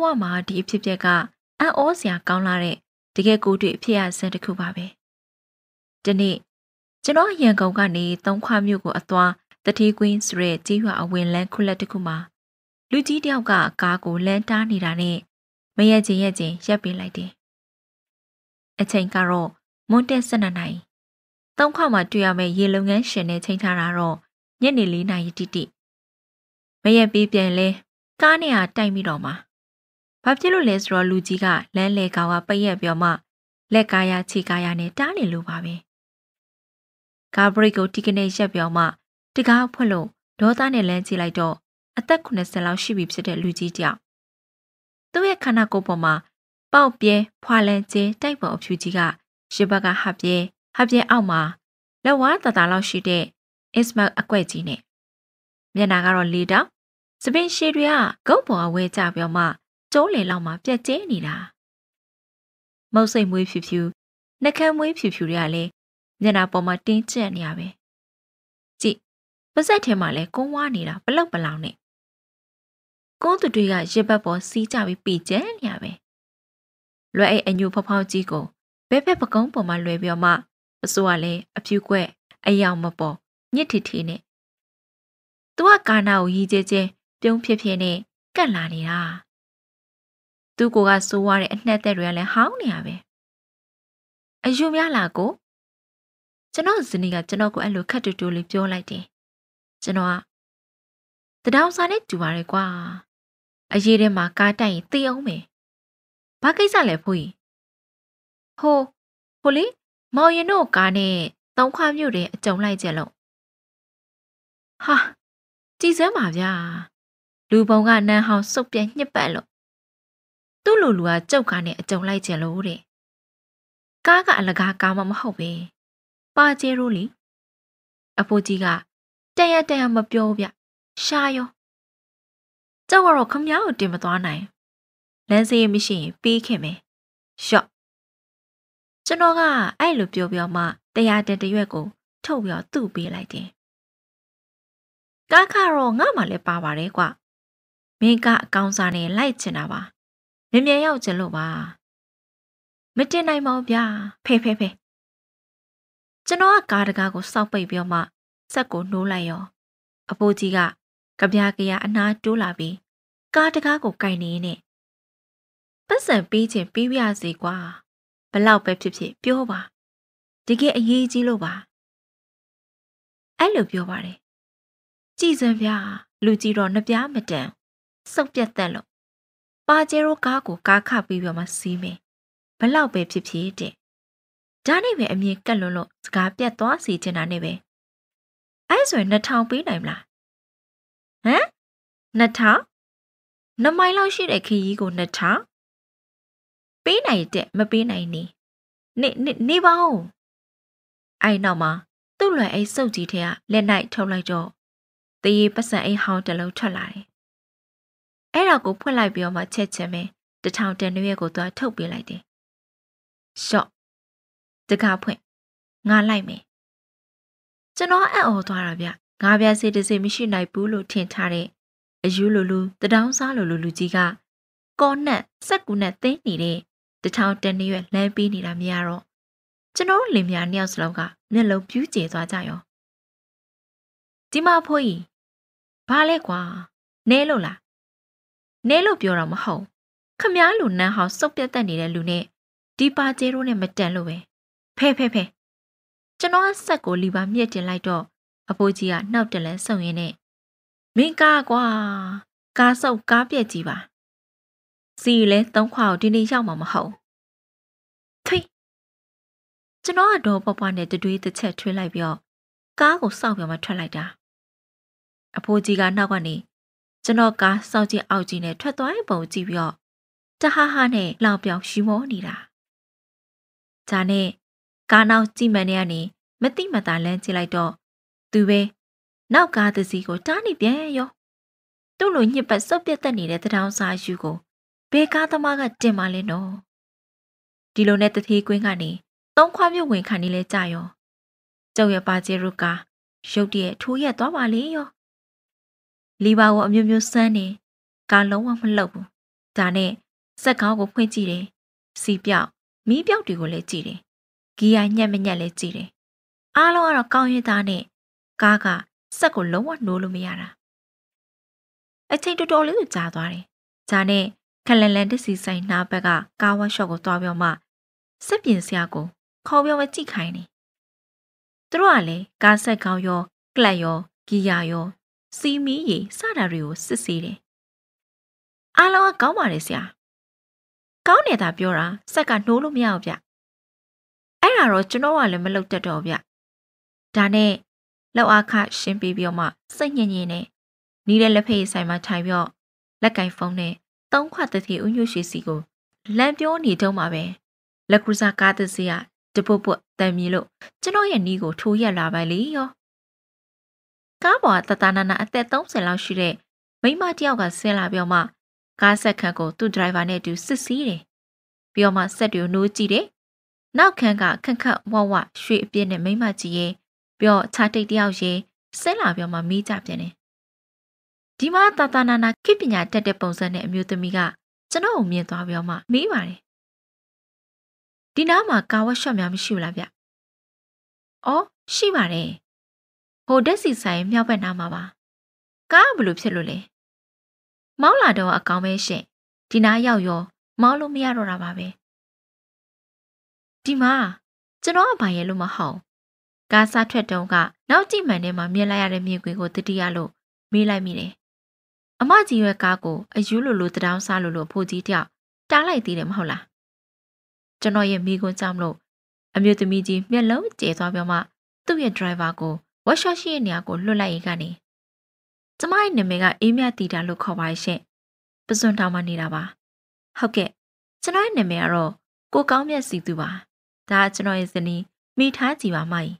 ဝမှာဒီအဖြစ်အပျက်ကအံ့ဩစရာကောင်းလာတဲ့တကယ်ကိုတွေ့အဖြစ်အဆန်းတစ်ခုပါပဲ။ဒီနေ့ကျွန်တော်ရန်ကုန်ကနေသုံးခွမြို့ကိုအသွားတတိကွင်းဆိုတဲ့ကြေးရွာအဝင်လန်းခုလက်တစ်ခုမှာလူကြီးတယောက်ကကားကိုလမ်းတားနေတာနဲ့မရက်ချင်းရက်ချင်းရပ်ပေးလိုက်တယ်။အချိန်ကတော့မွန်းတက်၁၂နာရီ။သုံးခွမှာတွေ့ရမယ့်ရေလုံငန်းရှင်နဲ့ချိန်ထားတာတော့ညနေ၄နာရီတိတိ။မရက်ပေးပြန်လဲကားနဲ့ဟာတိုက်ပြီးတော့မှာ။ဘာဖြစ်လို့လဲဆိုတော့လူကြီးကလမ်းလေကောင်ကပိတ်ရက်ပြောမှလက်ကားရခြေကားရနဲ့တားနေလို့ပါပဲ။ကားဘရိတ်ကိုတိကနေရက်ပြောမှတကားဖွက်လို့ဒေါသနဲ့လမ်းကြည့်လိုက်တော့အသက်80လောက်ရှိပြီဖြစ်တဲ့လူကြီးတယောက်သူ့ရဲ့ခန္ဓာကိုယ်ပေါ်မှာပေါက်ပြဲဖွာလန်ကျဲတိုက်ပေါ်အဖြူကြီးကရစ်ဘက်ကဟပြဲဟပြဲအောက်မှာလက်ဝါးတတာလောက်ရှိတဲ့အစ်မတ်အကွက်ကြီးနဲ့မျက်နှာကတော့လေးတောင်စပင်ရှည်တွေကဂုတ်ပေါ်အဝဲကျပြောမှကျိုးလင်လောက်မှာပြက်ကျဲနေတာမုတ်စိတ်မွေးဖြူဖြူနှကမ်းမွေးဖြူဖြူတွေကလည်းမျက်နှာပေါ်မှာတင်းကျပ်နေရပဲကြည့်ပါဆက်ထဲမှာလည်းကုန်းဝါနေတာပလောက်ပလောက်နဲ့ကုန်းသူတွေကရစ်ဘတ်ပေါ်စီးကြပြီးပေကျဲနေရပဲလွယ်အိတ်အညိုဖောက်ဖောက်ကြီးကိုဘဲဘက်ပကုံးပေါ်မှာလွယ်ပြီးတော့မှအစိုးကလည်းအဖြူကွက်အယောင်မပေါ်ညစ်ထီထီနဲ့သူကကာနာကိုရီကျဲကျဲပြုံးဖြစ်ဖြစ်နဲ့ကတ်လာနေတာသူ့ကိုကစိုးရတဲ့အနှက်သက်တွေကလည်းဟောင်းနေရပဲအယူများလားကိုကျွန်တော်ဇနီးကကျွန်တော်ကိုအဲ့လိုခက်တူတူလေးပြောလိုက်တယ်ကျွန်တော်ကတဒောင်စာနဲ့တူပါတယ်ကွာအရေးထဲမှာကားတိုက်ရင်သိအောင်မယ်ဘာကိစ္စလဲဖိုးကြီးဟိုဖိုးလေးမောင်ရင်တို့ကားနဲ့တုံးခွမြို့တယ်အကြုံလိုက်ကြလို့ဟာကြည်စမ်းပါဗျာလူပုံကနန်းဟောင်းစုပ်ပြန်ညှစ်ပတ်လို့သူ့လူလူကကြောက်ကားနဲ့အကြုံလိုက်ကြလို့တဲ့ကားကအလကားကားမှမဟုတ်ပဲပါဂျေရိုလီအဖိုးကြီးကတန်ရတန်ရမပြောဗျရှာရောကြောက်ကတော့ခမည်းကိုတင်မသွားနိုင်လမ်းစည်းမရှိရင်ပေးခင်မယ်ရော့ကျွန်တော်ကအဲ့လိုပြောပြောမှတရားတန်တရွက်ကိုထုတ်ပြီးသူ့ပေးလိုက်တယ်ကားခါတော့ငါမှလည်းပါပါတယ်ကွမင်းကအကောင်စားနဲ့လိုက်ချင်တာပါမြင်မြန်ရောက်ချင်လို့ပါမတင်နိုင်ပါဘူးဗျာဖေဖေဖေကျွန်တော်ကကားတကားကိုစောက်ပိတ်ပြီးမှဆက်ကိုနှိုးလိုက်ရောအဖိုးကြီးကကြပြကြရအနာတိုးလာပြီးကားတကားကိုကင်နေနဲ့ပတ်စံပေးခြင်းပေးပြရစီကွာဘလောက်ပဲဖြစ်ဖြစ်ပြောပါတကယ်အရေးကြီးလို့ပါအဲ့လိုပြောပါတယ်ကြည်စံဗျာလူကြီးတော့နှပြမတန်စုပ်ပြတ်တက်လို့ပါဂျေရိုကားကိုကားခပြီးပြောမှစီးမယ်ဘလောက်ပဲဖြစ်ဖြစ်တဲ့ဒါနဲ့ပဲအမြင်ကက်လွန်းလို့စကားပြတ်သွားစီချင်တာနဲ့ပဲအဲ့ဆိုရင်2000ပေးနိုင်မလားဟမ်2000နမိုင်လောက်ရှိတဲ့ခရီးကို2000ပေးနိုင်တဲ့မပေးနိုင်နေနေနေပါဦးအဲ့နောက်မှာသူ့လွယ်အိတ်စုပ်ကြီးထဲကလက်နိုင်ထုတ်လိုက်တော့တရေပစံအိတ်ဟောင်းတလုံးထွက်လာတယ်အဲ့ဒါကိုဖွင့်လိုက်ပြီးတော့မှချက်ချင်းပဲတထောင်တန်ရွက်ကိုသွားထုတ်ပေးလိုက်တယ်။ရှော့တကားဖွင့်ငါလိုက်မယ်။ကျွန်တော်အံ့ဩသွားတာဗျ။ငါပြစီတစီမရှိနိုင်ဘူးလို့ထင်ထားတဲ့အယူလိုလိုတထောင်စားလိုလိုလူကြီးကကောနှက်စက်ကူနဲ့သိမ်းနေတဲ့တထောင်တန်ရွက်လမ်းပေးနေတာမရတော့ကျွန်တော်လင်မယားနှစ်ယောက်စလုံးကမျက်လုံးပြူးကျဲသွားကြရော။ဒီမှာဖိုးကြီးဘာလဲကွာနဲလို့လားနဲလို့ပြောတော့မဟုတ်ခမားလိုနန်းဟောင်းစုပ်ပြတ်တက်နေတဲ့လူနဲ့ဒီပါဂျေရိုနဲ့မတန်လို့ပဲဖဲဖဲဖဲကျွန်တော်ကစက်ကိုလီပါမြက်တင်လိုက်တော့အဖိုးကြီးကနောက်တလန်းဆုံရင်းနဲ့မင်းကားကွာကားဆုပ်ကားပြက်ကြီးပါစီလဲသုံးခွာကိုဒီနေ့ရောက်မှာမဟုတ်ထိကျွန်တော်ကတော့ပွားပွားနဲ့တတွေးတစ်ချက်ထွေးလိုက်ပြီးတော့ကားကိုစောက်ပြမထွက်လိုက်တာအဖိုးကြီးကနောက်ကနေကျွန်တော်ကစောက်ကြီးအောက်ကြီးနဲ့ထွက်သွားတဲ့ပုံကြည့်ပြီးတော့တဟဟနဲ့လောက်ပြောင်ရှိမောနေတာ။ဒါနဲ့ကားနောက်ကြည့်မှန်တဲ့ကနေမတိမတာလမ်းကြည့်လိုက်တော့သူပဲနောက်ကားတစ်စီးကိုတားနေပြန်ရော။သူ့လိုညစ်ပတ်စုပ်ပြတ်တက်နေတဲ့တထောင်စာယူကိုဘဲကားသမားကတင်ပါလဲနော်။ဒီလိုနဲ့တထေးကွင်းကနေသုံးခွားမြုပ်ဝင်ခံနေလဲကြရော။ကျောက်ရပါကျေရုကရုတ်တရက်ထိုးရက်သွားပါလေရော။လီဘာကိုအမျိုးမျိုးစမ်းတယ်ကလုံးဝမလုပ်ဘူးဒါနဲ့စက်ကောင်းကိုဖွင့်ကြည့်တယ်စီပြောက်မီးပြောက်တွေကိုလည်းကြည့်တယ်ဂီယာညက်မညက်လည်းကြည့်တယ်အားလုံးကတော့ကောင်းရင်သားနဲ့ကားကစက်ကိုလုံးဝနိုးလို့မရတာအချိန်တော်တော်လေးကိုကြာသွားတယ်ဒါနဲ့ခလန်လန်တစီဆိုင်နှာဘက်ကကားဝါရှော့ကိုသွားပြောမှစက်ပြင်ဆရာကိုခေါ်ပြောမကြည့်ခိုင်းတယ်သူတို့ကလည်းကားဆက်ကောင်းရော ကလပ်ရောဂီယာရောစီမီးရေစတာတွေကိုစစ်ဆေးတယ်။အားလုံးကကောင်းပါတယ်ဆရာ။ကောင်းနေတာပြောတာဆက်ကနှိုးလို့မရဘူးဗျ။အဲ့ဒါတော့ကျွန်တော်ကလည်းမလုပ်တတ်တော့ဗျ။ဒါနဲ့လောက်အားခရှင်းပြီးပြောမှစိတ်ညင်ညင်နဲ့နီးတဲ့လက်ဖက်ရည်ဆိုင်မှာထိုင်ပြီးတော့လက်ကင်ဖုန်းနဲ့သုံးခွတတိဥညွှရှိစီကိုလမ်းပြောနေတုံးမှာပဲလက်ကူစားကားတစ်စီးကတပုတ်ပုတ်တန်မြီလို့ကျွန်တော်ရဲ့နီးကိုထိုးရက်လာပါလေရော။ကားပေါ်တတနာနာအသက်30လောက်ရှိတဲ့မိမတယောက်ကဆင်းလာပြောမှကားဆက်ခန့်ကိုသူ့ဒရိုင်ဘာနဲ့အတူစစ်ဆီးတယ်။ပြောမှဆက်တွေကိုနိုးကြည့်တယ်။နောက်ခန်းကခန့်ခန့်ဝဝရွှေအပြည့်နဲ့မိမကြီးရဲ့ပြော့ချားတိတ်တယောက်ရဲ့ဆင်းလာပြောမှမေးကြပြန်တယ်။ဒီမှာတတနာနာခေပညာတက်တဲ့ပုံစံနဲ့အမျိုးသမီးကကျွန်တော်ကိုမြင်သွားပြောမှမေးပါတယ်။ဒီနားမှာကာဝတ်ရှော့များမရှိဘူးလားဗျ။အော်ရှိပါတယ်ဟိုတက်စီဆိုင်မြောက်ဘက်နားမှာပါကားဘလို့ဖြစ်လို့လဲမောင်းလာတော့အကောင်ပဲရှင်ဒီနားရောက်ရောမောင်းလို့မရတော့တာပါပဲဒီမှာကျွန်တော်ကဘာရဲလို့မဟုတ်ကားစားထွက်တုန်းကနောက်ကြည့်မှန်ထဲမှာမြင်လိုက်ရတဲ့မြင်ကွင်းကိုတတိယလို့မေးလိုက်မိတယ်အမကြီးရဲ့ကားကိုအယူးလိုလိုတဒောင်းစားလိုလိုဖို့ကြီးတယောက်တားလိုက်သေးတယ်မဟုတ်လားကျွန်တော်ရဲ့မိကွန်းကြောင့်မလို့အမျိုးသမီးကြီးမျက်လုံးကျဲသွားပြောမှသူ့ရဲ့ driver ကိုဝက်ရှော့ရှိတဲ့နေရာကိုလွတ်လိုက်ရင်ကနေကျမရဲ့နာမည်ကအေးမြတီတာလို့ခေါ်ပါရဲ့ရှင်။ပစွန်တောင်မှနေတာပါ။ဟုတ်ကဲ့ကျွန်တော်ရဲ့နာမည်ကတော့ကိုကောင်းမြတ်စီသူပါ။ဒါကျွန်တော်ရဲ့ဇနီးမိထားကြည်ပါမိုင်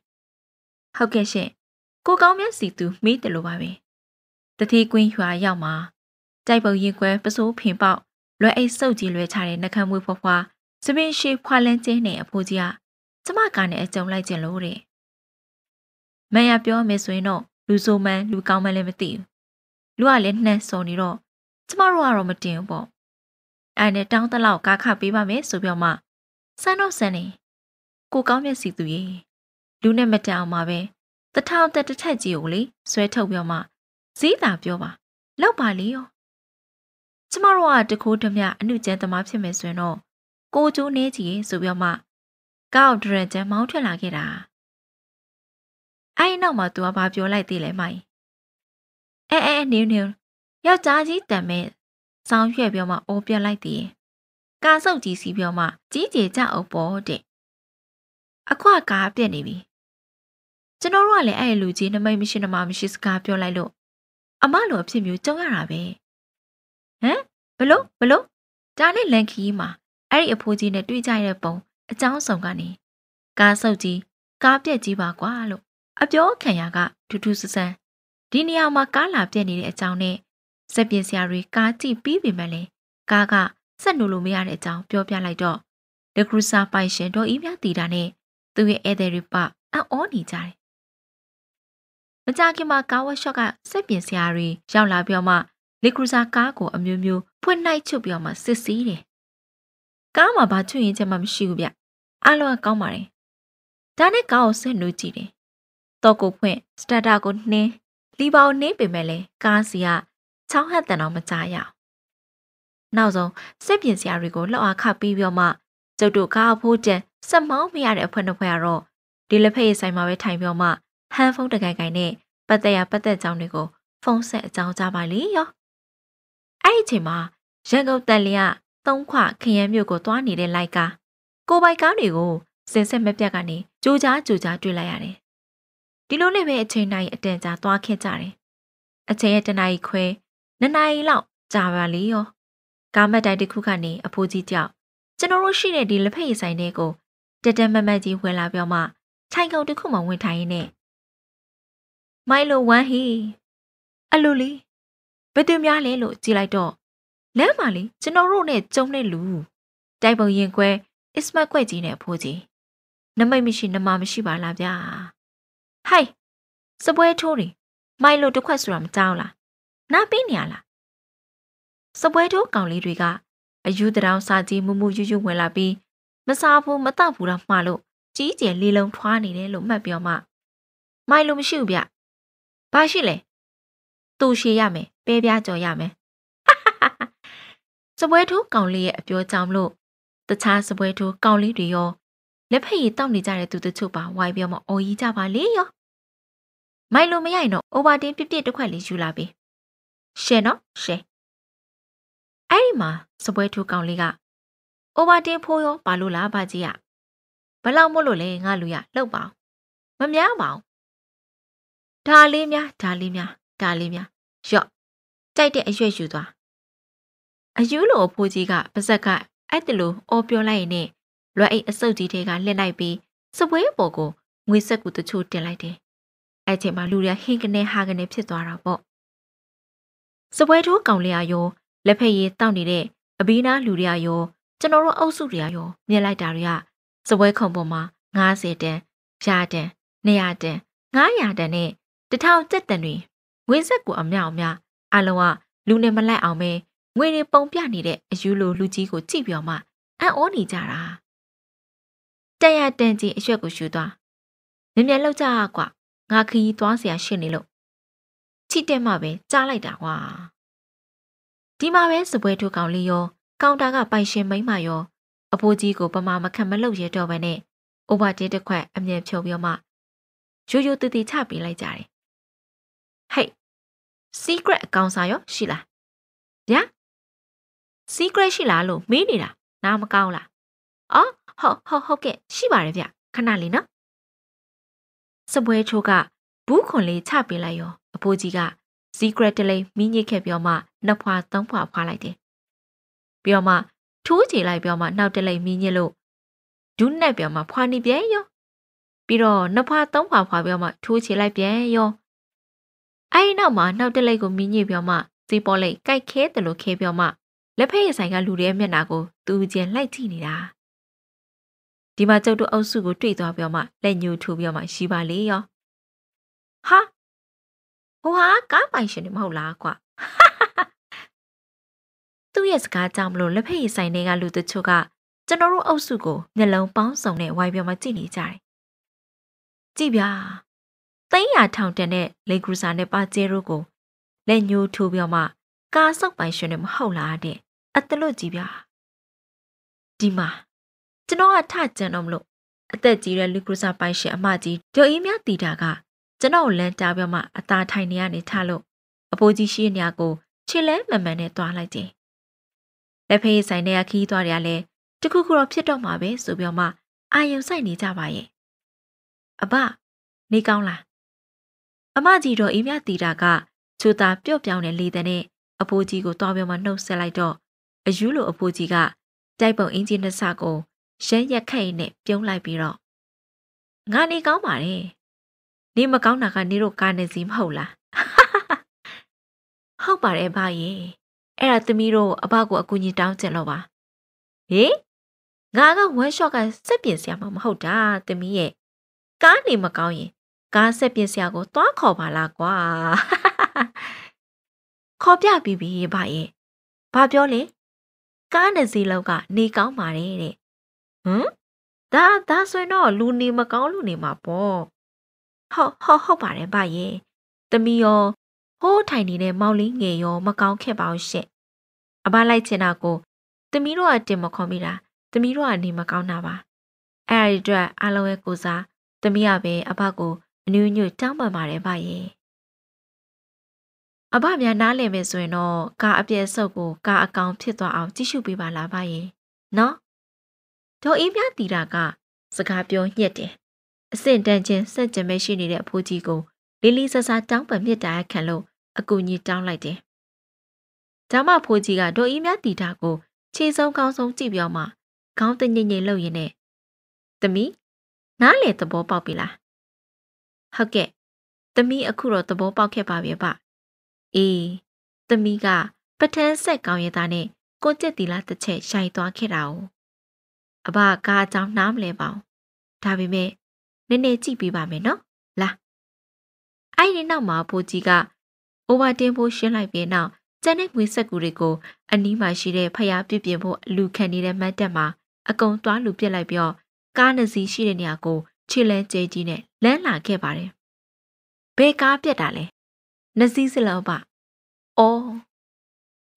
။ဟုတ်ကဲ့ရှင်။ကိုကောင်းမြတ်စီသူမိတယ်လို့ပါပဲ။တတိကွင်းရွာရောက်မှာတိုက်ပုံရင်ကွဲပစိုးဖင်ပေါက်လွယ်အိတ်စုပ်ကြီးလွယ်ချတဲ့နှကမ်းမွေးဖွားဖွားစပင်းရှိဖွာလန်းကျင်းနဲ့အဖိုးကြီးကကျမကနဲ့အကြုံလိုက်ခြင်းလို့တဲ့မန်ရပြောမယ်ဆိုရင်တော့လူဆိုမန်လူကောင်းမန်လည်းမသိဘူးလူကလည်းနှမ်းစော်နေတော့ကျမတို့ကတော့မတင်ဘူးပေါ့အဲနဲ့တောင်းတလောက်ကားခပေးပါမယ်ဆိုပြောမှဆန်းတော့ဆန်းနေကိုကောင်းမျက်စီသူရေလူနဲ့မတောင်ပါပဲတထောင်တက်တစ်ထက်ကြီးကိုလေဆွဲထုတ်ပြောမှဈေးသာပြောပါလောက်ပါလေရောကျမတို့ကတကိုးဓမြအနှုကျန်းသမားဖြစ်မယ်ဆိုရင်တော့ကိုကျိုးနေကြီးရေဆိုပြောမှ ကောက်ဒရန်ကျန်းမောင်းထွက်လာခဲ့တာအဲ့နောက်မှာသူကဘာပြောလိုက်သေးလဲမိုင်အဲအဲနင်းနင်းယောက်ျားကြီးတံမဲ့စောင်းရွက်ပြောမှအိုးပြက်လိုက်သေးကာစုပ်ကြီးစီပြောမှကြီးကြေကြအောင်ပေါ့တဲ့အခွကားပြက်နေပြီကျွန်တော်တို့ကလည်းအဲ့လူကြီးနမိတ်မရှိနမမရှိစကားပြောလိုက်လို့အမလိုအဖြစ်မျိုးကြုံရတာပဲဟမ်ဘလို့ဘလို့ဒါနဲ့လန်ခီမှာအဲ့ဒီအဖိုးကြီးနဲ့တွေ့ကြရတဲ့ပုံအကြောင်းဆောင်ကနေကားဆုပ်ကြီးကားပြက်ကြီးပါကွာလို့အပြောခံရကဒူးဒူးဆဆန်းဒီနေရာမှာကားလာပြက်နေတဲ့အကြောင်းနဲ့စက်ပြင်ဆရာတွေကားကြည့်ပြီးပြီမှလည်းကားကဆက်နိုးလို့မရတဲ့အကြောင်းပြောပြလိုက်တော့လေခရူစာပိုင်ရှင်ဒေါ်အီးမြတီတာနဲ့သူ့ရဲ့ဧည့်သည်တွေပအံ့ဩနေကြတယ်။မကြခင်မှာကားဝက်ရှော့ကစက်ပြင်ဆရာတွေရောက်လာပြောမှလေခရူစာကားကိုအမျိုးမျိုးဖွင့်လိုက်ချုပ်ပြောမှစစ်စီးတယ်။ကားမှာဘာချွင့်ရင်ချက်မှမရှိဘူးဗျ။အလုံးကကောင်းပါတယ်။ဒါနဲ့ကားကိုဆက်နိုးကြည့်တယ်တော့ကိုဖွင့်စတတာကိုနှင်းလီပေါနှင်းပေမဲ့လဲကားစီကချောင်းဟက်တန်တော့မကြရအောင်နောက်ဆုံးစက်ပြင်စရာတွေကိုလှောက်အားခပြီးပြောမှကျုပ်တို့ကားအဖိုးကျန်စက်မောင်းမရတဲ့အဖွဲနှစ်ဖွဲကတော့ဒီလက်ဖက်ရည်ဆိုင်မှာပဲထိုင်ပြောမှဟန်ဖုန်းတကယ်ကိုင်နဲ့ပတ်သက်ရပတ်သက်ကြောင်းတွေကို ဖုန်းဆက်အကြောင်းကြားပါလေရောအဲ့ဒီအချိန်မှာရန်ကုန်တန်လျာသုံးခွခရမ်းမြို့ကိုသွားနေတဲ့လိုက်ကားကိုပိုက်ကားတွေကို စင်ဆက်မပြတ်ကနေကြိုကြားကြိုကြားတွေ့လိုက်ရတယ်ဒီလိုနဲ့ပဲအချိန်တိုင်းအတန်ကြာသွားခဲ့ကြတယ်။အချိန်ရဲ့တနားရီခွဲနှစ်နာရီလောက်ကြာပါလေရော။ကားမတ်တိုင်တစ်ခုကနေအဖိုးကြီးကြောက် ကျွန်တော်တို့ရှိတဲ့ဒီလက်ဖက်ရည်ဆိုင်တဲကိုတက်တက်မတ်မတ်ကြီးဝင်လာပြောမှထိုင်ကုန်တစ်ခုမှဝင်ထိုင်ရင်းနဲ့မိုင်လိုဝမ်းဟီအလိုလီဘယ်သူများလဲလို့ကြည်လိုက်တော့လမ်းမှာလေကျွန်တော်တို့နဲ့ကြုံတဲ့လူတိုက်ပုံရင်ကွဲအစ်မတ်ကွက်ကြီးနဲ့အဖိုးကြီးနမိတ်မရှိနမမရှိပါလားဗျာဟိုက်စပွဲထိုးတွေမိုင်လိုတစ်ခွက်ဆိုတာမကြောက်လားနားပေးနေရလားစပွဲထိုးကောင်လေးတွေကအယူတရောင်စာကြီးမူမူယူယူဝင်လာပြီး မစားဘူးမတော့ဘူးတော့မှားလို့ကြီးကျယ်လေးလုံးထွားနေတယ်လို့မှတ်ပြောမှ မိုင်လိုမရှိဘူးဗျဘာရှိလဲသူ့ရှည်ရမယ်ပဲပြားကြော်ရမယ်စပွဲထိုးကောင်လေးရဲ့အပြောကြောင့်လို့တခြားစပွဲထိုးကောင်လေးတွေရောလက်ဖက်ရည်တောက်နေကြတဲ့သူတချို့ပါဝိုင်းပြောမှအော်ကြီးကြပါလေရောမိုင်လိုမရရင်တော့ overtin ပြစ်ပြစ်တစ်ခွက်လေးယူလာပေးရှယ်နော်ရှယ်အဲ့ဒီမှာစပွဲထိုးကောင်လေးက overtin ဖိုးရောပါလို့လားဘာကြီးอ่ะဘလောက်မို့လို့လဲငါလူရလှုပ်ပါမများပါဘူးဒါလေးများဒါလေးများဒါလေးများရော့ကြိုက်တဲ့အရွက်ယူသွားအယူလိုအဖိုးကြီးကပါဇက်ကအဲ့တလို့အော်ပြောလိုက်ရင်လွယ်အိတ်အစုပ်ကြီးထဲကလှည့်လိုက်ပြီးစပွဲပေါ်ကိုငွေဆက်ကူတချို့တင်လိုက်တယ်။အဲ့ချိန်မှာလူတွေကဟင်းကနေဟာကနေဖြစ်သွားတာပေါ့။စပွဲထိုးကောင်လေးအရောလက်ဖက်ရည်တောက်နေတဲ့အဘီနာလူတွေအရောကျွန်တော်တို့အုပ်စုတွေအရောမြင်လိုက်တာတွေကစပွဲခုံပေါ်မှာ90တန်၊ရာတန်၊200တန်၊900တန်နဲ့တထောင်ကျက်တန်တွေငွေဆက်ကူအမြောက်အများအလုံးကလူနဲ့မလိုက်အောင်ပဲငွေတွေပုံပြနေတဲ့အယူလိုလူကြီးကိုကြည့်ပြောမှအံ့ဩနေကြတာ။တက်ရတန်ကြီးအရွက်ကိုယူသွား။မြန်မြန်လှုပ်ကြကွာ။ငါခီးသွားเสียရှင့်နေလို့။ချစ်တက်မှပဲကြားလိုက်တာကွာ။ဒီမှာပဲစပွဲထိုးကောင်လေးရော ကောင်တာကပိုင်ရှင်မိမ့်မရောအဖိုးကြီးကိုပမာမခန့်မလှုပ်ရဲတော့ဘဲနဲ့အိုဘာတေးတစ်ခွက်အမြဲဖြုံပြီးမှရိုးရိုးတည်တည်ချပေးလိုက်ကြတယ်။ဟဲ့ secret အကောင်စာရော ရှိလား။ဗျာ secret ရှိလားလို့မေးနေတာနားမကောင်းလားအော်ဟုတ်ဟုတ်ဟုတ်ကဲ့ရှိပါတယ်ဗျခဏလေးနော်စပွဲချိုးကဘူးခွန်လေးချပေးလိုက်ရောအဖိုးကြီးက secret တလေးမိညစ်ခဲ့ပြောမှနှစ်ဖွာသုံးဖွာဖွာလိုက်တယ်ပြောမှထိုးချေလိုက်ပြောမှနောက်တလေးမိညစ်လို့ဒူးနဲ့ပြောမှဖွာနေပြန်ရောပြီးတော့နှစ်ဖွာသုံးဖွာဖွာပြောမှထိုးချေလိုက်ပြန်ရောအဲဒီနောက်မှာနောက်တလေးကိုမိညစ်ပြောမှစီပေါ်လိုက်ကြိုက်ခဲတယ်လို့ခဲပြောမှလက်ဖက်ရည်ဆိုင်ကလူတွေရဲ့မျက်နှာကိုသူ့ချင်းလှိုက်ကြည့်နေတာဒီမှာကျုပ်တို့အုပ်စုကိုတွေ့သွားပြောမှလက်ညှိုးထိုးပြောမှရှိပါလေရောဟာဟိုဟာကားပိုင်ရှင်နေမဟုတ်လားကွာသူ့ရဲ့စကားကြောင့်မလို့လက်ဖက်ရည်ဆိုင်တွေကလူတချို့ကကျွန်တော်တို့အုပ်စုကိုမျက်လုံးပေါင်းစုံနဲ့ဝိုင်းပြောမှကြည့်နေကြတယ်ကြည့်ဗျာသိန်းရထောင်တန်တဲ့လေကူစာနဲ့ပါကျေရိုးကိုလက်ညှိုးထိုးပြောမှ ကားဆောက်ပိုင်ရှင်နေမဟုတ်လားတဲ့အတလွတ်ကြည့်ဗျာဒီမှာကျွန်တော်ကထကြံတော့မလို့အသက်ကြီးတဲ့လူကရစာပိုင်ရှင်အမကြီးဒေါ်အေးမြတီတာကကျွန်တော်ကိုလမ်းကြားပြမှ အသာထိုင်နေရနေထလို့အဖိုးကြီးရှိတဲ့နေရာကိုခြေလဲမမှန်နဲ့တွားလိုက်တယ်။လက်ဖေးဆိုင်ထဲကခီးသွားတယ်ကလည်းတခုခုတော့ဖြစ်တော့မှာပဲဆိုပြီးမှအာယုံဆိုင်နေကြပါရဲ့။အဘနေကောင်းလား။အမကြီးတော်အေးမြတီတာကချူတာပြုတ်ပြောင်းတဲ့လေတန်းနဲ့အဖိုးကြီးကိုတွားပြမှနှုတ်ဆက်လိုက်တော့အယူလိုအဖိုးကြီးကတိုက်ပုံအင်ဂျင်နှစ်ဆကိုရဲရက်ခတ်ရင်နဲ့ပြုံးလိုက်ပြီးတော့ငါနေကောင်းပါတယ်။နေမကောင်းတာကနေတို့ကာနေစီမဟုတ်လား။ဟုတ်ပါတယ်ဘာရေ။အဲ့ဒါသမီးတို့အဘကိုအကူညီတောင်းချင်လို့ပါ။ဟေးငါက one shot ကစက်ပြင်ဆရာမမဟုတ်တာသမီးရဲ့။ကားနေမကောင်းရင်ကားဆက်ပြင်ဆရာကိုတွားခေါ်ပါလားကွာ။ခေါ်ပြပြီးပြီဘာရေ။ဘာပြောလဲ။ကားနဲ့စီလောက်ကနေကောင်းပါတယ်တဲ့ဟမ်ဒါဒါဆိုရင်တော့လူနေမကောင်းလူနေမှာပေါ့ဟုတ်ဟုတ်ဟုတ်ပါတယ်ဗရဲ့တမီရောဟိုးထိုင်နေတဲ့မောင်လေးငယ်ရောမကောင်းခဲ့ပါဘူးရှင့်အဘလိုက်ချင်တာကိုတမီတို့ကတင်မခေါ်မိတာတမီတို့ကနေမကောင်းတာပါအဲ့ဒီအတွက်အလုံးရဲ့ကိုစားတမီကပဲအဘကိုအနူးညွတ်တောင်းပန်ပါတယ်ဗရဲ့အဘများနားလည်မယ်ဆိုရင်တော့ကာအပြည့်အစုပ်ကိုကာအကောင်ဖြစ်သွားအောင်ကြည့်ရှုပေးပါလားဗရဲ့နော်ဒေါ်အေးမြတီတာက စကားပြောညှက်တယ်အဆင့်တန်းချင်းစက်ကြမဲရှိနေတဲ့အဖိုးကြီးကိုလေးလေးဆဆတောင်းပန်မြစ်တာခံလို့အကူကြီးတောင်းလိုက်တယ်။ဒါမှဖိုးကြီးကဒေါ်အေးမြတီတာကိုခြေဆုံးကောင်းဆုံးကြည့်ပြောမှခေါင်းတညိမ့်ညိမ့်လှုပ်ရင်းနဲ့သမီးနားလေသဘောပေါက်ပြီလားဟုတ်ကဲ့သမီးအခုတော့သဘောပေါက်ခဲ့ပါပြီဗျအေးသမီးကပထန်းဆက်ကောင်းရည်သားနဲ့ကိုကျက်တီလာတစ်ချက်ရှိုင်သွားခဲ့တာ哦အဘကားအကြောင်းနားမလဲပါဘူးဒါပေမဲ့နည်းနည်းကြည့်ပေးပါမယ်နော်လာအဲ့ဒီနောက်မှာဘိုးကြီးကအိုဗာတင်ဖို့ရှင်းလိုက်ပြီးနောက်ကျန်တဲ့ငွေဆက်ကူတွေကိုအနီးမှာရှိတဲ့ဖျားပြစ်ပြင်ဖို့လူခံနေတဲ့မတ်တက်မှာအကုန်သွားလူပြစ်လိုက်ပြီးတော့ကားနှစ်စီးရှိတဲ့နေရာကို ခြေလန်းကျဲကြီးနဲ့လမ်းလာခဲ့ပါတယ်ဘယ်ကားပြက်တာလဲနှစ်စီးစလုံးပါအော်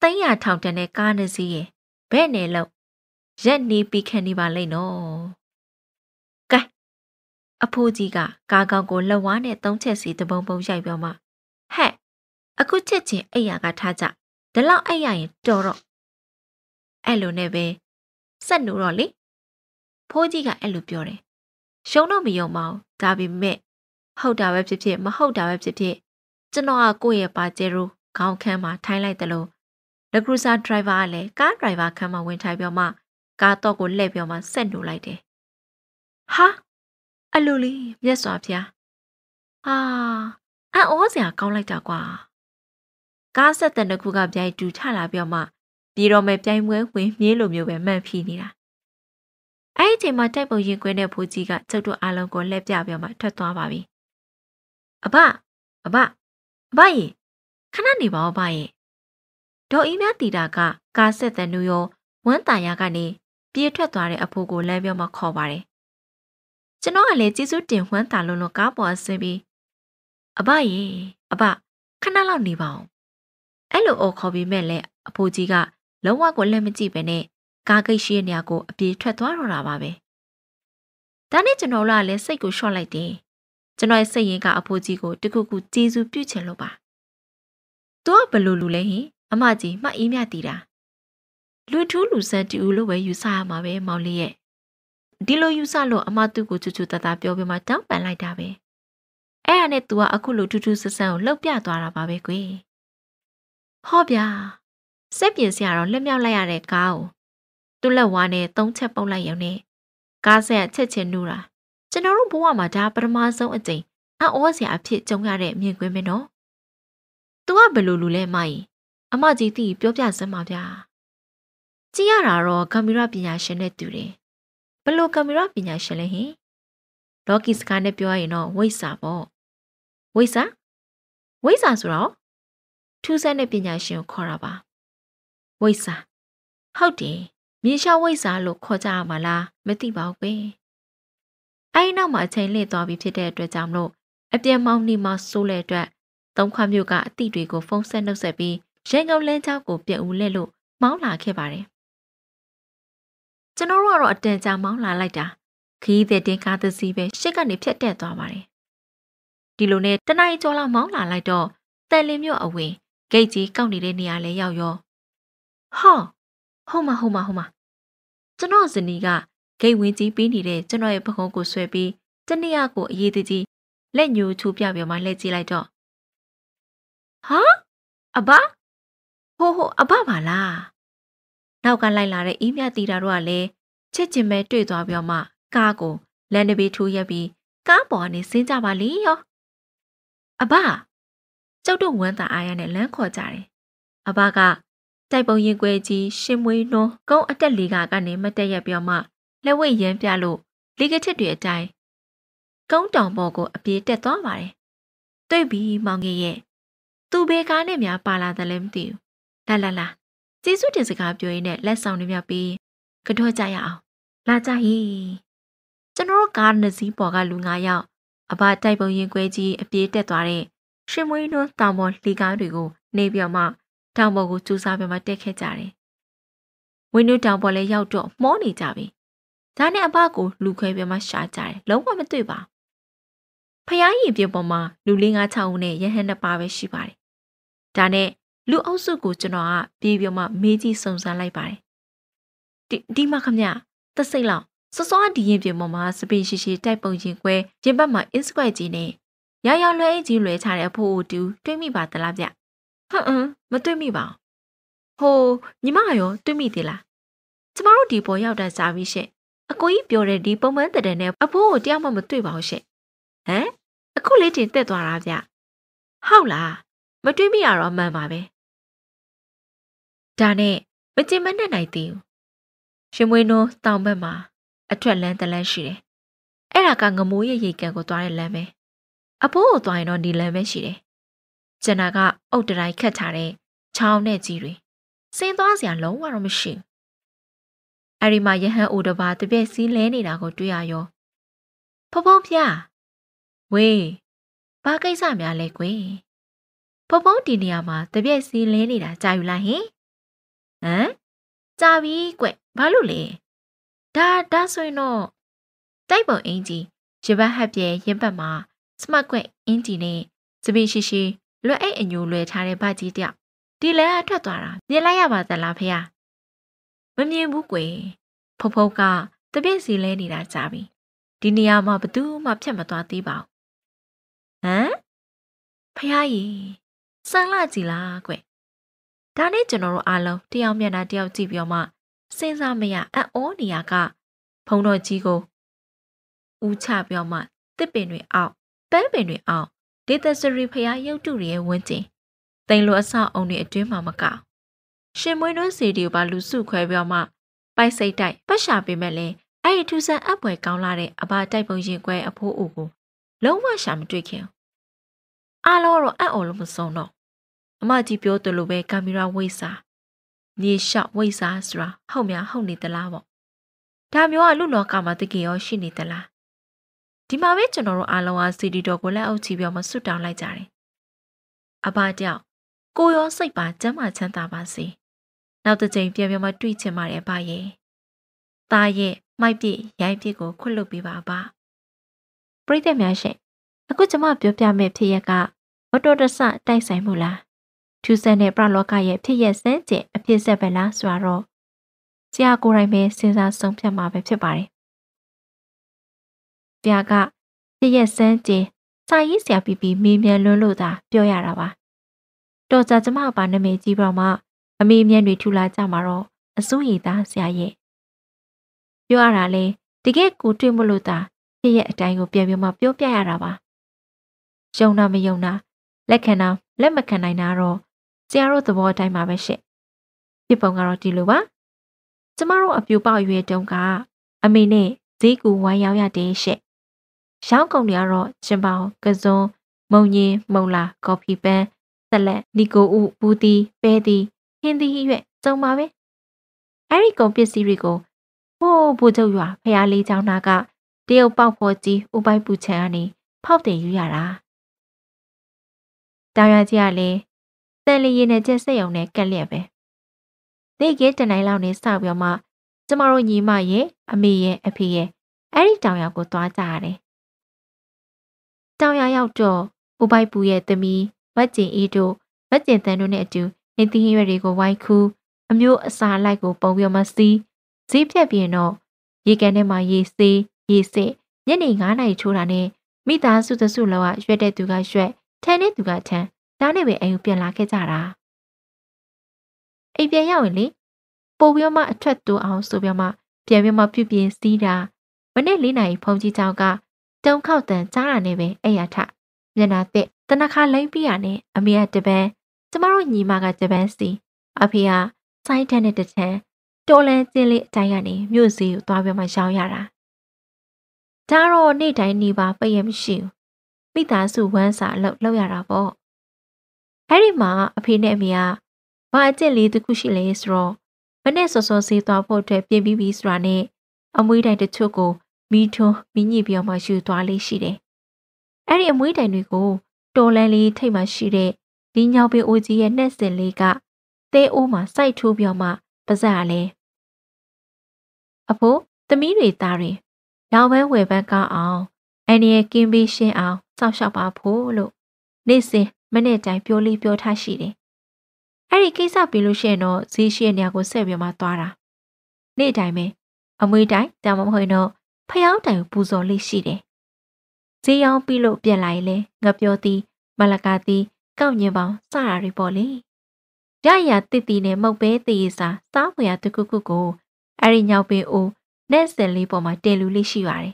300ထောင်တန်တဲ့ကားနှစ်စီးရဲ့ဘယ်နယ်လောက်ရက်နေပြီးခံနေပါလိမ့်နော်။ကဲအဖိုးကြီးကကာကောင်ကိုလက်ဝါးနဲ့သုံးချက်စီတပုံပုံရိုက်ပြောမှဟဲ့အခုချက်ချင်းအိယာကထားကြဒီလောက်အိယာရင်တော်တော့အဲ့လိုနဲ့ပဲဆက်နိုးတော့လေဖိုးကြီးကအဲ့လိုပြောတယ်။ရှုံတော့မယုံပါဘူးဒါပေမဲ့ဟုတ်တာပဲဖြစ်ဖြစ်မဟုတ်တာပဲဖြစ်ဖြစ်ကျွန်တော်ကကိုယ့်ရဲ့ပါကျဲရိုးခေါင်းခန်းမှာထိုင်းလိုက်တယ်လို့လက်ကူစာဒရိုင်ဘာကလည်းကားဒရိုင်ဘာခန်းမှာဝင်ထိုင်ပြောမှကားတော့ကိုလှည့်ပြောမှဆက်နိုးလိုက်တယ်။ဟာအလူလေးမျက်စွာဖျား။ဟာအံ့ဩစရာကောင်းလိုက်တာကွာ။ကားဆက်တဲ့တစ်ခုကပြိုင်တူထလာပြောမှပြီးတော့မှပြိုင်ပွဲဝင်မြင်းလိုမျိုးပဲမှန်ဖြီနေတာ။အဲ့ဒီချိန်မှာတိုက်ပုံရင်ခွင်းတဲ့ဖိုးကြီးကကျုပ်တို့အားလုံးကိုလှည့်ပြပြောမှထွက်သွားပါပြီ။အဘအဘအဘရေခဏနေပါဦးဘရေ။ဒေါ်အီးမြတီတာက ကားဆက်တဲ့နူရောဝမ်းတာယာကနေပြေးထွက်သွားတဲ့အဖိုးကိုလမ်းပြောမှခေါ်ပါတယ်။ကျွန်တော်ကလည်းကျေးဇူးတင်ဝမ်းသာလွန်းလို့ကားပေါ်ဆင်းပြီးအဘရေအဘခဏလောက်နေပါဦး။အဲ့လိုအော်ခေါ်ပြီးမဲ့လည်းအဖိုးကြီးကလုံးဝကိုလက်မကြည့်ပဲနဲ့ကားဂိတ်ရှိတဲ့နေရာကိုအပြေးထွက်သွားတော့တာပါပဲ။ဒါနဲ့ကျွန်တော်ကလည်းစိတ်ကိုရှော့လိုက်တယ်။ကျွန်တော်ရဲ့စိတ်ရင်းကအဖိုးကြီးကိုတခုခုကျေးဇူးပြုချင်လို့ပါ။သူကဘလို့လူလဲဟင်အမကြီးမှအေးမြတည်တာ။လူထူးလူဆန်းတူလို့ပဲယူဆရမှာပဲမောင်လေးရဲ့ဒီလိုယူဆလို့အမသူ့ကိုချူချူတတပြောပြမှတောင်းပန်လိုက်တာပဲအဲ့ဒါနဲ့ तू ကအခုလိုထူးထူးဆန်းဆန်းကိုလှုပ်ပြသွားတာပါပဲကွယ်ဟောဗျာစက်ပြင်စရာတော့လက်မြောက်လိုက်ရတဲ့ကားကိုသူ့လက်ဝါးနဲ့သုံးချက်ပုတ်လိုက်ရုံနဲ့ကားဆက်ကချက်ချင်းနူးတာကျွန်တော်တို့ဘဝမှာဒါပထမဆုံးအကြိမ်အံ့ဩစရာအဖြစ်ကြုံရတဲ့မြင်ကွင်းပဲနော်။ "तू ကဘယ်လိုလူလဲမိုင်။အမကြီးသိပြောပြစမ်းပါဗျာကြည့်ရတာတော့ကင်မရာပညာရှင်နဲ့တူတယ်ဘလို့ကင်မရာပညာရှင်လဲဟင်လော်ကီစကားနဲ့ပြောရရင်တော့ဝိစာပေါ့ဝိစာဝိစာဆိုတော့ထူးဆန်းတဲ့ပညာရှင်ကိုခေါ်တာပါဝိစာဟုတ်တယ်မြေရှားဝိစာလို့ခေါ်ကြရမှာလားမသိပါဘူးပဲအဲဒီနောက်မှာအချိန်လင့်သွားပြီဖြစ်တဲ့အတွက်ကြောင့်မလို့အပြင်းမောင်းနေမှာစိုးတဲ့အတွက်သုံးခွမျိုးကအသည့်တွေကိုဖုံးဆက်နှုတ်ဆက်ပြီးရန်ကုန်လမ်းကြောင်းကိုပြန်ဦးလှည့်လို့မောင်းလာခဲ့ပါတယ်ကျွန်တော်တို့ကတော့အတန်ကြာမောင်းလာလိုက်တာခီးသည်တင်ကားသစီပဲရှစ်ကနေဖြတ်တက်သွားပါတယ်ဒီလိုနဲ့တနအိကျော်လောက်မောင်းလာလိုက်တော့တန်လင်းမြို့အဝင်ဂိတ်ကြီးကောက်နေတဲ့နေရာလဲရောက်ရောဟောဟုတ်မဟုတ်မဟုတ်မကျွန်တော်ဇနီးကဂိတ်ဝင်ကြီးပြီးနေတဲ့ကျွန်တော်ရဲ့ပခုံးကိုဆွဲပြီးတနည်းကိုအရေးတကြီးလက်ညှိုးချူပြပြောမှလှည့်ကြည့်လိုက်တော့ဟာအဘဟိုဟိုအဘပါလားနောက်ကလိုက်လာတဲ့အေးမြတီတာတို့ကလည်းချစ်ချင်ပဲတွေ့သွားပြောမှကားကိုလန်တပေထိုးရက်ပြီးကားပေါ်ကနေဆင်းကြပါလေရောအဘကျုပ်တို့ဝမ်းသာအားရနဲ့လမ်းခေါ်ကြတယ်အဘကတိုက်ပုံရင်ကွဲကြီးရှင်မွေးနှုံးကုန်းအတက်လေးကကနေမတက်ရက်ပြောမှလက်ဝိတ်ရမ်းပြလို့လေကထစ်တွေအတိုင်းကုန်းတောင်ပေါ်ကို အပြေးတက်သွားပါတယ်တွေ့ပြီးမောင်ငယ်ရဲ့သူ့ဘေကားနဲ့များပါလာတယ်လည်းမသိဘူးလာလာလာကျေးဇူးတင်စကားပြောရင်းနဲ့လက်ဆောင်တွေမြတ်ပြီးကတော့ကြရအောင်လာကြဟိကျွန်တော်ကားနှစ်စီးပေါ်ကလူ၅ယောက်အဘတိုက်ပုံရင်ကွဲကြီးအပြေးတက်သွားတဲ့ရှင်မွေးနှုံးတောင်ပေါ်လှေကားတွေကို နေပြောင်မှတောင်ပေါ်ကိုကျူးစားပြမတက်ခဲ့ကြတယ်ဝင်းနှုံးတောင်ပေါ်လည်းရောက်တော့မောနေကြပြီဒါနဲ့အဘကို လူခွဲပြမရှာကြတယ်လုံးဝမတွေ့ပါဖယားရင်ပြပေါ်မှာလူလေး၅၆ဦးနဲ့ရဟန်းနှစ်ပါးပဲရှိပါတယ်ဒါနဲ့လူအုပ်စုကိုကျွန်တော်ကပြေးပြီးမှမေးကြည့်စုံစမ်းလိုက်ပါတယ်ဒီဒီမှာခမသစိတ်လောက်စစောဒီရင်ပြင်ပေါ်မှာစပင်ရှိရှိတိုက်ပုံရင်ခွဲရင်ဘတ်မှာ insquare ကြီးနဲ့ရရလွဲအကြီးလွဲချတဲ့အဖိုးအိုတူတွေးမိပါသလားဗျဟုတ်အင်းမတွေးမိပါဘူးဟိုညီမရောတွေးမိသေးလားကျမတို့ဒီပေါ်ရောက်တာစားပြီရှင့်အကိုကြီးပြောတဲ့ဒီပုံမှန်တဲ့တဲ့နဲ့အဖိုးကိုတယောက်မှမတွေ့ပါဘူးရှင့်ဟမ်အခုလေးတင်တက်သွားတာဗျဟုတ်လားမတွေးမိရတော့အမှန်ပါပဲဒါနဲ့မကြင်မနဲ့နိုင်သေးဘူးရှင်မွေးနှုံးတောင်ဘက်မှာအထွက်လန်းတလန်းရှိတယ်အဲ့ဒါကငမိုးရဲ့ရိတ်ကန်ကိုသွားတဲ့လမ်းပဲအဖိုးကိုသွားရင်တော့ဒီလမ်းပဲရှိတယ်ကျန်တာကအုတ်တရိုင်ခတ်ထားတဲ့ချောင်းနဲ့ကြီးတွေစင်းသွားစရာလုံးဝတော့မရှိဘူးအဲ့ဒီမှာယဟန်အိုတပါတပြည့်စည်းလဲနေတာကိုတွေ့ရရောဖဖုံးဖျားဝေးဘာကိစ္စများလဲကွယ်ဖဖုံးဒီနေရာမှာတပြည့်စည်းလဲနေတာကြာယူလားဟင်ဟမ်ကြာပြီကွဘာလို့လဲဒါဒါဆိုရင်တော့တိုက်ပုံအင်ကြီးရပတ်ဟပ်ပြဲရင်ပတ်မှာစမတ်ကွအင်ကြီးနဲ့စပီရှိရှိလွယ်အိတ်အညိုလွယ်ထားတဲ့ဗကြီးတယောက်ဒီလန်းကထွက်သွားတာမြင်လိုက်ရပါသလားဖေ။မမြင်ဘူးကွယ်။ဖုတ်ဖုတ်ကတပြည့်စီလဲနေတာကြာပြီ။ဒီနေရာမှာဘသူမှဖြတ်မသွားသေးပါဘူး။ဟမ်။ဖះကြီးစမ်းလာကြည်လားကွယ်ဒါနဲ့ကျွန်တော်တို့အားလုံးတယောက်မျက်နှာတယောက်ကြည့်ပြီးတော့မှစဉ်းစားမရအံ့ဩနေရကဘုံတော်ကြီးကိုဥချပြီးတော့မှတစ်ပင်တွေအောက်ပန်းပင်တွေအောက်ဒေသစရီဖရာရုပ်တုတွေရဲ့ဝန်းကျင်တိမ်လိုအဆောက်အုံတွေအတွင်းမှာမကရှင်မွေးနှွေးစီတွေကိုပါလူစုခွဲပြီးတော့မှပိုက်စိတ်တိုက်ပတ်ရှာပေးမဲ့လဲအဲ့ဒီထူဆန်းအပွဲကောင်းလာတဲ့အဘတိုက်ပုံရင်ကွဲအဖိုးအိုကိုလုံးဝရှာမတွေ့ခင်အားလုံးတော့အံ့ဩလို့မဆုံးတော့အမကြီးပြောသလိုပဲကင်မရာဝိစာနေရှဝိစာဆိုတာဟုတ်များဟုတ်နေသလားပေါ့ဒါမျိုးကလူလောကမှာတကယ်ရောရှိနေသလားဒီမှာပဲကျွန်တော်တို့အားလုံးကစီဒီတော်ကိုလက်အုပ်ချီပြီးမှဆွတ်တောင်းလိုက်ကြတယ်အဘတယောက်ကိုရောစိတ်ပါကျမ်းမာချမ်းသာပါစေ နောက်တစ်ချိန်ပြန်ပြန်မှတွေ့ချင်ပါတယ်အဘရဲ့သားရဲ့မိုက်ပြည့်ရိုင်းပြည့်ကိုခွတ်လွတ်ပေးပါအဘပရိသတ်များရှင်အခုကျွန်မပြောပြမယ့်ဖြစ်ရက်ကမတော်တဆတိုက်ဆိုင်မှုလားထူးဆန်းတဲ့ပြလောကရဲ့ဖြစ်ရဆန်းကျင်အဖြစ်ဆက်ပဲလားဆိုတော့ဆရာကိုယ်တိုင်ပဲစဉ်းစားဆုံးဖြတ်မှာပဲဖြစ်ပါတယ်။ဆရာကဖြစ်ရဆန်းကျင်စာရေးဆရာပီပီမေးမြန်းလွန်းလို့သာပြောရတာပါ။တော်ကြကျမပါနာမည်ကြီးပေါ့မှအမေးမြန်းတွေထူလာကြမှာတော့အစိုးရသားဆရာရဲ့ပြောရတာလဲတကယ်ကိုတွေ့မလို့သာဖြစ်ရဲ့အတိုင်းကိုပြန်ပြောမှပြောပြရတာပါ။ယုံတာမယုံတာလက်ခံတာလက်မခံနိုင်တာတော့ဆရာတို့သဘောတိုင်းပါပဲရှင့်ဖြစ်ပုံကတော့ဒီလိုပါကျမတို့အပြူပေါက်ရွေတုံးကအမေနဲ့ဈေးကူဝိုင်းရောက်ရတယ်ရှင့်ရောင်းကုန်တွေကတော့ကျင်ပေါင်ကစွန်းမုံရင်မုံလာကော်ဖီပန်းဆက်လက်နီကိုဥဘူးတီပဲတီဟင်းတီရွက်စုံပါပဲအဲ့ဒီကုန်ပစ္စည်းတွေကိုဟိုးဘူချုပ်ရွာဖျားလေးเจ้าနာကတရုတ်ပေါက်ဖော်ကြီးဥပိုက်ပူချံကနေဖောက်တင်ယူရတာတာရကြီးကလည်းတန်လီရင်နဲ့ကျက်စက်ရုံနဲ့ကက်လျက်ပဲနေ့ကတနိုင်လောက်နေစပြီးမှကျမတို့ညီမရဲ့အမေရဲ့အဖေရဲ့အဲ့ဒီတောင်ရောက်ကိုသွားကြရတယ်တောင်ရောက်ရောက်တော့ပူပိုက်ပူရဲ့သမီးမတ်ကျင်အေးတို့မတ်ကျင်တန်တို့နဲ့အတူနေသင်းရွက်တွေကိုဝိုင်းခူးအမျိုးအစာလိုက်ကိုပုံပြီးမှစီးဈေးပြက်ပြင်တော့ရေကန်ထဲမှာရေစေးရေစစ်ညနေ9နာရီချိုးတာနဲ့မိသားစုတစုလောကရွက်တဲ့သူကရွက်ထန်တဲ့သူကထန်နားနဲ့ပဲအိမ်ကိုပြန်လာခဲ့ကြတာအိမ်ပြန်ရောက်ရင်လေပို့ပြီးမှအထက်တူအောင်ဆိုပြီးမှပြန်ပြီးမှပြုပြင်စည်းတာမနေ့လေးနိုင်ဖုန်ကြီးကြောင်ကတုံခောက်တန်ကြားတာနဲ့ပဲအဲ့ရထမျက်နာတက်တနခါလိမ့်ပြရနဲ့အမေကတပန်းကျမတို့ညီမကဂျပန်စီအဖေကစိုင်းထက်နဲ့တချမ်းတော်လန်ကျင်းလေးအတိုင်းကနေမြို့စည်းကိုသွားပြီးမှရောင်းရတာဒါတော့နေ့တိုင်းနေပါပည့်ရမရှိဘူးမိသားစုဝမ်းစာအလုပ်လုပ်ရတာပေါ့အဲ့ဒီမှာအဖေနဲ့အမေကဘာအကျင့်လေးတစ်ခုရှိလဲဆိုတော့မနဲ့စောစောဆေးသွားဖို့အတွက်ပြင်ပြီးပြီဆိုတာနဲ့အမွှေးတိုင်တချို့ကိုမီးထွန်းမီးညှိပြီးတော့မှယူသွားလေးရှိတယ်။အဲ့ဒီအမွှေးတိုင်တွေကိုတော်လန်လေးထိတ်မှရှိတဲ့ဒီညောင်ပင်အိုကြီးရဲ့နှက်စင်လေးကသဲအိုးမှာ စိုက်ထိုးပြီးတော့မှပါဇက်ရလဲ။အဖိုးသမီးတွေသားတွေရောင်ပန်းဝယ်ပန်းကောင်းအောင် အန်ရယ်ကင်းပြီးရှင်းအောင်စောင့်ရှောက်ပါဖို့လို့နေ့စဉ်မနေ့တိုင်းပြောလေးပြောထားရှိတယ်။အဲ့ဒီကိစ္စပြီးလို့ရှိရင်တော့ဈေးရှိတဲ့နေရာကိုဆက်ပြီးမှသွားတာ။နေ့တိုင်းပဲအမွေတိုင်းတာမမဟုတ်တော့ဖျောင်းတိုင်ပူဇော်လေးရှိတယ်။ဈေးရောင်းပြီးလို့ပြန်လာရင်လည်းငပြောသည်မလကာသည်ကောက်ညင်ပေါင်းစတာတွေပေါ့လေ။ရရတစ်တီနဲ့မုတ်ပဲတေးစာ စားဖွေရတခုခုကိုအဲ့ဒီညောင်ပင်အိုးနဲ့စင်လေးပေါ်မှာတင်လူလေးရှိပါတယ်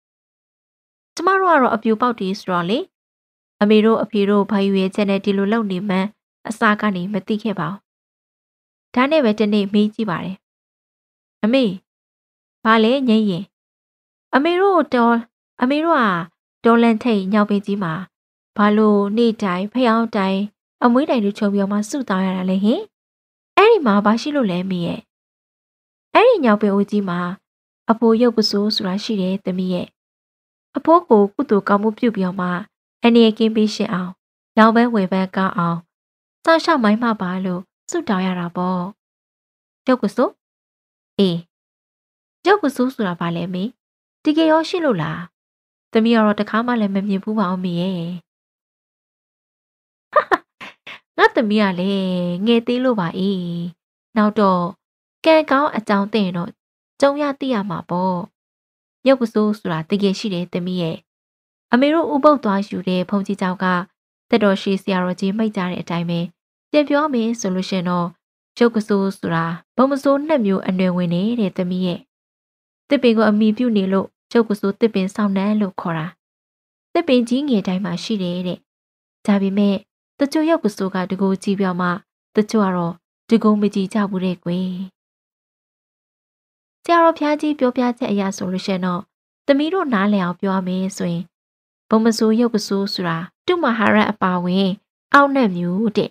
။ကျမတို့ကတော့အပြူပေါက်တီးဆိုတော့လေအမေတို့အဖေတို့ဘာယူရဲချက်နဲ့ဒီလိုလုပ်နေမှန်းအစကနေမသိခဲ့ပါဘူး။ဒါနဲ့ပဲတနေ့မေးကြည့်ပါတယ်။အမေဘာလဲငိမ့်ရင်အမေတို့တော်အမေတို့ဟာတော်လန်ထိတ်ညောင်ပင်ကြီးမှာဘာလို့နေ့တိုင်းဖျောင်းတိုင်းအမွေးတိုင်လူချုပ်ပြောင်းမှ စုတောင်းရတာလဲဟင်အဲ့ဒီမှာဘာရှိလို့လဲမိရဲ့အဲ့ဒီညောင်ပင်ဦးကြီးမှာအဖိုးရုပ်ပစိုးဆိုတာရှိတယ်တမီးရဲ့အဖိုးကိုကုသိုလ်ကောင်းမှုပြုပြောင်းမှအနေကင်းပြီးရှင်းအောင်နောက်ဘဲဝေဘက်ကောက်အောင်စောက်ရှောက်မိုင်းမပါလို့စွတ်တောင်းရတာပေါ့ရုပ်ကစုအေးရုပ်ကစုဆိုတာဘာလဲမေဒီကေရောရှိလို့လားသမီးရောတခါမှလည်းမမြင်ဘူးပါအောင်မေရဲ့ငါသမီးကလည်းငယ်သေးလို့ပါအေးနောက်တော့ကံကောင်းအကြောင်းသိရင်တော့ကြုံရသိရမှာပေါ့ရုပ်ကစိုးဆိုတာတကယ်ရှိတယ်သမီးရဲ့အမေတို့ဥပုပ်သွားယူတဲ့ဘုံကြီးเจ้าကတက်တော်ရှိဆရာတော်ကြီးမိတ်ကြတဲ့အတိုင်းပဲပြန်ပြောမယ်ဆိုလို့ရှင်တော့ရုပ်ကစိုးဆိုတာဘုံမစိုးနှစ်မျိုးအနွယ်ဝင်နေတဲ့သမီးရဲ့တစ်ပင်ကိုအမိပြုနေလို့ရုပ်ကစိုးတစ်ပင်ဆောင်နှန်းလို့ခေါ်တာတစ်ပင်ကြီးငယ်တိုင်းမှာရှိတယ်တဲ့ဒါပေမဲ့တချို့ရုပ်ကစိုးကတကူကြည့်ပြောမှတချို့ကတော့တကူမကြည့်ကြဘူးတဲ့ကွယ်ဆရာတော်ဖျားကြီးပြောပြချက်အရာဆိုလို့ရှင်တော့သမီးတို့နားလည်အောင်ပြောမယ်ဆိုရင်ဘုံမစိုးရုပ်ကစိုးဆိုတာတုမဟာရအပါဝင်အောက်နဲ့မျိုးတဲ့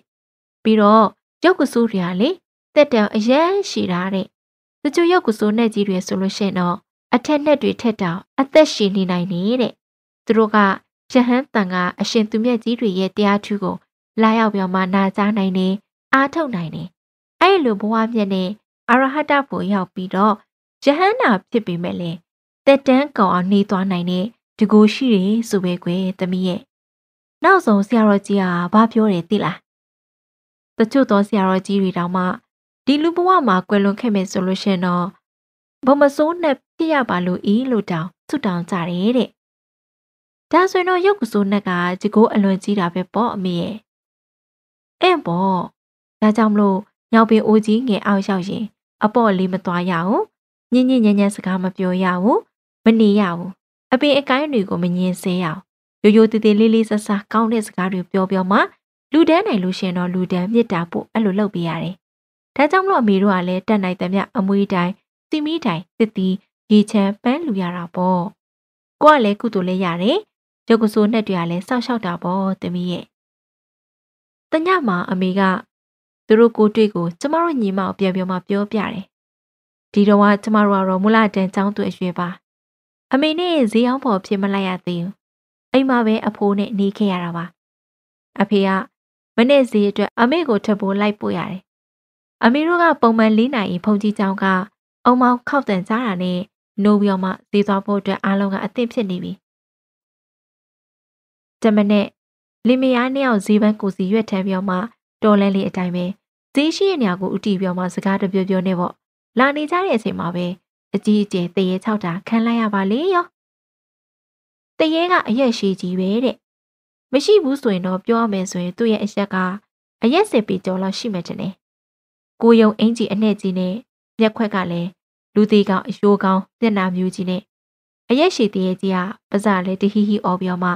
ပြီးတော့ရုပ်ကစိုးတွေကလေတက်တံအရန်ရှိတာတဲ့တချို့ရုပ်ကစိုးနဲ့ကြီးတွေဆိုလို့ရှိရင်တော့အထက်နဲ့တွေထက်တောင်အသက်ရှင်နေနိုင်နေတဲ့သူတို့ကရဟန်းတန်ကအရှင်သူမြတ်ကြီးတွေရဲ့တရားထုကို လာရောက်ပြောင်းမှနာကြားနိုင်တယ်အားထုတ်နိုင်တယ်အဲ့လိုဘဝမြတ်နဲ့အရဟတဖို့ရောက်ပြီးတော့ယဟန္တာဖြစ်ပေမဲ့လည်းတက်တန်းကောင်အောင်နေသွားနိုင်တဲ့တကူရှိတယ်ဆိုပဲကွယ်သမီးရဲ့နောက်ဆုံးဆရာတော်ကြီးကဘာပြောတယ်သိလားတချို့သောဆရာတော်ကြီးတွေတောင်မှဒီလူဘဝမှာကွယ်လွန်ခဲ့မယ်ဆိုလို့ရှင်တော့ဘုံမစိုးနဲ့ပြရပါလို့ဤလို့တောင်ဆုတောင်းကြတယ်တဲ့ဒါဆိုရင်တော့ရုပ်ကစိုးနဲ့ကဂျကိုအလွန်ကြီးတာပဲပေါ့အမေရဲ့အဲ့ပေါ့ဒါကြောင့်မလို့ညောင်ပင်အိုကြီးငယ်အောင်ရောက်ရင် အပေါ့လေးမသွားရအောင်ညင်ညင်ညံ့ညံ့စကားမပြောရအောင်မနေရအောင်အပင်အကိုင်းတွေကိုမငင်ဆဲရအောင်ရိုးရိုးတည်တည်လေးလေးဆဆကောင်းတဲ့စကားတွေပြောပြောမှလူတန်းနိုင်လို့ရှင်တော့လူတန်းမြစ်တာပို့အဲ့လိုလုပ်ပေးရတယ်။ဒါကြောင့်မလို့အမေတို့ကလည်းတက်နိုင်သမျှအမွေးတိုင်းစီမီးတိုင်းတစ်တီးရေချမ်းပန်းလူရတာပေါ့။ကိုကလည်းကုသိုလ်လည်းရတယ်။ရုပ်ကစိုးနဲ့တွေကလည်းစောက်ရှောက်တာပေါ့သမီးရဲ့။တညမှာအမေကသူတို့ကိုတွေ့ကိုကျမတို့ညီမကိုပြန်ပြောမှပြောပြတယ်။ဒီတော့ကကျမတို့ကတော့မူလတန်ចောင်းသူအရွယ်ပါအမေနဲ့ဈေးအောင်ဖို့ဖြစ်မလိုက်ရသေးဘူးအိမ်မှာပဲအဖိုးနဲ့နေခဲ့ရတာပါအဖေကမနေ့ဈေးအတွက်အမေကိုထပ်ပိုးလိုက်ပို့ရတယ်အမေတို့ကပုံမှန်၄နိုင်ဖုန်ကြီးကြောင်းကအုံမောင်းခောက်တန်ကြတာနဲ့နိုးပြီးတော့မှဈေးသွားဖို့အတွက်အားလုံးကအသင့်ဖြစ်နေပြီတမနဲ့လင်မယားနှစ်ယောက်ဈေးပန်းကိုစီရွက်ထမ်းပြီးတော့မှတော်လန်းလေးအတိုင်းပဲဈေးရှိတဲ့နေရာကိုဥတီပြီးတော့မှစကားတပြောပြောနဲ့ပေါ့လာနေကြတဲ့အချိန်မှာပဲအကြီးအကျယ်တရေချောက်တာခံလိုက်ရပါလေရောတရေကအရက်ရှိကြီးပဲတဲ့မရှိဘူးဆိုရင်တော့ပြောမယ်ဆိုရင်သူ့ရဲ့အရက်ကအရက်စစ်ပီကျော်လောက်ရှိမှတင်တယ်ကိုယုံအင်ကြီးအနှဲ့ကြီးနဲ့မျက်ခွက်ကလည်းလူသေးကောင်အယိုးကောင်မျက်နှာမျိုးကြီးနဲ့အရက်ရှိတရေကြီးကပါစားလဲတဟီဟီအော်ပြောမှ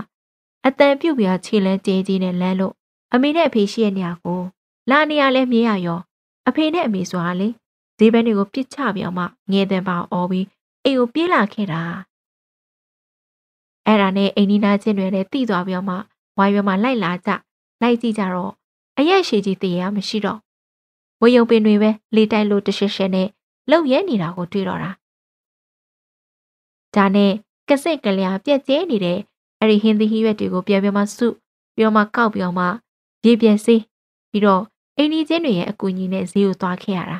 အတန်ပြုတ်ပြခြေလန်းကျဲကြီးနဲ့လမ်းလို့အမေနဲ့အဖေရှိရဲ့နေရာကို လာနေရလဲမြင်ရရောအဖေနဲ့အမေဆိုတာလေလေးပန်းတွေကိုပြစ်ချပြီးအောင်မှငဲတဲ့ပါအော်ပြီးအိမ်ကိုပြေးလာခဲ့တာအဲ့ဒါနဲ့အိမ်နီးနားချင်းတွေလည်းတိသွားပြီးအောင်မှဝိုင်းရွယ်မှလိုက်လာကြလိုက်ကြည့်ကြတော့အရက်ရှိကြီးတည်ရမရှိတော့ဝေယုံပင်တွေပဲလေတိုက်လို့တရှက်ရှက်နဲ့လှုပ်ရဲနေတာကိုတွေ့တော့တာဒါနဲ့ကစက်ကလျာပြက်ကျဲနေတဲ့အဲ့ဒီဟင်းသီးဟင်းရွက်တွေကိုပြန်ပြန်မှစုပြီးတော့မှ ကောက်ပြီးတော့မှရေပြန်စေးပြီးတော့အိမ်ကြီးချင်းတွေရဲ့အကူအညီနဲ့ဈေးကိုသွားခဲ့ရတာ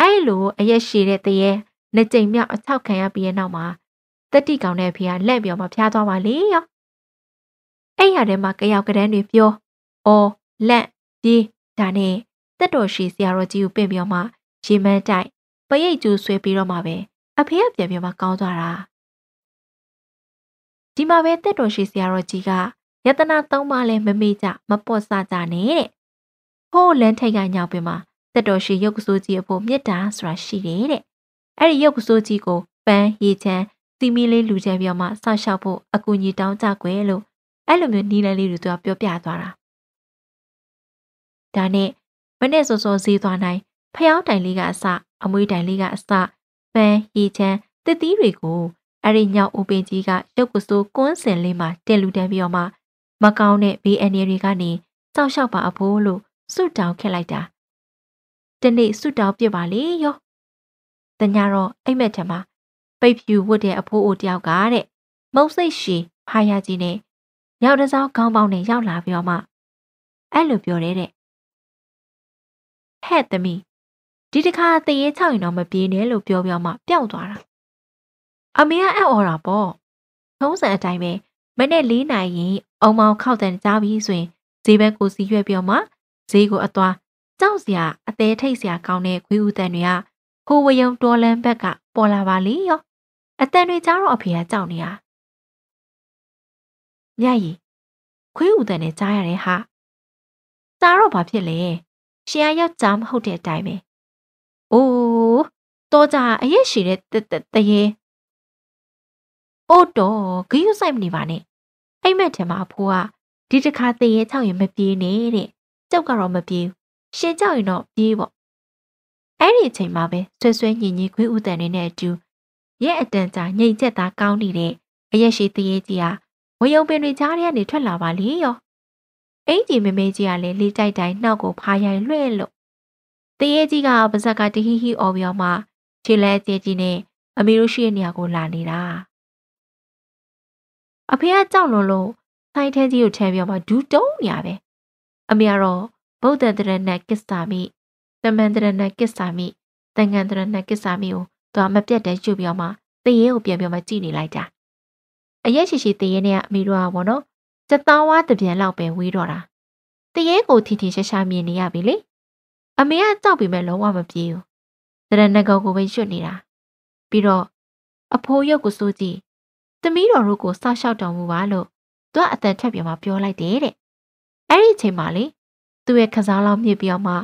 အဲ့လိုအရက်ရှည်တဲ့တရေနှစ်ကြိမ်မြောက်အချောက်ခံရပြီးတဲ့နောက်မှာတတိကောင်တဲ့ဖေကလက်ပြော်မှဖျားသွားပါလေရောအဲ့ရထဲမှာကြောက်ကတန်းတွေပြောအော်လက်ကြီးဒါနဲ့တက်တော်ရှည်ဆရာတော်ကြီးကိုပင့်ပြောမှရေမန်းတိုက်ပရိတ်ကျူဆွဲပြီးတော့မှပဲအဖေကပြန်ပြောမှကောင်းသွားတာဒီမှာပဲတက်တော်ရှည်ဆရာတော်ကြီးကယတနာသုံးပါးလဲမမေ့ကြမပော့စကြနဲ့တဲ့ဟိုးလန်းထိတ်ကညောင်ပင်မှာတက်တော်ရှိရုပ်ကစိုးကြီးအဖို့မေတ္တာဆိုတာရှိတယ်တဲ့အဲ့ဒီရုပ်ကစိုးကြီးကိုပန်းရေချမ်းစီမီလေးလူချမ်းပြောင်းမှဆောက်ရှောက်ဖို့အကူအညီတောင်းကြွယ်လို့အဲ့လိုမျိုးနီးလန်းလေးတွေသူကပြောပြသွားတာဒါနဲ့မနေ့စောစောဈေးသွားနိုင်ဖျောင်းတိုင်လေးကအစအမွေးတိုင်လေးကအစပန်းရေချမ်းတစ်သီးတွေကိုအဲ့ဒီညောင်အိုပင်ကြီးကရုပ်ကစိုးကွန်းစင်လေးမှာတင်လူတန်းပြီးတော့မှမကောင်းတဲ့ဘေးအန္တရာယ်တွေကနေစောက်ရှောက်ပါအဖို့လို့ဆုတောင်းခဲ့လိုက်တာတနေ့ဆုတောင်းပြပါလေရော။တညာတော့အိမ်မက်ထံမှာပိတ်ဖြူဝတ်တဲ့အဖိုးအိုတယောက်ကတဲ့မုံစိတ်ရှည်ဖာရကြီးနဲ့ရောင်တစောင်းခေါင်းပေါင်းနဲ့ရောက်လာပြီးတော့မှအဲ့လိုပြောတဲ့တဲ့ဟဲ့သမီးဒီတခါတရေချောက်ရင်တော့မပြေနဲ့လို့ပြောပြောမှပျောက်သွားတာအမေကအဲ့အော်တာပေါ့ထုံးစံအတိုင်းပဲမနေ့၄နိုင်ရင်အုံမောင်ခောက်တန်ကြားပြီးဆိုရင်ဈေးဘက်ကိုစီရွက်ပြောမှဈေးကိုအသွာကြောက်စရာအသေးထိတ်စရာကောင်းတဲ့ခွေးဦးတန်တွေကဟိုဝယုံတော်လန်းဘက်ကပေါ်လာပါလေရောအတန်တွေကြားတော့အဖေကကြောက်နေတာမြတ်ကြီးခွေးဦးတန်နဲ့ကြားရတယ်ဟာကြားတော့ဘာဖြစ်လဲရှင်အရောက်ကြားမဟုတ်တဲ့အတိုင်းပဲအိုးတော့ကြအရက်ရှိတဲ့တရေအို့တော့ဂိယူဆိုင်မနေပါနဲ့အိမ်မက်ထဲမှာအဖိုးကဒီတခါတရေချောက်ရင်မပြေးနဲ့တဲ့ကျောက်ကတော့မပြေးရှင်းကြောက်ရင်တော့ပြေးပေါ့အဲ့ဒီအချိန်မှာပဲဆွဲဆွဲညင်ညင်ခွေးဥတန်တွေနဲ့အတူရဲ့အတန်ကြာညိတ်ချက်သားကောင်းနေတဲ့အရက်ရှိသေးကြီးဟာဝေယုံပင်တွေကြားထဲကနေထွက်လာပါလေရောအင်ကြီးမမေကြီးကလည်းလေးတိုက်တိုင်းနှောက်ကိုဖားရိုင်လွှဲ့လို့တရေကြီးကပါဇက်ကတဟီဟီ အော်ပြောမှခြေလဲကျဲကြီးနဲ့အမေတို့ရှိတဲ့နေရာကိုလာနေတာအဖေကကြောက်လွန်လို့ဆိုင်ထဲကြီးကိုထဲပြောမှဒူးတုံးနေရပဲအမေကတော့ဗုဒ္ဓတရဏကိစ္စာမိသမန္တရဏကိစ္စာမိသံဃံတရဏကိစ္စာမိကိုသူကမပြတ်တဲ့ယူပြီးတော့မှတရေကိုပြန်ပြီးမှကြည်နေလိုက်တာအရက်ရှိရှိတရေနဲ့ကအမိတို့ကဘောနော်စတောင်းဝါတပြန်လောက်ပဲဝေးတော့တာတရေကိုထီထီရှာရှာမြင်နေရပြီလေအမေကကြောက်ပြီးမဲ့လုံးဝမပြေဘူးတရဏကောကိုပဲရွတ်နေတာပြီးတော့အဖိုးရုပ်ကိုစိုးကြည့်သမီးတော်တို့ကိုစောက်ရှောက်တော်မူပါလို့သူကအတန်ထက်ပြန်မှပြောလိုက်တယ်တဲ့အဲ့ဒီအချိန်မှာလေသူ့ရဲ့ခစားလောက်မြစ်ပြီးတော့မှ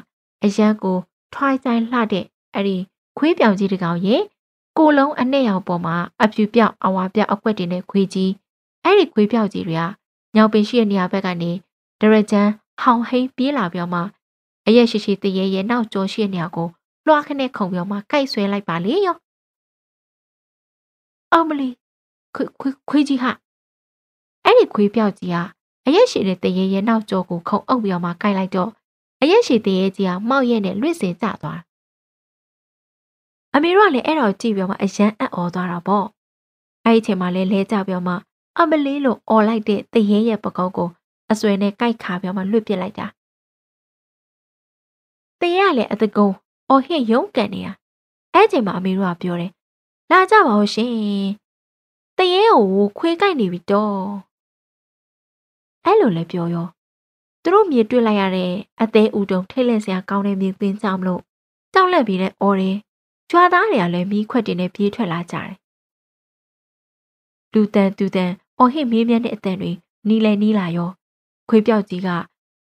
အရန်ကို ထွိုင်းဆိုင်လှတဲ့အဲ့ဒီခွေးပြောင်ကြီးတကောင်ရဲ့ကိုလုံးအနဲ့ရောင်ပေါ်မှာအပြူပြောက်အဝါပြောက်အကွက်တင်တဲ့ခွေးကြီးအဲ့ဒီခွေးပြောက်ကြီးတွေကညောင်ပင်ရှိတဲ့နေရာဘက်ကနေဒရဂျန်ဟောင်ဟိန်ပြေးလာပြောမှအရက်ရှိရှိတရေရဲ့နောက်ကျော်ရှိတဲ့နေရာကိုလွှားခနဲ့ခုံပြောမှကိုက်ဆွဲလိုက်ပါလေရောအောင်မလီခွေးခွေးကြီးဟာအဲ့ဒီခွေးပြောက်ကြီးဟာအရက်ရှိတဲ့တရေရဲ့နောက်ကြောကိုခုံအုပ်ပြီးတော့မှကိုက်လိုက်တော့အရက်ရှိတရေကြီးကမောက်ရက်နဲ့လွင့်စင်ကျသွားအမေတို့ကလည်းအဲ့တော့ကြည့်ပြီးတော့မှအရန်အံ့ဩသွားတာပေါ့အဲ့ဒီအချိန်မှာလည်းလဲကြပြီးတော့မှ အမလေးလို့អော်လိုက်တဲ့တရေရဲ့ပကုံးကို အစွဲနဲ့ကိုက်ခါပြီးတော့မှလွတ်ပစ်လိုက်တာတရေကလည်းအတကုံအော်ဟစ်ရုံးကန်နေတာအဲ့ချိန်မှာအမေတို့ကပြောတယ်လာကြပါဦးရှင်တရေကိုခွေးကိုက်နေပြီတော့အဲ့လိုလည်းပြောရောသူတို့မြေတွေ့လိုက်ရတဲ့အသေးဦးတုံထိတ်လန့်စရာကောင်းတဲ့မြေသင်းချောင်းလို့တောက်လန့်ပြီးတဲ့အော်တယ်ကြွာသားတွေကလည်းမီးခွက်တင်နဲ့ပြေးထွက်လာကြတယ်လူတန်သူတန်အော်ဟစ်မေးမြန်းတဲ့အတန်တွေနီးလဲနီးလာရောခွေးပြောက်ကြီးက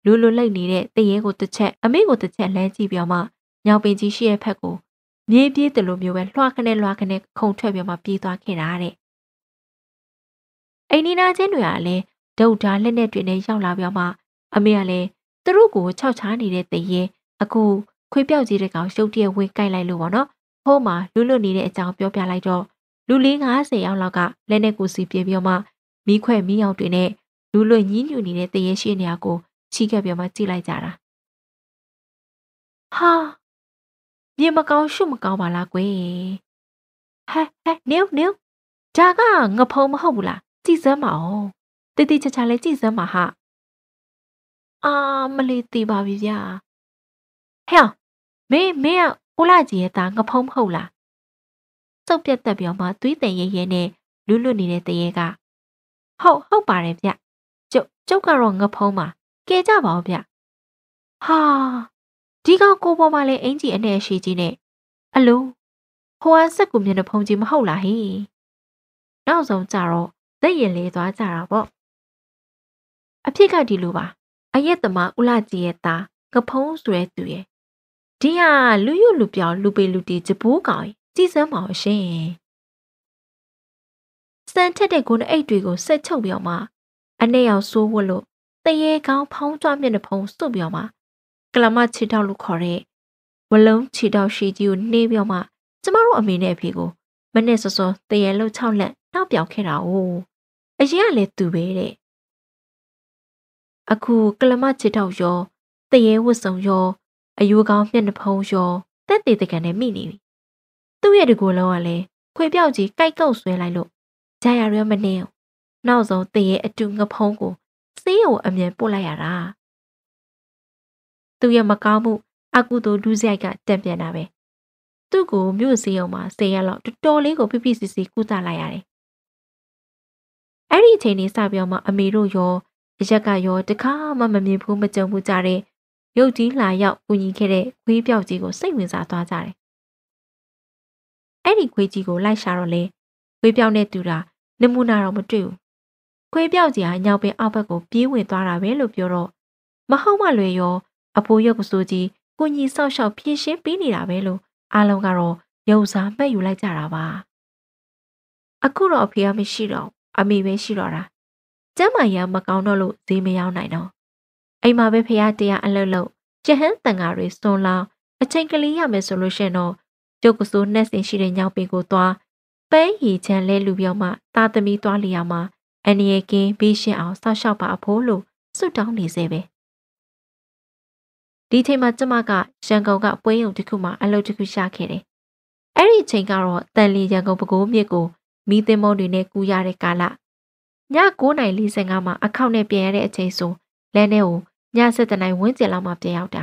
လူလူလိုက်နေတဲ့တရေကိုတစ်ချက် အမေကိုတစ်ချက်လှမ်းကြည့်ပြောမှညောင်ပင်ကြီးရှိရဲ့ဖက်ကိုမြေးပြေးတလိုမျိုးပဲလွှားခနဲ့လွှားခနဲ့ခုံထွက်ပြောမှပြေးသွားခဲ့တာတဲ့အိန္ဒိနာချင်းတွေကလည်းဒုတ်ဓာလက်နဲ့တွေနဲ့ရောက်လာပြောင်းမှအမေကလည်းသူတို့ကိုခြောက်ချားနေတဲ့တရင်အခုခွေးပြောက်ကြီးတဲ့ကောင်ရှုပ်တည့်ဝင်ကိုက်လိုက်လို့ပေါ့နော်ဖုံးမှာလူလွတ်နေတဲ့အကြောင်းပြောပြလိုက်တော့လူလေး90ယောက်လောက်ကလက်နဲ့ကိုစီပြေပြောင်းမှမိခွဲမိယောက်တွေနဲ့လူလွတ်ညှင်းညူနေတဲ့တရင်ရှိနေရာကိုချီးကပ်ပြောင်းမှကြည့်လိုက်ကြတာဟာမြင်မကောင်းရှုမကောင်းပါလားကွယ်ဟဲ့ဟဲ့နင်းနင်းဒါကငဖုံမဟုတ်ဘူးလားကြည်စမ်းပါအောင်တိတိချာချာလေးကြည့်စမ်းပါဟာအာမလေးတီပါပြီဗျာဟဲ့မင်းမင်းကဦးလာကြီးရဲ့သားငဖုံးမဟုတ်လားစုပ်ပြက်တက်ပြောင်းမှသွေးတင်ရဲရဲနဲ့လွတ်လွတ်နေတဲ့တရေကဟုတ်ဟုတ်ပါတယ်ဗျကျုပ်ကျုပ်ကတော့ငဖုံးပါကဲကြပါဦးဗျဟာဒီကောင်ကိုပေါ်မှာလည်းအင်ကြီးအနဲ့ရှိကြီးနဲ့အလိုဟိုဟာစက်ကူမျက်နှာဖုံးကြီးမဟုတ်လားဟိနောက်ဆုံးကြတော့သက်ရင်လေးသွားကြတာပေါ့အဖြစ်ကဒီလိုပါအရက်သမားဦးလာကြီးရဲ့သားကဖုံးဆိုတဲ့သူရဲ့ဒီဟာလူရွလူပြောင်လူပေလူတီဂျပိုးကောင်ကြည်စမ်းပါအောင်ရှင်စံထက်တဲ့ကိုယ်နဲ့အိတ်တွေကိုဆက်ချုပ်ပြောင်းမှအနဲ့ရောက်ဆိုးဝတ်လို့တရေကောင်းဖောင်းကြွမျက်နှာဖုံးစွတ်ပြောင်းမှကလမခြေထောက်လို့ခေါ်တဲ့ဝလုံးခြေထောက်ရှိကြီးကိုနှေးပြောင်းမှကျမတို့အမေနဲ့အဖေကိုမနဲ့စောစောတရေလုံး၆လက်နောက်ပြောင်ခဲ့တာ哦အရင်ကလည်းသူပဲတဲ့အခုကလမချစ်တော့ရောတရေဝတ်စုံရောအယူကောင်းမျက်နှာဖုံးရောတက်သေးတကန်နဲ့မိနေပြီသူ့ရဲ့တကူလုံးကလည်းခွေပြောက်ကြီးကြိုက်ကုတ်ဆွဲလိုက်လို့ဂျာရရမနေနောက်ဆုံးတရေအတူငဖုံးကိုစေးကိုအမြန်ပို့လိုက်ရတာသူ့ရဲ့မကောင်းမှု အကုသို့ဒူးဆိုင်ကတံပြန်တာပဲသူ့ကိုမြို့စည်းရုံမှာစေရလောက်တော်တော်လေးကိုပြပြစီစီကုသလိုက်ရတယ်အဲ့ဒီအချိန်လေးစပြောင်းမှအမေတို့ရောအရက်ကရောတခါမှမမြင်ဘူးမကြုံဘူးကြတဲ့ရုပ်ကြီးလာရောက်ကူညီခဲ့တဲ့ခွေးပြောက်ကြီးကိုစိတ်ဝင်စားသွားကြတယ်။အဲ့ဒီခွေးကြီးကိုလိုက်ရှာတော့လေခွေးပြောက်နဲ့တူတာနမူနာတော့မတွေ့ဘူး။ခွေးပြောက်ကြီးဟာညောင်ပင်အောက်ဘက်ကိုပြေးဝင်သွားတာပဲလို့ပြောတော့မဟုတ်မလွယ်ရော အဖိုးရုပ်ကစိုးကြီးကူညီဆောက်ရှောက်ဖြည့်ရှင်းပေးနေတာပဲလို့အားလုံးကတော့ရုပ်စားမှတ်ယူလိုက်ကြတာပါ။အခုတော့အဖေကမရှိတော့အမေပဲရှိတော့တာကျမ်းမာရမကောင်းတော့လို့ဈေးမရောက်နိုင်တော့အိမ်မှာပဲဖះတရားအလုလုကျဟန်းတန်ဃာတွေစွန်လောင်းအချိန်ကလေးရမယ်ဆိုလို့ရှင်တော့ကျုပ်ကစိုးနှက်စင်ရှိတဲ့ညောင်ပင်ကိုသွားပန်းရီချမ်းလဲလူပြောင်းမှသာသမီသွားလျာမှာအန်ရကင်းဘေးရှင်အောင်ဆောက်ရှောက်ပါအဖို့လို့စွတ်တောင်းနေစေပဲဒီချိန်မှာကျမကရန်ကုန်ကပွဲရုံတစ်ခုမှာအလုပ်တစ်ခုရှာခဲ့တယ်။အဲ့ဒီချိန်ကတော့တန်လီရန်ကုန်ပဲခူးမြစ်ကိုမိသင်းမုံတွေနဲ့ကူရတဲ့ကာလည9:45မှာအခောက်နဲ့ပြန်ရတဲ့အချိန်ဆိုလမ်းထဲကိုည7:00နာရီဝန်းကျင်လောက်မှပြန်ရောက်တာ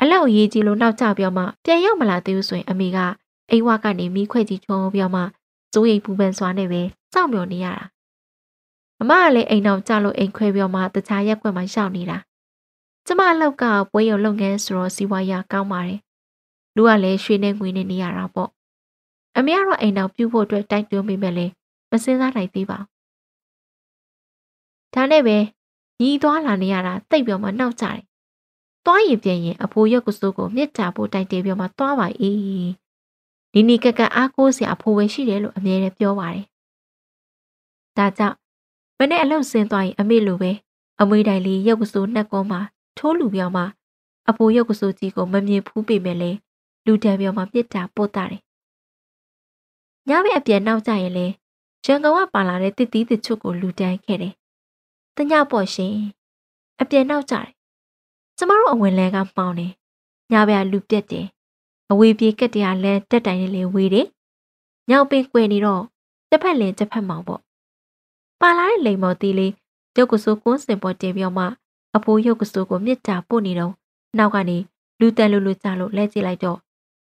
အလောက်ရေးကြီးလို့နောက်ကျပြောမှပြန်ရောက်မလာသေးဘူးဆိုရင်အမေကအိမ်ဝကနေမိခွဲကြီးချုံပြောမှစိုးရိမ်ပူပန်စွာနဲ့ပဲစောင့်မျှော်နေရတာအမကလည်းအိမ်တော်ကြလို့အိမ်ခွဲပြောမှတခြားရက်ွက်မှာရှောက်နေတာကျမအလောက်ကပွဲရုံလုပ်ငန်းဆိုတော့စီဝါရကောင်းပါတယ်လူကလည်းရွှေနဲ့ငွေနဲ့နေရတာပေါ့အမေကတော့အိမ်တော်ပြုဖို့အတွက်တိုက်တွန်းပေးမဲ့လည်းမစင်းစားနိုင်သေးပါဘူးဒါနဲ့ပဲညီသွားလာနေရတာတိတ်ပြောမှနှောက်ကြတယ်သွားရင်ပြန်ရင်အဖိုးရွက်ကစိုးကိုမြစ်တာဖို့တိုက်တယ်ပြောမှသွားပါ၏နီနီကကအားကိုးစရာအဖိုးပဲရှိတယ်လို့အမြဲတမ်းပြောပါတယ်ဒါကြောင့်မနေ့အလုပ်ဆင်းသွားရင် အမေလိုပဲအမွေတိုင်လေးရုပ်ကစိုးနှက်ကောမှာထိုးလူပြောင်းမှာအဖိုးရုပ်ကစိုးကြီးကိုမမြင်ဖူးပေမဲ့လည်းလူတံပြောင်းမှာပြစ်တာပို့တာတယ်။ညမအပြန်နောက်ကြရင်လည်းရန်ကုန်ကပါလာတဲ့တစ်သီးတစ်ချွတ်ကိုလူတန်းခဲ့တယ်။တညပေါ့ရှင်။အပြင်နောက်ကြတယ်။ကျမတို့အဝင်လဲကပေါင်းတယ်။ညဘက်လူပြက်တယ်။အဝေးပြေကက်တရားလဲတက်တိုင်လေးလေးဝေးတယ်။ညောင်ပင်ကွယ်နေတော့တစ်ဖက်လင်တစ်ဖက်မောင်ပေါ့။ပါလာတဲ့လိမ်မော်သေးလေးရုပ်ကစိုးကွန်းစင်ပေါ်တင်ပြောင်းမှအဖိုးရုပ်ကစိုးကိုမြစ်တာပို့နေတော့နောက်ကနေလူတန်လူလူကြလို့လဲကြည့်လိုက်တော့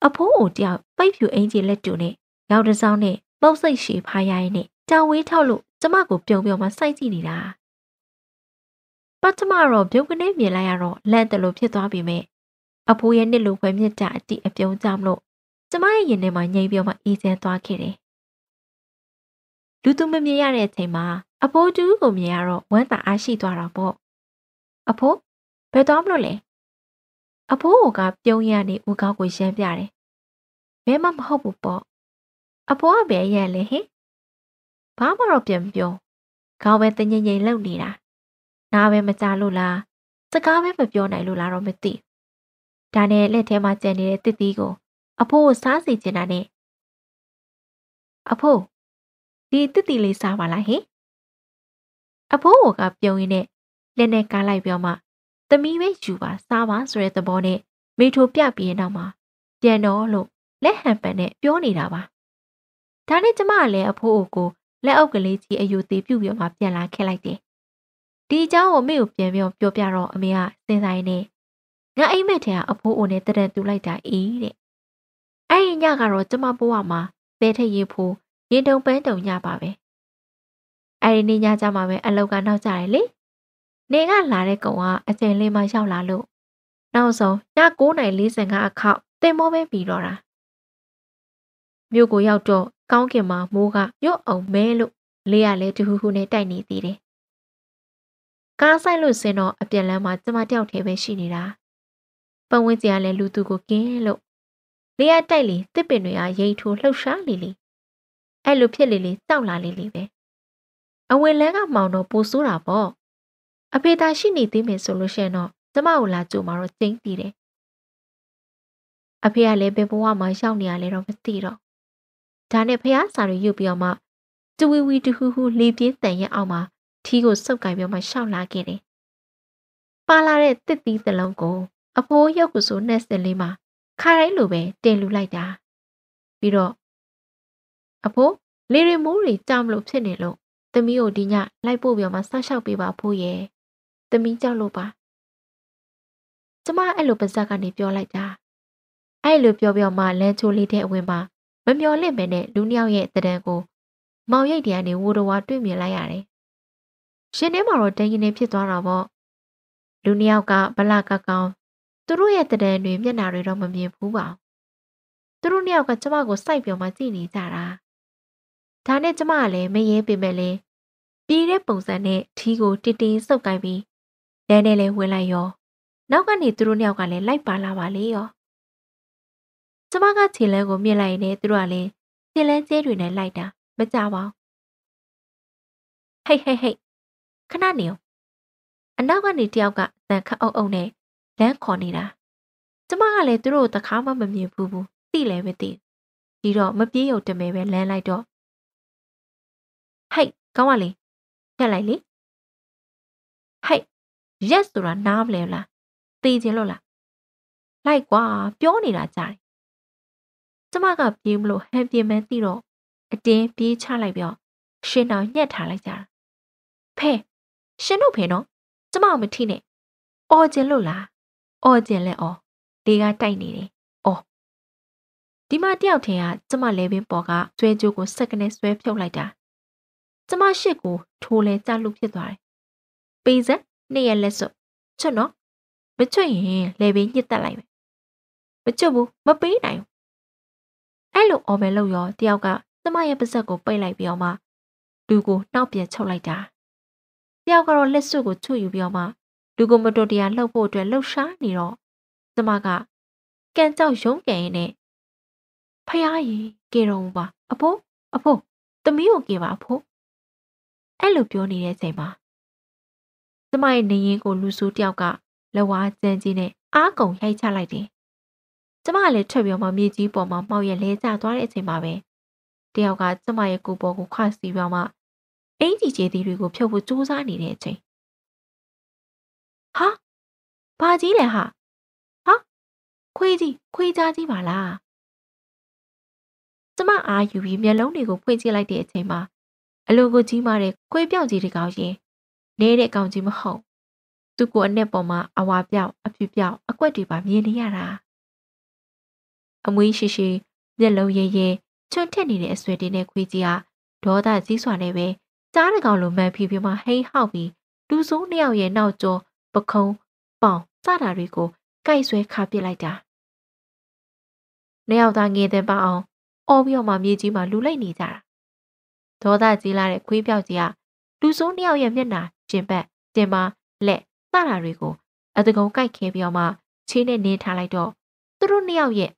အဖိုးအိုတယောက်ပိတ်ဖြူအင်ကြီးလက်တူနဲ့ရောက်တစောင်းနဲ့ပုတ်စိတ်ရှည်ဖားရိုင်းနဲ့ကြောင်ဝေးထောက်လို့ကျမကိုပြုံပြုံမှစိုက်ကြည့်နေတာပထမတော့ပြုံကနေမြင်လိုက်ရတော့လန့်တယ်လို့ဖြစ်သွားပြီမဲ့အဖိုးရဲ့နှစ်လူခွဲမြစ်တာအတိအပြုံးကြမလို့ကျမရဲ့ရင်ထဲမှာငြိမ်ပြုံးမှအေးချမ်းသွားခဲ့တယ်လူသူမမြင်ရတဲ့အချိန်မှာအဖိုးတူကိုမြင်ရတော့ဝမ်းသာအားရှိသွားတာပေါ့အဖိုးဘယ်တော့မလို့လဲအဖိုးကပြုံးရနေဦးကောင်းကိုရမ်းပြတယ်ဘဲမှမဟုတ်ဘူးပေါ့အဖိုးကပဲရက်လဲဟင်ဘာမှတော့ပြန်ပြောခေါင်းပဲတငိမ့်ငိမ့်လုံနေတာနားပဲမကြလို့လားစကားပဲမပြောနိုင်လို့လားတော့မသိဒါနဲ့လက်ထဲမှာကျန်နေတဲ့တစ်သီးကိုအဖိုးကိုစားစီချင်တာနဲ့အဖိုးဒီတစ်သီးလေးစားပါလားဟင်အဖိုးကပြုံရင်းနဲ့လက်နဲ့ကားလိုက်ပြောမှ သမီးပဲယူပါစားပါဆိုတဲ့သဘောနဲ့မိထိုပြပြီးရင်နောက်မှာပြန်တော့လို့လက်ဟန်ပန်နဲ့ပြောနေတာပါ။ဒါနဲ့ကျမကလည်းအဖိုးအိုကိုလက်အုပ်ကလေးကြီးအယူသေးပြုတ်ပြီးမှပြန်လာခဲ့လိုက်တယ်။ဒီအကြောင်းကိုမေကိုပြန်ပြောပြောပြတော့အမေကစဉ်းစားနေငါအိမ်မက်ထဲကအဖိုးအိုနဲ့တရံတူလိုက်တာအေးတဲ့။အဲ့ဒီညကတော့ကျမဘဝမှာဘဲထက်ရေဖိုးရင်တုံပန်းတုံညပါပဲ။အဲ့ဒီနေ့ညကျမှပဲအလောက်ကနောက်ကျတယ်လေ။နေကလာတဲ့ကောင်ကအချိန်လေးမှရောက်လာလို့နောက်ဆုံးည9:45အခောက်တင်မောပဲပြီးတော့တာမြို့ကိုရောက်တော့ကောင်းကင်မှာမိုးကညွတ်အောင်မဲလို့လေးရလဲတဟူးဟူးနဲ့တိုက်နေသေးတယ်။ကားဆိုင်လို့စင်တော့အပြန်လမ်းမှာကျမတယောက်တည်းပဲရှိနေတာ။ပတ်ဝန်းကျင်ကလည်းလူသူကိုကင်းလို့လေးရတိုက်လေတစ်ပင်တွေကရိတ်ထိုးလှုပ်ရှားလေလေ။အဲ့လိုဖြစ်လေလေတောက်လာလေလေပဲ။အဝင်လန်းကမောင်တော့ပိုဆိုးတာပေါ့။အဖေသာရှိနေသေးမယ်ဆိုလို့ရှိရင်တော့ကျမကိုလာကြိုမှာတော့ကျင်းပြီးတယ်။အဖေကလည်းဘယ်ဘဝမှာရောက်နေရလဲတော့မသိတော့ဒါနဲ့ဖះစာတွေယူပြီးတော့မှတူဝီဝီတူဟူဟူလေပြင်းတန်ရက်အောက်မှာထီးကိုစုပ်ကင်ပြီးမှရှောက်လာခဲ့တယ်။ပါလာတဲ့တစ်သီးသလုံးကို အဖိုးရုပ်ကဆိုနဲ့စင်လေးမှာခါတိုင်းလိုပဲတင်လူလိုက်တာ။ပြီးတော့အဖိုးလေရီမိုးတွေကြောက်မလို့ဖြစ်နေလို့သမီးကိုဒီညလိုက်ပို့ပြီးမှဆောက်ရှောက်ပေးပါဖိုးရဲ့။သမီးကြောက်လို့ပါ။ကျမအဲ့လိုပါဇက်ကနေပြောလိုက်တာ။အဲ့လိုပြောပြောမှလမ်းချိုးလေးတဲ့အဝင်မှာမမျော်လင့်ပဲနဲ့လူနှစ်ယောက်ရဲ့တံတန်ကိုမောင်ရိပ်တရနေဝိုတော်ဝါတွေ့မြင်လိုက်ရတယ်။ရှင်ထဲမှာတော့တန်ရင်နေဖြစ်သွားတာပေါ့။လူနှစ်ယောက်ကဗလာကကောင် သူတို့ရဲ့တံတန်တွေမျက်နှာတွေတော့မမြင်ဘူးပါ။သူတို့နှစ်ယောက်ကကျမကိုစိုက်ပြောမှကြည့်နေကြတာ။ဒါနဲ့ကျမကလည်းမရဲပေမဲ့လည်းပြေးတဲ့ပုံစံနဲ့ထီးကိုတင်းတင်းဆုပ်ကိုင်းပြီးလမ်းထဲလဲဝင်လိုက်ရောနောက်ကနေသူတို့နှစ်ယောက်ကလည်းလိုက်ပါလာပါလေရော။ကျမကခြေလဲကိုမြင်လိုက်ရင်သူတို့ကလည်းခြေလဲကျဲတွေနဲ့လိုက်တာမကြပါဘူးဟိတ်ဟိတ်ဟိတ်ခဏနေအောင်အနောက်ကနေတယောက်ကသံခတ်အုပ်အုပ်နဲ့လမ်းခေါ်နေတာကျမကလည်းသူတို့တခါမှမမြင်ဘူးဘူးသိလည်းမသိဒီတော့မပြေးရုံတမဲပဲလမ်းလိုက်တော့ဟိတ်ကောင်းပါလေဖြတ်လိုက်လေဟိတ်ရက်ဆိုတာနားမလဲလားသိချင်လို့လားလိုက်ကွာပြောနေတာကြားတယ်ကျမကပြေးမလို့ဟန်ပြင်းမှန်းသိတော့အတင်းပြေးချလိုက်ပြီးရှင်တော်ညှက်ထားလိုက်ကြတာဖဲရှင်တို့ဖဲနော်ကျမမထိနဲ့အော်ကျင်လို့လားအော်ကျင်လဲအော်လေကတိုက်နေတယ်အော်ဒီမှာတယောက်ထင်ကကျမလဲပင်ပေါ်ကကျွဲကျိုးကိုစက်ကနေဆွဲဖြုတ်လိုက်တာကျမရှစ်ကိုထိုးလဲကြလူဖြစ်သွားတယ်ပေစက်နှစ်ရက်လက်စွပ်ချွတ်နော်မချွတ်ရင်လဲပင်ညစ်တက်လိုက်မယ်မချွတ်ဘူးမပေးနိုင်ဘူးအဲ့လိုအော်ဘယ်လုပ်ရောတယောက်ကကျမရဲ့ပါဇက်ကိုပိတ်လိုက်ပြီးတော့မှလူကိုနှောက်ပြန်ချုပ်လိုက်တာတယောက်ကတော့လက်စွပ်ကိုချွတ်ယူပြီးတော့မှလူကိုမတော်တရားလှုပ်ဖို့အတွက်လှုပ်ရှားနေတော့ကျမကကန်ကြောက်ရုံးကန်ရင်နဲ့ဖះရေကေတော်ပါအဖိုးအဖိုးသမီးကိုကေပါအဖိုးအဲ့လိုပြောနေတဲ့အချိန်မှာကျမရဲ့နေရင်ကိုလူဆိုးတယောက်ကလဝါကျန်းကြီးနဲ့အားကုန်ရိုက်ချလိုက်တယ်ကျမလည်းထွက်ပြောင်းမှမြေကြီးပေါ်မှာမှောက်ရက်လဲကျသွားတဲ့အချိန်မှာပဲတယောက်ကကျမရဲ့ကိုယ်ပေါ်ကိုခွစီပြောင်းမှအင်ကြီးကျေးသီးတွေကိုဖြုတ်ဖို့စူးစမ်းနေတဲ့အချိန်ဟာဘာကြီးလဲဟာဟာခွေးကြီးခွေးကြားကြီးပါလားကျမအားယူပြီးမျက်လုံးတွေကိုဖွင့်ကြည့်လိုက်တဲ့အချိန်မှာအလိုကိုကြီးမာတဲ့ခွေးပြောင်ကြီးတကောင်ရင်နေတဲ့ကောင်ကြီးမဟုတ်သူ့ကိုအ내ပေါ်မှာအဝါပြောက်အဖြူပြောက်အကွက်တွေပါမြင်နေရတာအမွေးရှိရှိမျက်လုံးရဲရဲချွတ်ထက်နေတဲ့အဆွဲတင်တဲ့ခွေးကြီးဟာဒေါသကြီးစွာနဲ့ပဲကြားတကောင်လိုမှန်ဖြီဖြီမှဟိန်းဟောက်ပြီးလူဆိုးနှစ်ယောက်ရဲ့နောက်ကျောပခုံးပေါင်စတာတွေကိုကိုက်ဆွဲခါပစ်လိုက်တာနှစ်ယောက်သားငယ်တဲ့ပအောင်အော်ပြီးတော့မှမြေကြီးမှာလူလိုက်နေကြတာဒေါသကြီးလာတဲ့ခွေးပြောက်ကြီးကလူဆိုးနှစ်ယောက်ရဲ့မျက်နှာကျင်ပတ်တင်ပါလက်စတာတွေကိုအတကုံကိုက်ခဲပြီးတော့မှခြေနဲ့နင်းထားလိုက်တော့သူတို့နှစ်ယောက်ရဲ့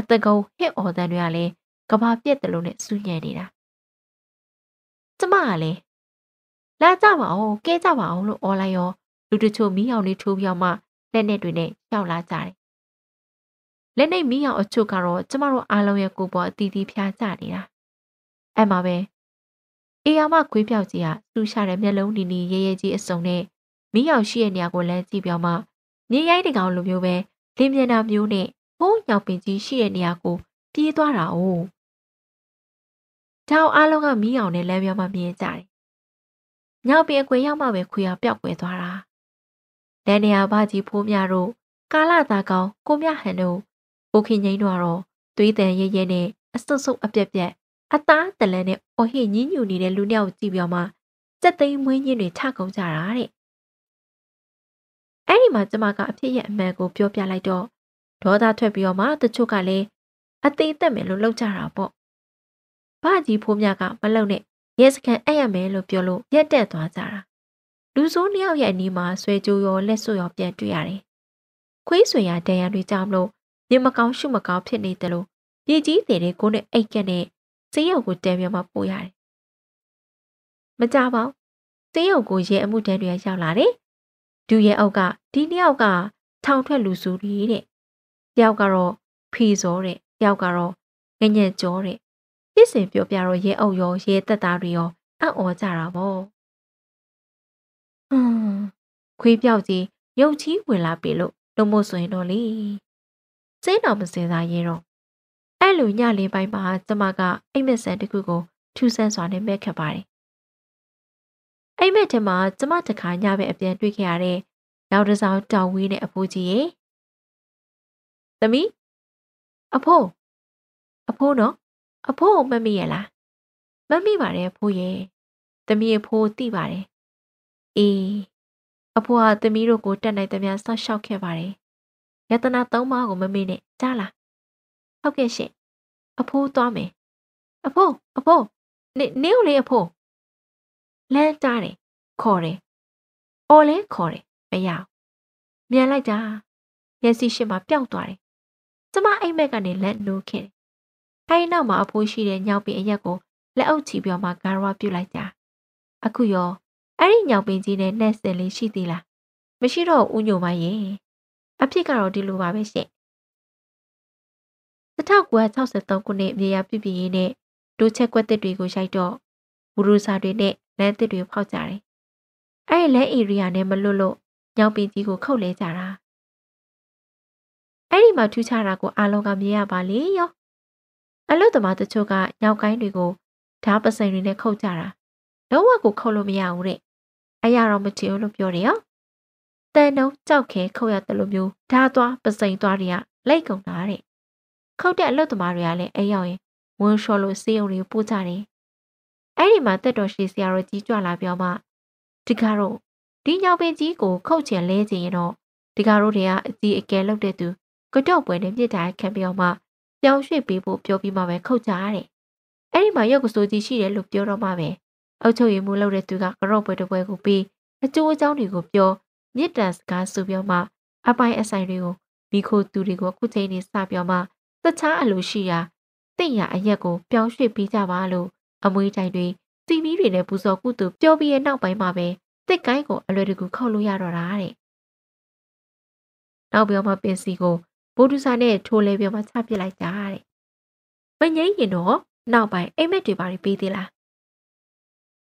အတကုံဟစ်အော်တန်တွေကလည်းကဘာပြက်တယ်လို့နဲ့စူးညံနေတာကျမကလည်းလာကြပါအောင်ကဲကြပါအောင်လို့အော်လိုက်ရောလူတချို့မီးရောင်တွေထိုးပြောင်းမှလက်နဲ့တွေနဲ့ရှောက်လာကြတယ်လက်နဲ့မီးရောင်အချို့ကတော့ကျမတို့အားလုံးရဲ့ကိုယ်ပေါ်အတီးတီးဖျားကြနေတာအဲ့မှာပဲအေယာမခွေးပြောက်ကြီးကသူ့ရှာတဲ့မျက်လုံးနီနီရဲရဲကြီးအစုံနဲ့မီးရောင်ရှိတဲ့နေရာကိုလမ်းကြည့်ပြောင်းမှမြေရိုက်တကောင်လိုမျိုးပဲလင်းမြန်တာမျိုးနဲ့ဟိုးညောင်ပင်ကြီးရှိတဲ့နေရာကိုပြေးသွားတာ哦။တောင်အားလုံးကမီးအောင်နဲ့လမ်းပြောင်းမှမြင်ကြတယ်။ညောင်ပင်အကွယ်ရောက်မှပဲခွေရပျောက်ကွယ်သွားတာ။လမ်းနေရာဘကြီးဖိုးမြတို့ကာလာသားကောင်ကိုမြဟန်တို့ကိုခင်ငိမ့်တို့ကတော့သွေးတန်ရဲရဲနဲ့အစွတ်ဆုပ်အပြက်ပြက်အသားတလန်နဲ့အော်ဟစ်ညင်းညူနေတဲ့လူနှစ်ယောက်ကြည့်ပြောမှစက်သိမ်းမွေးညင်းတွေထကုန်ကြတာတဲ့။အဲ့ဒီမှာကျမကအဖြစ်ရဲ့အမှန်ကိုပြောပြလိုက်တော့ဒေါသထွက်ပြီးတော့မှတချို့ကလည်းအသေးသက်မယ်လို့လောက်ကြတာပေါ့ဘကြီးဖိုးမြကမလုံနဲ့ရဲစခန်းအဲ့ရမယ်လို့ပြောလို့ရက်တက်သွားကြတာလူဆိုးနှစ်ယောက်ရဲ့အနီးမှာဆွဲကြိုးရောလက်ဆွပ်ရောပြန်တွေ့ရတယ်ခွေးဆွေရဒဏ်ရာတွေကြောင့်မလို့မြင်မကောင်းရှုမကောင်းဖြစ်နေတယ်လို့ပြည်ကြီးတွေတဲ့ကိုနဲ့အိတ်ကက်နဲ့စေးရုံကိုတံပြန်မှပို့ရတယ်မကြပါဘူးစေးရုံကိုရဲအမှုတန်းတွေကရောက်လာတယ်ဒူရဲအုပ်ကဒီနှစ်ယောက်ကထောင်ထွက်လူစုတွေတဲ့တယောက်ကတော့ဖီစောတဲ့တယောက်ကတော့ငညက်ကြောတဲ့ဖြစ်စဉ်ပြောပြတော့ရဲအုပ်ရောရဲသက်သားတွေရောအံ့ဩကြတာပေါ့ဟွန်းခွေးပြောက်ကြီးရုပ်ကြီးဝင်လာပြီလို့လို့မို့ဆိုရင်တော့လေစိတ်တော်မစင်စားရဲတော့အဲ့လိုညလေးပိုင်းမှာကျမကအိမ်မက်ဆန်တစ်ခုကို ထူဆန်းစွာနဲ့မဲ့ခတ်ပါတယ်အိမ်မက်ထဲမှာကျမတခါညပဲအပြန်တွေ့ခဲ့ရတဲ့ရောက်တစောင်းတောင်ဝေးနဲ့အဖိုးကြီးရဲ့သမီးအဖိုးအဖိုးနော်အဖိုးမမိရလားမမိပါတယ်အဖိုးရဲ့သမီးအဖိုးသိပါတယ်အေးအဖိုးဟာသမီးတို့ကိုတတ်နိုင်သမျှဆောက်ရှောက်ခဲ့ပါတယ်ယတနာသုံးပါးကိုမမိနဲ့ကြားလားဟုတ်ကဲ့ရှင်အဖိုးသွားမယ်အဖိုးအဖိုးနေနေဦးလေအဖိုးလမ်းတားတယ်ခေါ်တယ်အော်လဲခေါ်တယ်မရအောင်မြန်လိုက်တာမျက်စိရှင်းမှာပျောက်သွားတယ်ကျမအိမ်မက်ကနေလက်နိုးခင်။ခိုင်းနောက်မှာအဖိုးရှိတဲ့ညောင်ပင်အရက်ကိုလက်အုပ်ချီပြောမှဂါရဝပြုတ်လိုက်တာ။အခုရောအဲ့ဒီညောင်ပင်ကြီးနဲ့နှက်စင်လေးရှိသေးလား။မရှိတော့ဦးညိုမရဲ့။အဖြစ်ကတော့ဒီလိုပါပဲရှင့်။1963ခုနှစ်မြေယာပြပြင်းရေးနဲ့ဒိုးချက်ကွက်သစ်တွေကိုရိုက်တော့ဘူရူစာတွေနဲ့လမ်းသစ်တွေဖောက်ကြတယ်။အဲ့ဒီလမ်း area နဲ့မလွတ်လို့ညောင်ပင်ကြီးကိုခုတ်လဲကြတာ။အဲ့ဒီမှာထူးခြားတာကိုအားလုံးကမြင်ရပါလေရောအလုတ်သမားတချို့ကညောင်ကိုင်းတွေကိုဓာပစိန်တွေနဲ့ခုတ်ကြတာလုံးဝကိုခုတ်လို့မရဘူးတဲ့အရာတော့မချင်ဘူးလို့ပြောတယ်ရောတန်တုံးကြောက်ခဲခုတ်ရတယ်လို့မျိုးဓာသွားပစိန်သွားတွေကလိုက်ကုန်တာတဲ့ခုတ်တဲ့အလုတ်သမားတွေကလည်းအဲ့ရောက်ရင်ဝန်လျှော်လို့စေးုံတွေပို့ကြတယ်အဲ့ဒီမှာ တက်တော်ရှိဆရာတော်ကြီးကြွလာပြောမှဒီကတော့ဒီညောင်ပင်ကြီးကိုခုတ်ချင်လဲချင်ရင်တော့ဒီကတော့တွေကအကြီးအကဲလောက်တဲ့သူကတော့ပွဲနဲ့မြစ်တိုင်းခံပြောင်းမှပြောင်းရွှေ့ပေးဖို့ပြောပြီးမှပဲခုတ်ကြရတယ်။အဲ့ဒီမှာရုပ်ကစိုးကြီးရှိတယ်လို့ပြောတော့မှပဲအုပ်ချုပ်ရေးမှုလုပ်တဲ့သူကကတော့ပွဲတစ်ပွဲကိုပြီးအကျိုးအကြောင်းတွေကိုပြောမြစ်တန်စကားဆိုပြောမှအပိုင်အဆိုင်တွေကိုမိခိုသူတွေကိုအခုချိန်နေစပြောမှတခြားအလိုရှိရာတင့်ရအရက်ကိုပြောင်းရွှေ့ပေးကြပါလို့အမွေးတိုင်တွေစီမီတွေနဲ့ပူဇော်ကုသိုလ်ပြောပြီးရဲ့နောက်ပိုင်းမှာပဲတစ်ကိုင်းကိုအလွယ်တကူခောက်လို့ရတော့တာတဲ့။နောက်ပြောမှပင်စီကိုဗိုလ်ဒူစာနဲ့ထိုးလဲပြောမှချပစ်လိုက်တာတဲ့မငိမ့်ရင်တော့နောက်ပိုင်းအိမ်မက်တွေပါပြီးပေးသေးလား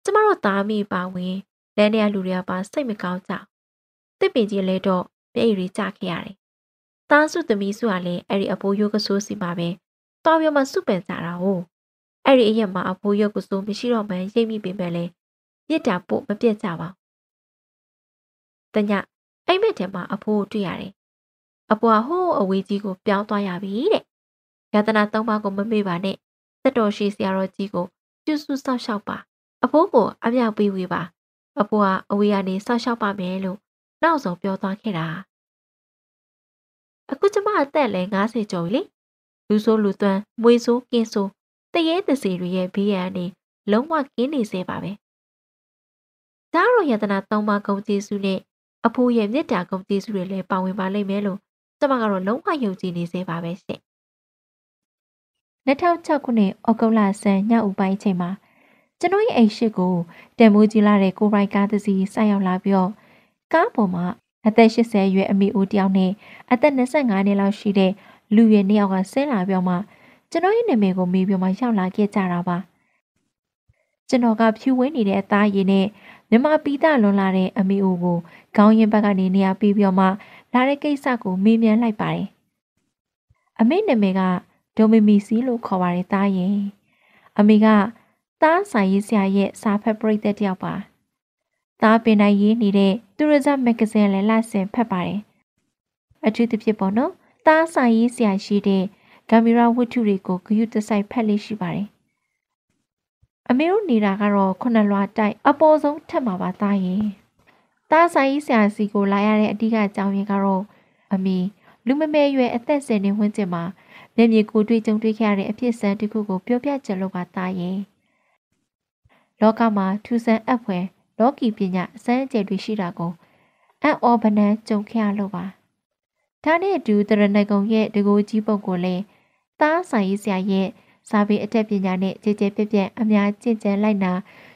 ကျမတို့သားမိပါဝင်လမ်းထဲကလူတွေကပါစိတ်မကောင်းကြတစ်ပင်ကြီးလဲတော့မျက်ရည်တွေကျခဲ့ရတယ်သားစုသမီးစုကလည်းအဲ့ဒီအဖိုးရုပ်ကဆိုးစီမှာပဲတော်ပြောမှစုပင်ကြတာဟုတ်အဲ့ဒီအရက်မှာအဖိုးရုပ်ကဆိုးမရှိတော့မှရိပ်မိပေမဲ့လည်းမြစ်တာပို့မပြတ်ကြပါဘူးတညအိမ်မက်ထဲမှာအဖိုးတွေ့ရတယ်အပွားဟိုးအဝေးကြီးကိုပြောင်းသွားရပြီတဲ့ယတနာသုံးပါးကိုမမေ့ပါနဲ့တက်တော်ရှိဆရာတော်ကြီးကိုပြုစုစောင့်ရှောက်ပါအဖိုးကိုအမြောက်ပေးဝေပါအပွားအဝေးကနေစောင့်ရှောက်ပါမယ်လို့နောက်ဆုံးပြောသွားခဲ့တာအခုကျမအသက်လည်း90ကျော်ပြီလေလူဆိုးလူသွမ်းမွေဆိုးကင်းဆိုးတရေတစီတွေရဲ့ဘေးရန်နေလုံးဝကင်းနေစေပါပဲဒါရောယတနာသုံးပါးကုန်ကျေးဇူးနဲ့အဖိုးရဲ့မေတ္တာကုန်ကျေးဇူးတွေလည်းပါဝင်ပါလိမ့်မယ်လို့ကျမကတော့လုံးဝယုံကြည်နေစေပါပဲရှင်2006ခုနှစ်ဩဂုတ်လ10ညဦးပိုင်းအချိန်မှာကျွန်တော်ရဲ့အိမ်ရှိကိုတံမိုးကြီးလာတဲ့ကိုရိုက်ကားတစ်စီးဆိုက်ရောက်လာပြီးတော့ကားပေါ်မှာအသက်80ရွယ်အမေဦးတယောက်နဲ့အသက်25နှစ်လောက်ရှိတဲ့လူရွယ်နှစ်ယောက်ကဆင်းလာပြီးမှကျွန်တော်ရဲ့နာမည်ကိုမေးပြီးမှရောက်လာခဲ့ကြတာပါကျွန်တော်ကဖြူဝင်းနေတဲ့အသားရည်နဲ့မြမပီးတာလွန်လာတဲ့အမေဦးကိုခေါင်းရင်ဘက်ကနေနေရာပြီးပြီးမှလာတဲ့ကိစ္စကိုမေးမြန်းလိုက်ပါတယ်။အမေနာမည်ကဒေါ်မီမီစီလို့ခေါ်ပါတယ်သားရင်။အမေကသားဆိုင်ရေးဆရာရဲ့စာဖတ်ပရိသတ်တယောက်ပါ။သားပင်တိုင်းရေးနေတဲ့သူရဇမဂ္ဂဇင်းလည်းလှဆင်ဖတ်ပါတယ်။အထူးသဖြင့်ပေါ့နော်။သားဆိုင်ရေးဆရာရှိတဲ့ကင်မရာဝတ္ထုတွေကိုဂရုတစိုက်ဖတ်လေ့ရှိပါတယ်။အမေတို့နေတာကတော့ခုနှစ်လွှာတိုက်အပေါ်ဆုံးထက်မှာပါသားရင်။တားဆိုင်ဆရာစီကိုလာရတဲ့အဓိကအကြောင်းရင်းကတော့အမီလူမမဲရွယ်အသက်ရှင်နေဝန်းကျင်မှာမျက်မြင်ကိုတွေ့ကြုံတွေ့ခဲ့ရတဲ့အဖြစ်အဆန်းတစ်ခုကိုပြောပြချင်လို့ပါတာရင်လောကမှာထူဆန်းအပ်ဖွယ်လောကီပညာအစမ်းအကျယ်တွေရှိတာကိုအံ့ဩဗနံကြုံခဲ့ရလို့ပါဒါနဲ့အတူတရဏဂုံရဲ့တကူကြီးပုံကိုလည်းတားဆိုင်ဆရာရဲ့စာပေအတတ်ပညာနဲ့ကြည်ကြဲပြက်ပြက်အများကျင့်ကြံလိုက်တာ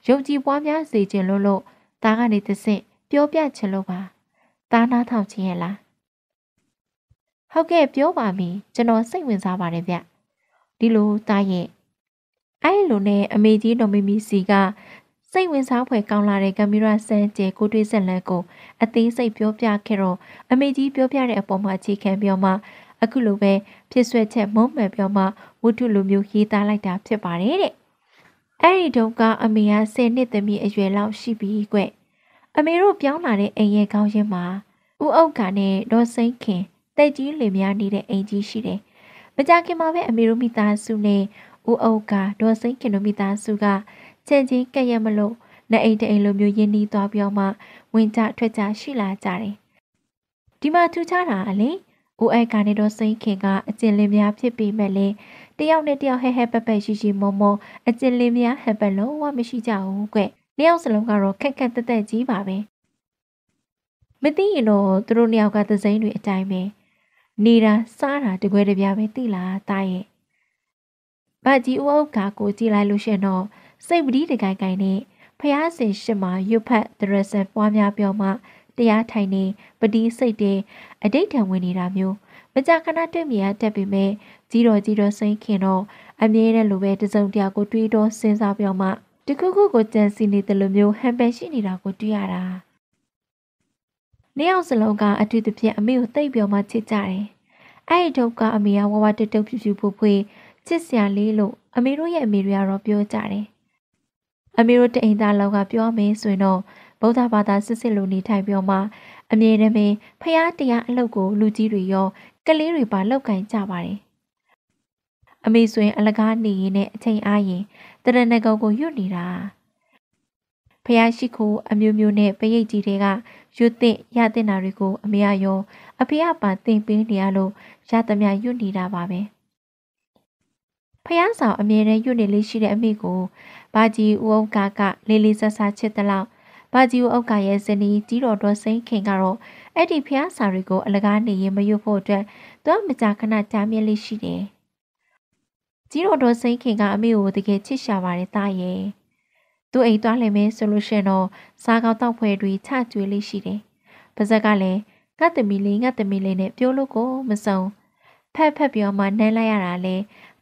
ယုံကြည်ပွားများစေခြင်းလို့လို့ဒါကနေသင့်ပြောပြချင်လို့ပါသားနာထောင်ချင်ရဲ့လားဟုတ်ကဲ့ပြောပါပြီကျွန်တော်စိတ်ဝင်စားပါတယ်ဗျဒီလိုသားရဲ့အဲ့လိုနဲ့အမေကြီးတော်မီမီစီကစိတ်ဝင်စားဖွယ်ကောင်းလာတဲ့ကင်မရာစံကျဲကိုတွေးစက်လန်ကိုအသေးစိတ်ပြောပြခဲ့တော့အမေကြီးပြောပြတဲ့အပေါ်မှာအခြေခံပြောမှအခုလိုပဲဖြစ်ဆွဲချက်မုံမှန်ပြောမှဝတ္ထုလိုမျိုးရေးသားလိုက်တာဖြစ်ပါတယ်တဲ့အဲ့ဒီတုန်းကအမေက10နှစ်သမီးအရွယ်လောက်ရှိပြီကွ။အမေတို့ပြောင်းလာတဲ့အိမ်ရဲ့ကောင်းရင်မှာဥအုပ်ကနဲ့ဒေါ်စိန်ခင်တိတ်ကြီးလင်များနေတဲ့အိမ်ကြီးရှိတယ်။မကြခင်မှာပဲအမေတို့မိသားစုနဲ့ဥအုပ်ကဒေါ်စိန်ခင်တို့မိသားစုကချင်းချင်းကဲ့ရဲ့မလို့နေအိမ်တအိမ်လိုမျိုးရင်းနှီးသွားပြောင်းမှဝင်ကြထွက်ကြရှိလာကြတယ်။ဒီမှာထူးခြားတာအလေဥအုပ်ကနဲ့ဒေါ်စိန်ခင်ကအကျဉ်လင်များဖြစ်ပေမဲ့လည်းတယောက်နဲ့တယောက်ဟဲဟဲပက်ပက်ရှိရှိမောမောအကျဉ်လင်များဟဲပက်လုံးဝမရှိကြဘူးကွ။နှစ်ယောက်စလုံးကတော့ခက်ခက်တက်တက်ကြီးပါပဲမသိရင်တော့သူတို့နှစ်ယောက်ကသစိမ်းတွေအတိုင်းပဲနေတာစားတာတကွဲတပြားပဲသိလားတားရဲ့ဘာကြီးဦးအုပ်ကကိုကြည့်လိုက်လို့ရှင်တော့စိတ်ပတိတကိုင်ကိုင်နဲ့ဖျားစင်ရှစ်မှာရွတ်ဖက်ဒရဆန်ပွားများပြောမှတရားထိုင်နေပတိစိတ်တဲ့အတိတ်ထံဝင်နေတာမျိုး မကြခဏတွေ့မြင်ရတတ်ပေမဲ့ကြီးတော်ကြီးတော်စိန်ခင်တော့အမြဲတမ်းလိုပဲတစုံတရာကိုတွေးတော့စဉ်းစားပြောမှတခုခုကိုကြံစီနေတယ်လို့မျိုးဟန်ပန်ရှိနေတာကိုတွေ့ရတာနေအောင်စလုံးကအထူးသဖြင့်အမေကိုတိတ်ပြောမှချစ်ကြတယ်အဲ့ဒီတော့ကအမေကဝါဝါတက်တုပ်ဖြူဖြူဖွေးဖွေးချစ်စရာလေးလို့အမေတို့ရဲ့အမေတွေကတော့ပြောကြတယ်အမေတို့တအိမ်သားလောက်ကပြောမယ်ဆိုရင်တော့ဗုဒ္ဓဘာသာစစ်စစ်လိုနေထိုင်ပြောမှအမြဲတမ်းဖျားတရားအလုပ်ကို လူကြီးတွေရော ကလေးတွေပါလောက်ကင်ကြပါတယ်အမေဆိုရင်အလကားနေရင်နဲ့အချိန်အားရင်တရဏဂုံကိုရွတ်နေတာဖះရှိခိုးအမျိုးမျိုးနဲ့ပရိတ်ကြီးတွေကရွတ်တဲ့ရတဲ့နာတွေကို အမေရရောအဖေကပါတင်ပေးနေရလို့ရသမျှရွတ်နေတာပါပဲဖះဆောင်အမြဲတမ်းရွတ်နေလေးရှိတဲ့အမိကိုဘာကြီးဦးအောင်ကကလေးလေးဆဆချစ်တလောက်ဘာကြီးဦးအောင်ကရဲ့ဇနီးကြီးတော်တော်စိန်ခင်ကတော့အဲ့ဒီဖះဆောင်တွေကိုအလကားနေရင်မရွတ်ဖို့အတွက်သူကမကြာခဏကြားမြင့်လေးရှိတယ်ကြီးတော်တော်စိန်ခင်ကအမေကိုတကယ်ချစ်ရှာပါတယ်သားရဲ့သူ့အိမ်သွားလည်မယ်ဆိုလို့ရှင်တော့စားကောင်းတောက်ဖွဲတွေချကျွေးလေးရှိတယ်။ပါဇက်ကလည်းငတ်သမီလေးငတ်သမီလေးနဲ့ပြောလို့ကိုမစုံဖက်ဖက်ပြောမှနှမ်းလိုက်ရတာလေ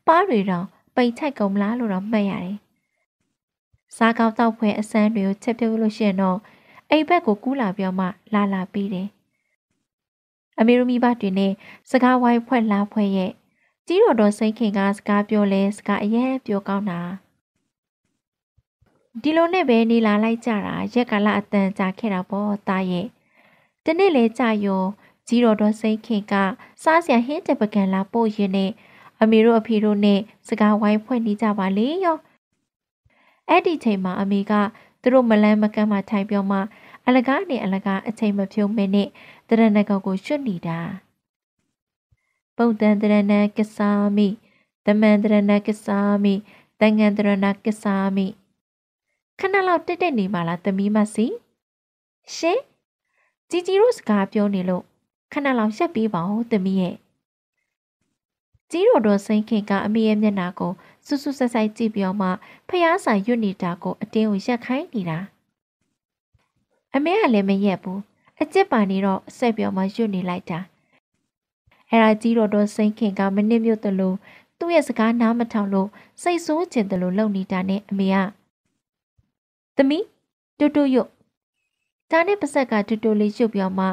ပါးတွေတော့ပိန်ချက်ကုန်မလားလို့တော့မှတ်ရတယ်။စားကောင်းတောက်ဖွဲအစမ်းတွေကိုချက်ပြုတ်လို့ရှင်တော့အိမ်ဘက်ကိုကူးလာပြောမှလာလာပြီးတယ်။အမေရမီဘတွေနဲ့စကားဝိုင်းဖွဲ့လာဖွဲ့ရဲ့ကြီးတော်တော်စိတ်ခင်ကစကားပြောလဲစကားအရင်ပြောကောင်းတာဒီလိုနဲ့ပဲနေလာလိုက်ကြတာရက်ကလာအတန်ကြာခဲ့တာပေါ့တားရဲ့တနေ့လဲကြာရောကြီးတော်တော်စိတ်ခင်ကစားစရာဟင်းတပကံလာပို့ရင်းနဲ့အမေတို့အဖေတို့နဲ့စကားဝိုင်းဖွဲ့နေကြပါလေရောအဲ့ဒီချိန်မှာအမေကသူတို့မလန်းမကန့်မှထိုင်ပြောမှအလကားနဲ့အလကားအချိန်မဖြုံးမနဲ့တရဏဂေါကိုရွှတ်နေတာပုတ်တန်တရဏကိစ္ဆာမိတမန်တရဏကိစ္ဆာမိတန်ငံတရဏကိစ္ဆာမိခဏလောက်တက်တက်နေပါလားသမီးမစီရှင်ជីជីတို့စကားပြောနေလို့ခဏလောက်ရက်ပြီးပါဦးသမီးရဲ့ជីတို့တော်စိန်ခင်ကအမေရဲ့မျက်နှာကိုစူးစူးဆိုက်ဆိုက်ကြည့်ပြောမှဖះစာရွတ်နေတာကို အတင်းကိုရက်ခိုင်းနေတာအမေကလည်းမရက်ဘူးအကျစ်ပါနေတော့ဆက်ပြောမှရွတ်နေလိုက်တာအဲဒါကြီးတော်တော်စိတ်ခင်ကမနစ်မြုပ်သလိုသူ့ရဲ့စကားနားမထောင်လို့စိတ်ဆိုးကျင်သလိုလုပ်နေတာနဲ့အမေကသမီးတူတူရွတ်ဒါနဲ့ပဆက်ကတူတူလေးရွတ်ပြောင်းမှ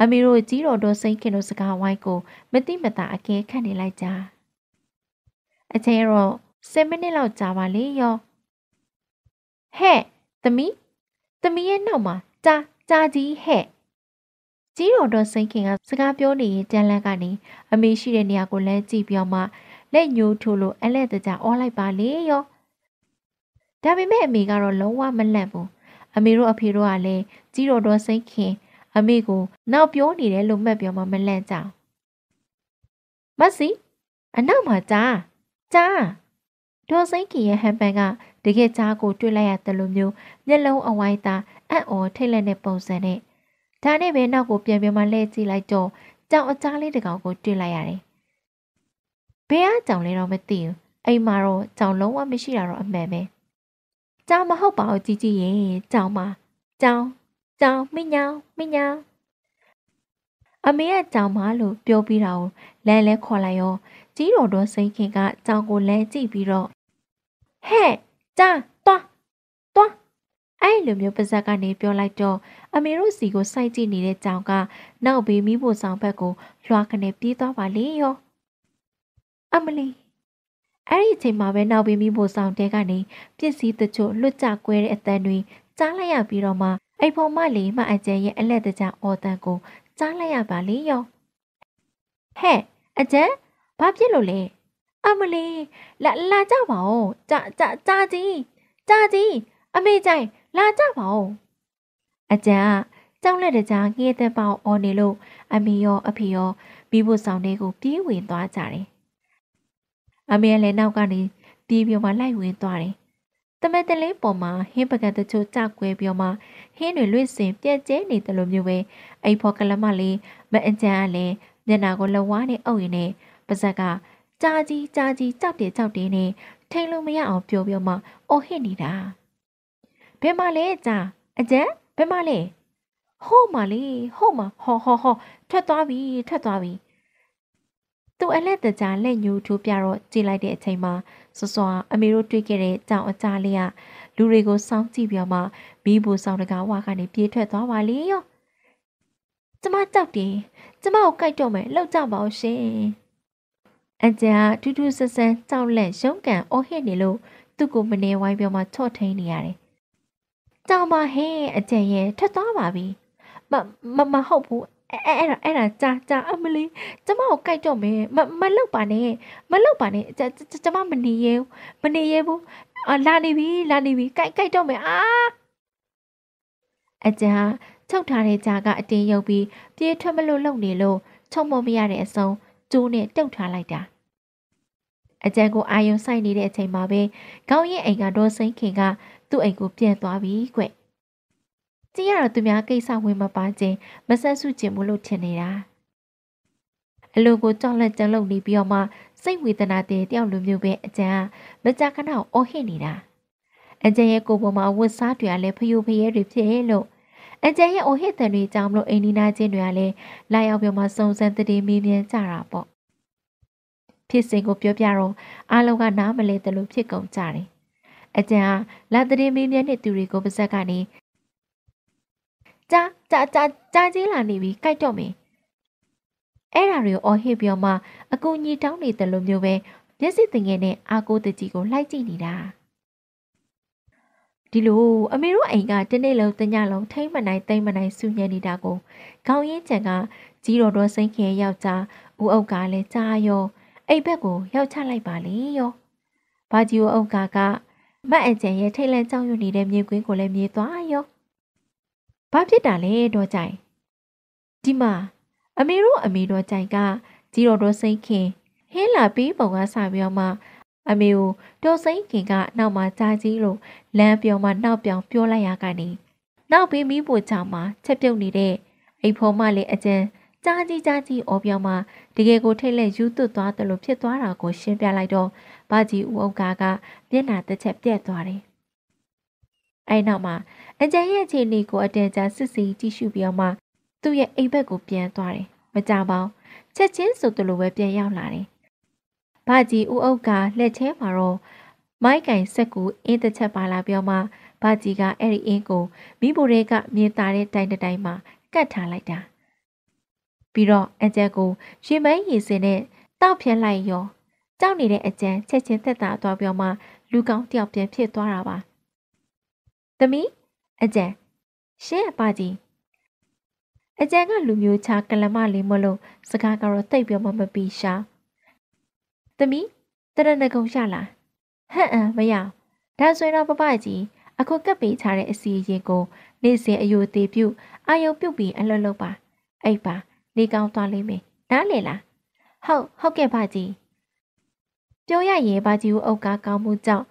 အမေတို့ကြီးတော်တော်စိတ်ခင်တို့စကားဝိုင်းကိုမတိမတာအကဲခတ်နေလိုက်ကြအချိန်တော့10မိနစ်လောက်ကြာပါလေရောဟဲ့သမီးသမီးရဲ့နောက်မှာကြာကြာကြီးဟဲ့ကြီးတော်တော်စိန်ခင်ကစကားပြောနေရင်တန်လန့်ကနေအမေရှိတဲ့နေရာကိုလမ်းကြည့်ပြောင်းမှလက်ညှိုးထိုးလို့အလက်တကြအော်လိုက်ပါလေရောဒါပေမဲ့အမေကတော့လုံးဝမလန့်ဘူးအမေတို့အဖေတို့ကလည်းကြီးတော်တော်စိန်ခင် အမေကို နောက်ပြောနေတယ်လို့မှတ်ပြောမှမလန့်ကြမက်စီအနောက်မှာကြားကြားဒေါ်စိန်ကီရဲ့ဟန်ပန်ကတကယ်ကြားကို တွေ့လိုက်ရတယ်လို့မျိုးမျက်လုံးအဝိုင်းသားအံ့ဩထိတ်လန့်တဲ့ပုံစံနဲ့ဒါနဲ့ပဲနောက်ကိုပြန်ပြန်မှလှည့်ကြည့်လိုက်တော့ကြောင်အချားလေးတစ်ကောင်ကိုတွေ့လိုက်ရတယ်။ဘယ်အကြောင်လဲတော့မသိဘူး။အိမ်မှာတော့ကြောင်လုံးဝမရှိတာတော့အမှန်ပဲ။ကြောင်မဟုတ်ပါဘူးကြီးကြီးရင်ကြောင်မှာကြောင်ကြောင်မိညာမိညာအမေကကြောင်မလို့ပြောပြီးတာကိုလမ်းလဲခေါ်လိုက်ရောကြီးတော်တော်စိန်ခင်ကကြောင်ကိုလမ်းကြည့်ပြီးတော့ဟဲ့ကြောင်တွားတွားအဲ့လိုမျိုးပါဇက်ကနေပြောလိုက်တော့အမေတို့စီကိုစိုက်ကြည့်နေတဲ့ကြောင်က နောက်ဘေးမိဖို့ဆောင်ဘက်ကိုလွှာကနေပြေးသွားပါလေရောအမလီအဲ့ဒီအချိန်မှာပဲနောက်ဘေးမိဖို့ဆောင်တဲကနေပစ္စည်းတချို့လွတ်ကျကွဲတဲ့အတန်တွေကြားလိုက်ရပြီးတော့မှအိမ်ဖော်မလေးမအကျဲရဲ့အလက်တကြအော်တန်ကိုကြားလိုက်ရပါလေရောဟဲ့အကျဲဘာဖြစ်လို့လဲအမလီလာလာကြပါဦးကြကြကြကြီးကြကြီးအမေကျိုင်လာကြပါဦးအကြံကကြောက်လက်တကြားငှက်သက်ပေါက်အော်နေလို့အမေရောအဖေရောမိဖို့ဆောင်လေးကိုပြေးဝင်သွားကြတယ်။အမေလည်းနောက်ကနေပြေးပြောမှလိုက်ဝင်သွားတယ်။တမန်တလေးပေါ်မှာဟင်းပကံတချို့ကြောက်ွဲပြောမှဟင်းတွေလွင့်စင်ပြက်ကျဲနေတယ်လို့မျိုးပဲအိဖော်ကလမလေးမအကြံကလည်းမျက်နာကိုလဝါးနဲ့အုပ်ရင်းနဲ့ပါဇက်ကကြာကြီးကြာကြီးကြောက်တယ်ကြောက်တယ်နဲ့ထိန်လို့မရအောင်ပြောပြောမှအော်ဟစ်နေတာ။ဘယ်မှာလဲကြာအကျန်းဘယ်မှာလဲဟုတ်မှာလေဟုတ်မှာဟောဟောဟောထွက်သွားပြီထွက်သွားပြီသူအလက်တကြားလက်ညှိုးထိုးပြတော့ကြည်လိုက်တဲ့အချိန်မှာစောစောအမေတို့တွေ့ခဲ့တဲ့ကြောင်အကြလေးကလူတွေကိုစောင်းကြည့်ပြောမှမိဘူဆောင်တကာဝါကနေပြေးထွက်သွားပါလေရောကျမကြောက်တယ်ကျမကိုကြိုက်တော့မယ်လောက်ကြပါဦးရှင်အကြံထူးထူးဆန်းဆန်းကြောက်လန့်ရုန်းကန်အော်ဟစ်နေလို့သူ့ကိုမနေဝိုင်းပြောမှချော့ထိန်နေရတယ်တောင်းပါဟဲ့အကျင်ရဲ့ထွက်သွားပါပြီမမမဟုတ်ဘူးအဲ့အဲ့ဒါအဲ့ဒါကြာကြာအမလေးကျမကိုကြိုက်တော့မယ်မမလောက်ပါနဲ့မလောက်ပါနဲ့ကျမမနေရဘူးမနေရဘူးအာလာနေပြီလာနေပြီကြိုက်ကြိုက်တော့မယ်အာအကျားချုပ်ထားတဲ့ကြာကအတင်းယုပ်ပြီးပြေးထွက်မလို့လုံနေလို့ချုပ်မမရတဲ့အဆုံးကျိုးနဲ့တုတ်ထားလိုက်တာအကျန်ကိုအာယုံဆိုင်နေတဲ့အချိန်မှာပဲခေါင်းရင်းအိမ်ကဒေါ်စိန်ခင်ကသူ့အိမ်ကိုပြန်သွားပြီကွ။ကြည့်ရတော့သူများကိစ္စဝင်မပါခြင်း မဆက်စုခြင်းမလို့ထင်နေတာ။အလိုကိုကြောက်လက်ကြံလုပ်နေပြီးတော့မှစိတ်ဝေဒနာတွေတယောက်လူမျိုးပဲအကျန်းမကြခဏအော်ဟစ်နေတာ။အကျန်းရဲ့ကိုယ်ပေါ်မှာဝတ်စားတွေကလည်းဖယူဖရဲတွေဖြစ်လို့အကျန်းရဲ့အိုဟစ်တန်တွေကြောင့်မလို့အိန္ဒိနာချင်းတွေကလည်းလာရောက်ပြောမှစုံစမ်းတည်မေးမြန်းကြတာပေါ့။ဖြစ်စဉ်ကိုပြောပြတော့အားလုံးကနားမလည်တယ်လို့ဖြစ်ကုန်ကြတယ်အကျံဟာလာတရင်မင်းမြတ်နဲ့သူတွေကိုပါဇက်ကနေကြာကြာကြာကြာကြီးလာနေပြီကြိုက်တော့မင်းအဲ့ဒါတွေကိုအော်ဟစ်ပြီးတော့မှ အကူညီတောင်းနေတယ်လို့မျိုးပဲမျက်စိတင်ငယ်နဲ့အာကိုတကြီးကိုလှိုက်ကြည့်နေတာဒီလိုအမေတို့အိမ်ကတနေ့လုံးတညလုံးထိမ့်မနိုင်တိမ့်မနိုင်ဆူညံနေတာကိုခေါင်းရင်းချန်ကကြီးတော်တော်စိန်ခင်ယောက်ျားဦးအုပ်ကလည်းကြားရောအိမ်ဘက်ကိုရောက်ချလိုက်ပါလေရောဘာကြီးဦးအုပ်ကကမအန်ကျန်ရဲ့ထိတ်လန့်ကြောက်ရွံ့နေတဲ့မြေကွင်းကိုလည်းမြေသွားရောဘာဖြစ်တာလဲတော့ကြိုင်ဒီမှာအမေတို့အမေတို့ကြိုင်ကကြီးတော်တော်စိတ်ခင်ဟင်းလာပြီးပုံကစပြီးတော့မှအမေကိုတော်စိတ်ခင်ကနောက်မှာကြာကြီးလို့လမ်းပြောမှနောက်ပြောင်ပြောလိုက်ရကနေနောက်ပြီးမိဖို့ချောင်းမှာချက်ပြုတ်နေတဲ့အိဖော်မလေးအကျန်ကြာကြီးကြာကြီးအော်ပြောင်းမှတကယ်ကိုထိတ်လန့်ယူသွတ်သွားတယ်လို့ဖြစ်သွားတာကိုရှင်းပြလိုက်တော့ဝကြီးဦးဥက္ကာကမျက်နှာတစ်ချက်ပြက်သွားတယ်။အဲနောက်မှာအကြံရဲ့အခြေအနေကိုအတန်ကြာစစ်စစ်ကြည့်ရှုပြီးတော့မှ သူ့ရဲ့အိမ်ဘက်ကိုပြန်သွားတယ်။မကြပါဘူး။ချက်ချင်းဆိုသူလိုပဲပြန်ရောက်လာတယ်။ဝကြီးဦးဥက္ကာလက်ချဲမှာတော့မိုက်ကင်စက်ကူအင်းတစ်ချက်ပါလာပြောမှဗကြီးကအဲ့ဒီအင်းကိုမိဘတွေကမြင်တာတဲ့တိုင်တိုင်မှာကတ်ထားလိုက်တာပြီးတော့အန်ကျက်ကို ရှင်မန်းရည်စင်နဲ့တောက်ဖြဲလိုက်ရောကြောက်နေတဲ့အကြံချက်ချင်းသက်သာသွားပြောမှလူကောင်းတယောက်ပြန်ဖြစ်သွားတာပါ။သမီးအကြံရှင်းအပါကြီးအကြံကလူမျိုးခြားကလမလေးမလို့စကားကတော့တိတ်ပြောမှမပြီးရှာ။သမီးတရဏဂုံရလား။ဟမ်အံမရ။ဒါဆိုရင်တော့ပပကြီးအခုကပ်ပေးထားတဲ့အစီအရင်ကို နေ့စဉ်အယိုသေးပြုအာယုံပြုတ်ပြီးအလွတ်လုပ်ပါ။အိပ်ပါနေကောင်းသွားလိမ့်မယ်။နားလေလား။ဟုတ်ဟုတ်ကဲ့ပါကြီး။ပြောရရင်ဘာကြီးဦးအုပ်ကကောင်းမှုကြောင့်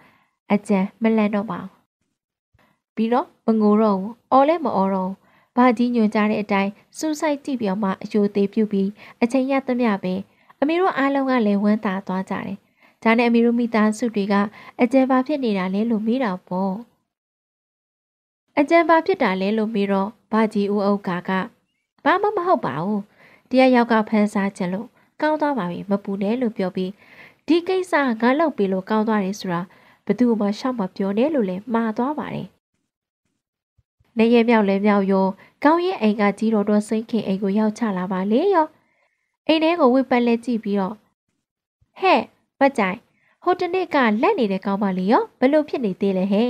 အကြံမလန့်တော့ပါဘူး။ပြီးတော့မငိုတော့ဘူး။အော်လဲမအော်တော့ဘူး။ဘာကြီးညွန်ကြားတဲ့အတိုင်းစူးစိုက်ကြည့်ပြောင်းမှအယိုသေးပြုတ်ပြီးအချိန်ရသမျှပဲအမေတို့အားလုံးကလည်းဝမ်းသာသွားကြတယ်။ဒါနဲ့အမေတို့မိသားစုတွေကအကြံဘာဖြစ်နေတာလဲလို့မေးတာပေါ့။အကြံဘာဖြစ်တာလဲလို့မေးတော့ဘာကြီးဦးအုပ်ကကဘာမှမဟုတ်ပါဘူး။တရားရောက်ကဖန်ဆာချင်လို့ကောင်းသွားပါပြီမပူနဲ့လို့ပြောပြီးဒီကိစ္စငါလောက်ပြီလို့ကောင်းသွားတယ်ဆိုတာဘသူမှရှောက်မပြောနဲ့လို့လည်းမှားသွားပါတယ်။နေရမြောက်လဲမြောက်ရော ကောင်းရင်အိမ်ကကြီးတော်တော်စိတ်ခင်အိမ်ကိုရောက်ချလာပါလေရောအိမ်ထဲကိုဝစ်ပတ်လက်ကြည့်ပြီးတော့ဟဲ့မကြိုင်ဟိုတနေ့ကလက်နေတဲ့ကောင်းပါလေရောဘလို့ဖြစ်နေသေးလဲဟဲ့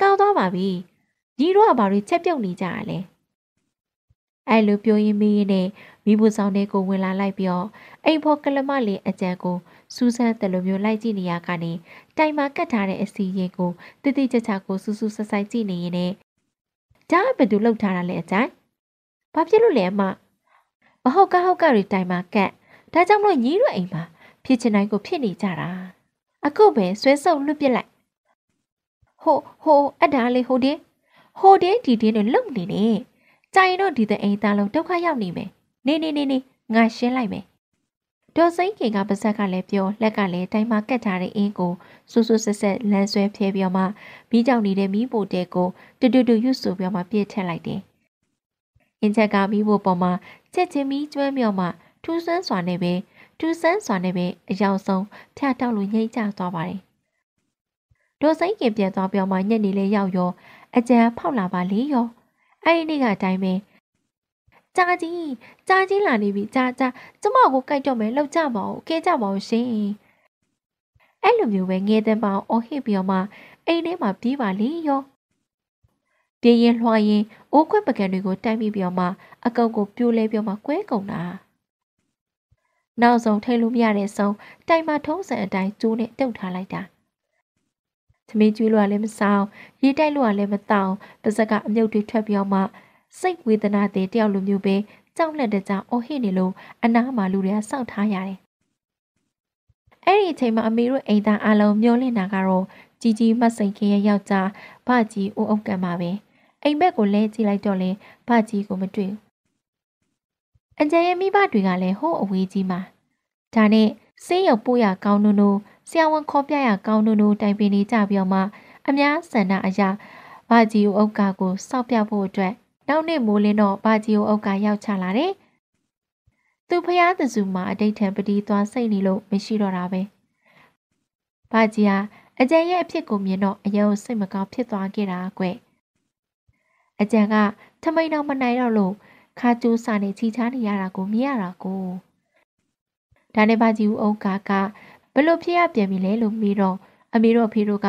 ကောင်းသွားပါပြီညီတို့ကဘာတွေချက်ပြုတ်နေကြရလဲအဲ့လိုပြောရင်းမေးရင်းနဲ့မိဖို့ဆောင်တဲ့ကိုဝင်လာလိုက်ပြီးတော့အိမ်ဖို့ကလမလေးအကြံကိုစူးစမ်းတယ်လို့မျိုးလိုက်ကြည့်နေရကနေတိုင်မှာကတ်ထားတဲ့အစီရင်ကိုတိတိကျကျကိုစူးစူးဆိုက်ဆိုက်ကြည့်နေရင်လည်းဒါဘယ်သူလှုပ်ထားတာလဲအကြိုင်ဘာဖြစ်လို့လဲအမမဟုတ်ကဟုတ်ကတွေတိုင်မှာကတ်ဒါကြောင့်မလို့ညီးရွအိမ်မှာဖြစ်ချင်တိုင်းကိုဖြစ်နေကြတာအခုပဲဆွဲဆုပ်လွတ်ပစ်လိုက်ဟိုဟိုအဒါလေးဟိုတင်းဟိုတင်းဒီတင်းတွေလုံနေနေကြိုင်တော့ဒီတဲ့အိမ်သားလုံးဒုက္ခရောက်နေမယ်နေနေနေနေငါရှင်းလိုက်မယ်ဒေါ်စိန်ခင်ကပါဇက်ကလည်းပြောလက်ကလည်းတိုင်မှာကတ်ထားတဲ့အင်းကိုဆူဆူဆက်ဆက်လမ်းဆွဲဖျဲပြောမှမိကြောင်နေတဲ့မိဖို့တဲကိုတူတူတူရွတ်ဆိုပြောမှပြစ်ထက်လိုက်တယ်။အင်းချက်ကမိဖို့ပေါ်မှာချက်ချင်းမိကျွမ်းမြော့မှထူးဆန်းစွာနဲ့ပဲထူးဆန်းစွာနဲ့ပဲအယောင်ဆုံးဖြတ်တောက်လို့ငိမ့်ချသွားပါတယ်။ဒေါ်စိန်ခင်ပြန်သွားပြောမှညက်နေလေရောက်ရောအကြံဖောက်လာပါလေရောအဲ့ဒီနေ့ကအတိုင်းပဲကြာကြီးကြာကြီးလာနေပြီကြာကြာကျမကိုကြိုက်တော့မယ်လောက်ကြပါဦးကဲကြပါဦးရှင်အဲ့လိုမျိုးပဲငဲတဲ့ပေါင်အော်ဟစ်ပြီးတော့မှအိမ်ထဲမှာပြေးပါလေရောပြေးရင်လွှာရင်အိုးခွက်ပကံတွေကိုတိုက်မိပြီးတော့မှအကုတ်ကိုပြိုလဲပြီးတော့မှကွဲကုန်တာနောက်ဆုံးထိတ်လို့မရတဲ့ဆုံးတိုင်မှာထုံးစံအတိုင်းကျိုးနဲ့တုတ်ထားလိုက်တာသမီးကျွေးလို့လည်းမဆောင်ရေတိုက်လို့လည်းမတောင်းတစ်စက်ကအမြုပ်တွေထွက်ပြောင်းမှစိတ်ဝေဒနာတွေတယောက်လိုမျိုးပဲကြောက်လန့်တကြအော်ဟစ်နေလို့အနားမှာလူတွေကစောင့်ထားရတယ်။အဲ့ဒီအချိန်မှာ အမေတို့အိမ်သားအလုံးမျောလင့်တာကတော့ជីជីမဆိုင်ခင်ရဲ့ယောက်ျားဗကြီးအိုးအုပ်ကန်ပါပဲ။အိမ်ဘက်ကိုလဲကြည့်လိုက်တော့လဲဗကြီးကိုမတွေ့ဘူး။အကြံရဲ့မိဘတွေကလည်းဟိုးအဝေးကြီးမှာဒါနဲ့ဆေးရုံပို့ရကောင်းနုံနုံဆရာဝန်ခေါ်ပြရကောင်းနုံနုံတိုင်ပင်နေကြပြီးတော့မှအများဆန္ဒအရာဗကြီးအိုးအုပ်ကကိုစောက်ပြဖို့အတွက်နောက်နေ့မိုးလင်းတော့ဘာဂျီယိုအုပ်ကရောက်ချလာတယ်။သူဖျားသူစုမှာအတိတ်ထံပတိသွားစိတ်နေလို့မရှိတော့တာပဲ။ဘာဂျီဟာအကြံရဲ့အဖြစ်ကိုမြင်တော့အယုံစိတ်မကောင်းဖြစ်သွားခဲ့တာကွ။အကြံကထမိန်တော်မနိုင်တော့လို့ခါကျိုးစာနဲ့ချီချားနေရတာကိုမြင်ရတာကို။ဒါနဲ့ဘာဂျီဦးအုပ်ကကဘလို့ဖြစ်ရပြန်ပြီလဲလို့မေးတော့အမေတို့အဖေတို့က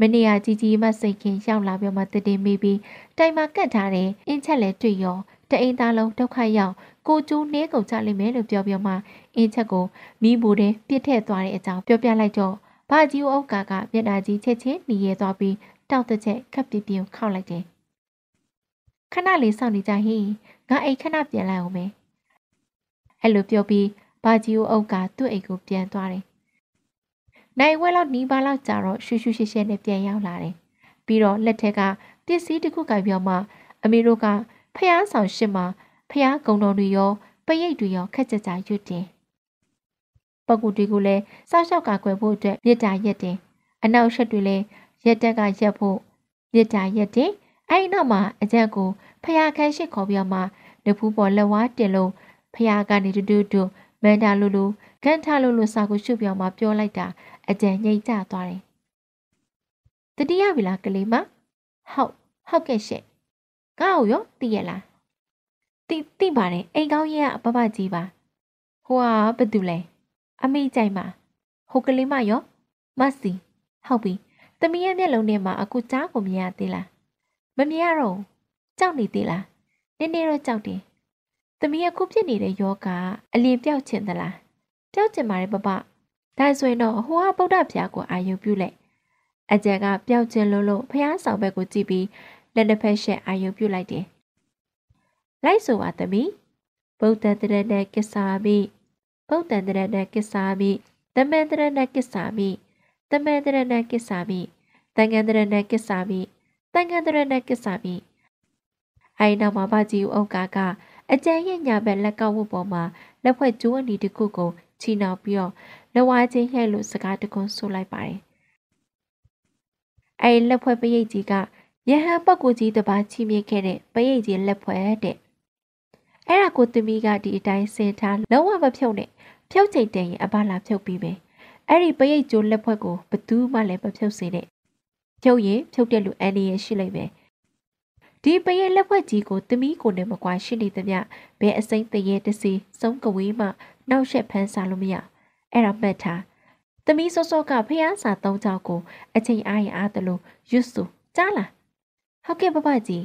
မနေရကြီးကြီးမစိတ်ခင်ရောက်လာပြောမှတည်တည်မိပြီးတိုင်မှာကတ်ထားတဲ့အင်းချက်လည်းတွေ့ရောတအိမ်သားလုံးဒုက္ခရောက်ကိုကျူးနှဲကုန်ချလိမ့်မယ်လို့ပြောပြောမှအင်းချက်ကိုမိဘူတဲ့ပြစ်ထည့်သွားတဲ့အကြောင်းပြောပြလိုက်တော့ဗကြီးအုပ်ကာကမျက်နှာကြီးချက်ချင်းညီရဲသွားပြီးတောက်တဲ့ချက်ခပ်ပြပြခောက်လိုက်တယ်ခဏလေးစောင့်နေကြဟိငါအိတ်ခဏပြန်လိုက်အောင်မယ်အဲ့လိုပြောပြီးဗာဂျီယိုအုပ်ကသူ့အိတ်ကိုပြန်သွားတယ်နိုင်ဝဲလောက်နီးပါးလောက်ကြာတော့ရှူရှူရှဲရှဲနဲ့ပြန်ရောက်လာတယ်။ပြီးတော့လက်ထက်ကပစ္စည်းတစ်ခုကင်ပြောင်းမှအမေတို့ကဖျားဆောင်ရှစ်မှာဖျားကုံတော်တွေရောပရိတ်တွေရောခက်ကြကြရွတ်တင်။ပကုတ်တွေကိုလည်းစောက်ရှောက်ကာကွယ်ဖို့အတွက်မြစ်တာရက်တင်။အနောက်ရှက်တွေလည်းရက်တက်ကရက်ဖို့မြစ်တာရက်တင်။အဲ့နောက်မှာအကြက်ကိုဖျားခန်းရှစ်ခေါ်ပြောင်းမှနဖူးပေါ်လက်ဝါးတင်လို့ဖျားကနေတူတူတူမန်တာလူလူကန်ထလူလူစာကိုရှုပြောင်းမှပြောလိုက်တာ။အကြံညိတ်ကြသွားတယ်တတိယဗီလာကလေးမဟုတ်ဟုတ်ကဲ့ရှင့်ငါ့ကိုရောသိရလားသိသိပါတယ်အိမ်ကောင်းရဲ့အပပကြီးပါဟိုကဘာတူလဲအမိကြိုက်ပါဟိုကလေးမရော မစီဟုတ်ပြီသမီးရဲ့မျက်လုံးထဲမှာအခုကြားကိုမြင်ရသေးလားမမြင်ရတော့ကြောက်နေသေးလားနည်းနည်းတော့ကြောက်တယ်သမီးအခုဖြစ်နေတဲ့ယောဂအလင်းပြောက်ချင်သလားပြောက်ချင်ပါတယ်ပပ။ဒါဆိုရင်တော့ဟိုကဗုဒ္ဓဘုရားကိုအာယုပြုလိုက်။အကျန်ကပျောက်ခြင်းလို့လို့ဘုရားဆောင်ဘက်ကိုကြည့်ပြီးလက်တစ်ဖက်ရှက်အာယုပြုလိုက်တယ်။လိုက်ဆိုပါသမီး။ဗုဒ္ဓတရဏကိစ္စာမိဗုဒ္ဓတရဏကိစ္စာမိတမန်တရဏကိစ္စာမိတမန်တရဏကိစ္စာမိတန်ခန်တရဏကိစ္စာမိတန်ခန်တရဏကိစ္စာမိအဲဒီနောက်မှာဗကြီးဦးဥက္ကာကအကြံရဲ့ညာဘက်လက်ကဝတ်ပေါ်မှာလက်ဖွဲ့ကျိုးအနီတစ်ခုကိုချီနှောင်ပြီးတော့လဝါချင်းဟဲ့လို့စကားတကွန်းဆိုလိုက်ပါတယ်။အဲဒီလက်ဖွဲ့ပရိတ်ကြီးကရဟန်းပုဂ္ဂိုလ်ကြီးတပါးချီးမြှင့်ခဲ့တဲ့ပရိတ်ကြီးလက်ဖွဲ့တဲ့။အဲ့ဒါကိုသူမိကဒီအတိုင်းစင်ထားလုံးဝမဖြုတ်နဲ့ဖြုတ်ချိန်တည်းရင်အဘလာဖြုတ်ပြီးပဲ။အဲ့ဒီပရိတ်ကျိုးလက်ဖွဲ့ကိုဘသူမှလည်းမဖြုတ်စေနဲ့။ဖြုတ်ရင်ဖြုတ်တဲ့လူအန်ဒီရရှိလိမ့်မယ်။ဒီပရဲ့လက်ဝက်ကြီးကိုသမီးကိုနဲ့မကွာရှိနေသမျှဘယ်အစိမ့်တရေတစီစုံကဝေးမှနောက်ရက်ဖန်းစားလို့မရအဲ့ဒါမှတ်ထားသမီးစောစောကဖះစာသုံးချောက်ကို အချိန်အားရင်အားသလိုရွတ်ဆူကြားလားဟုတ်ကဲ့ပပကြီး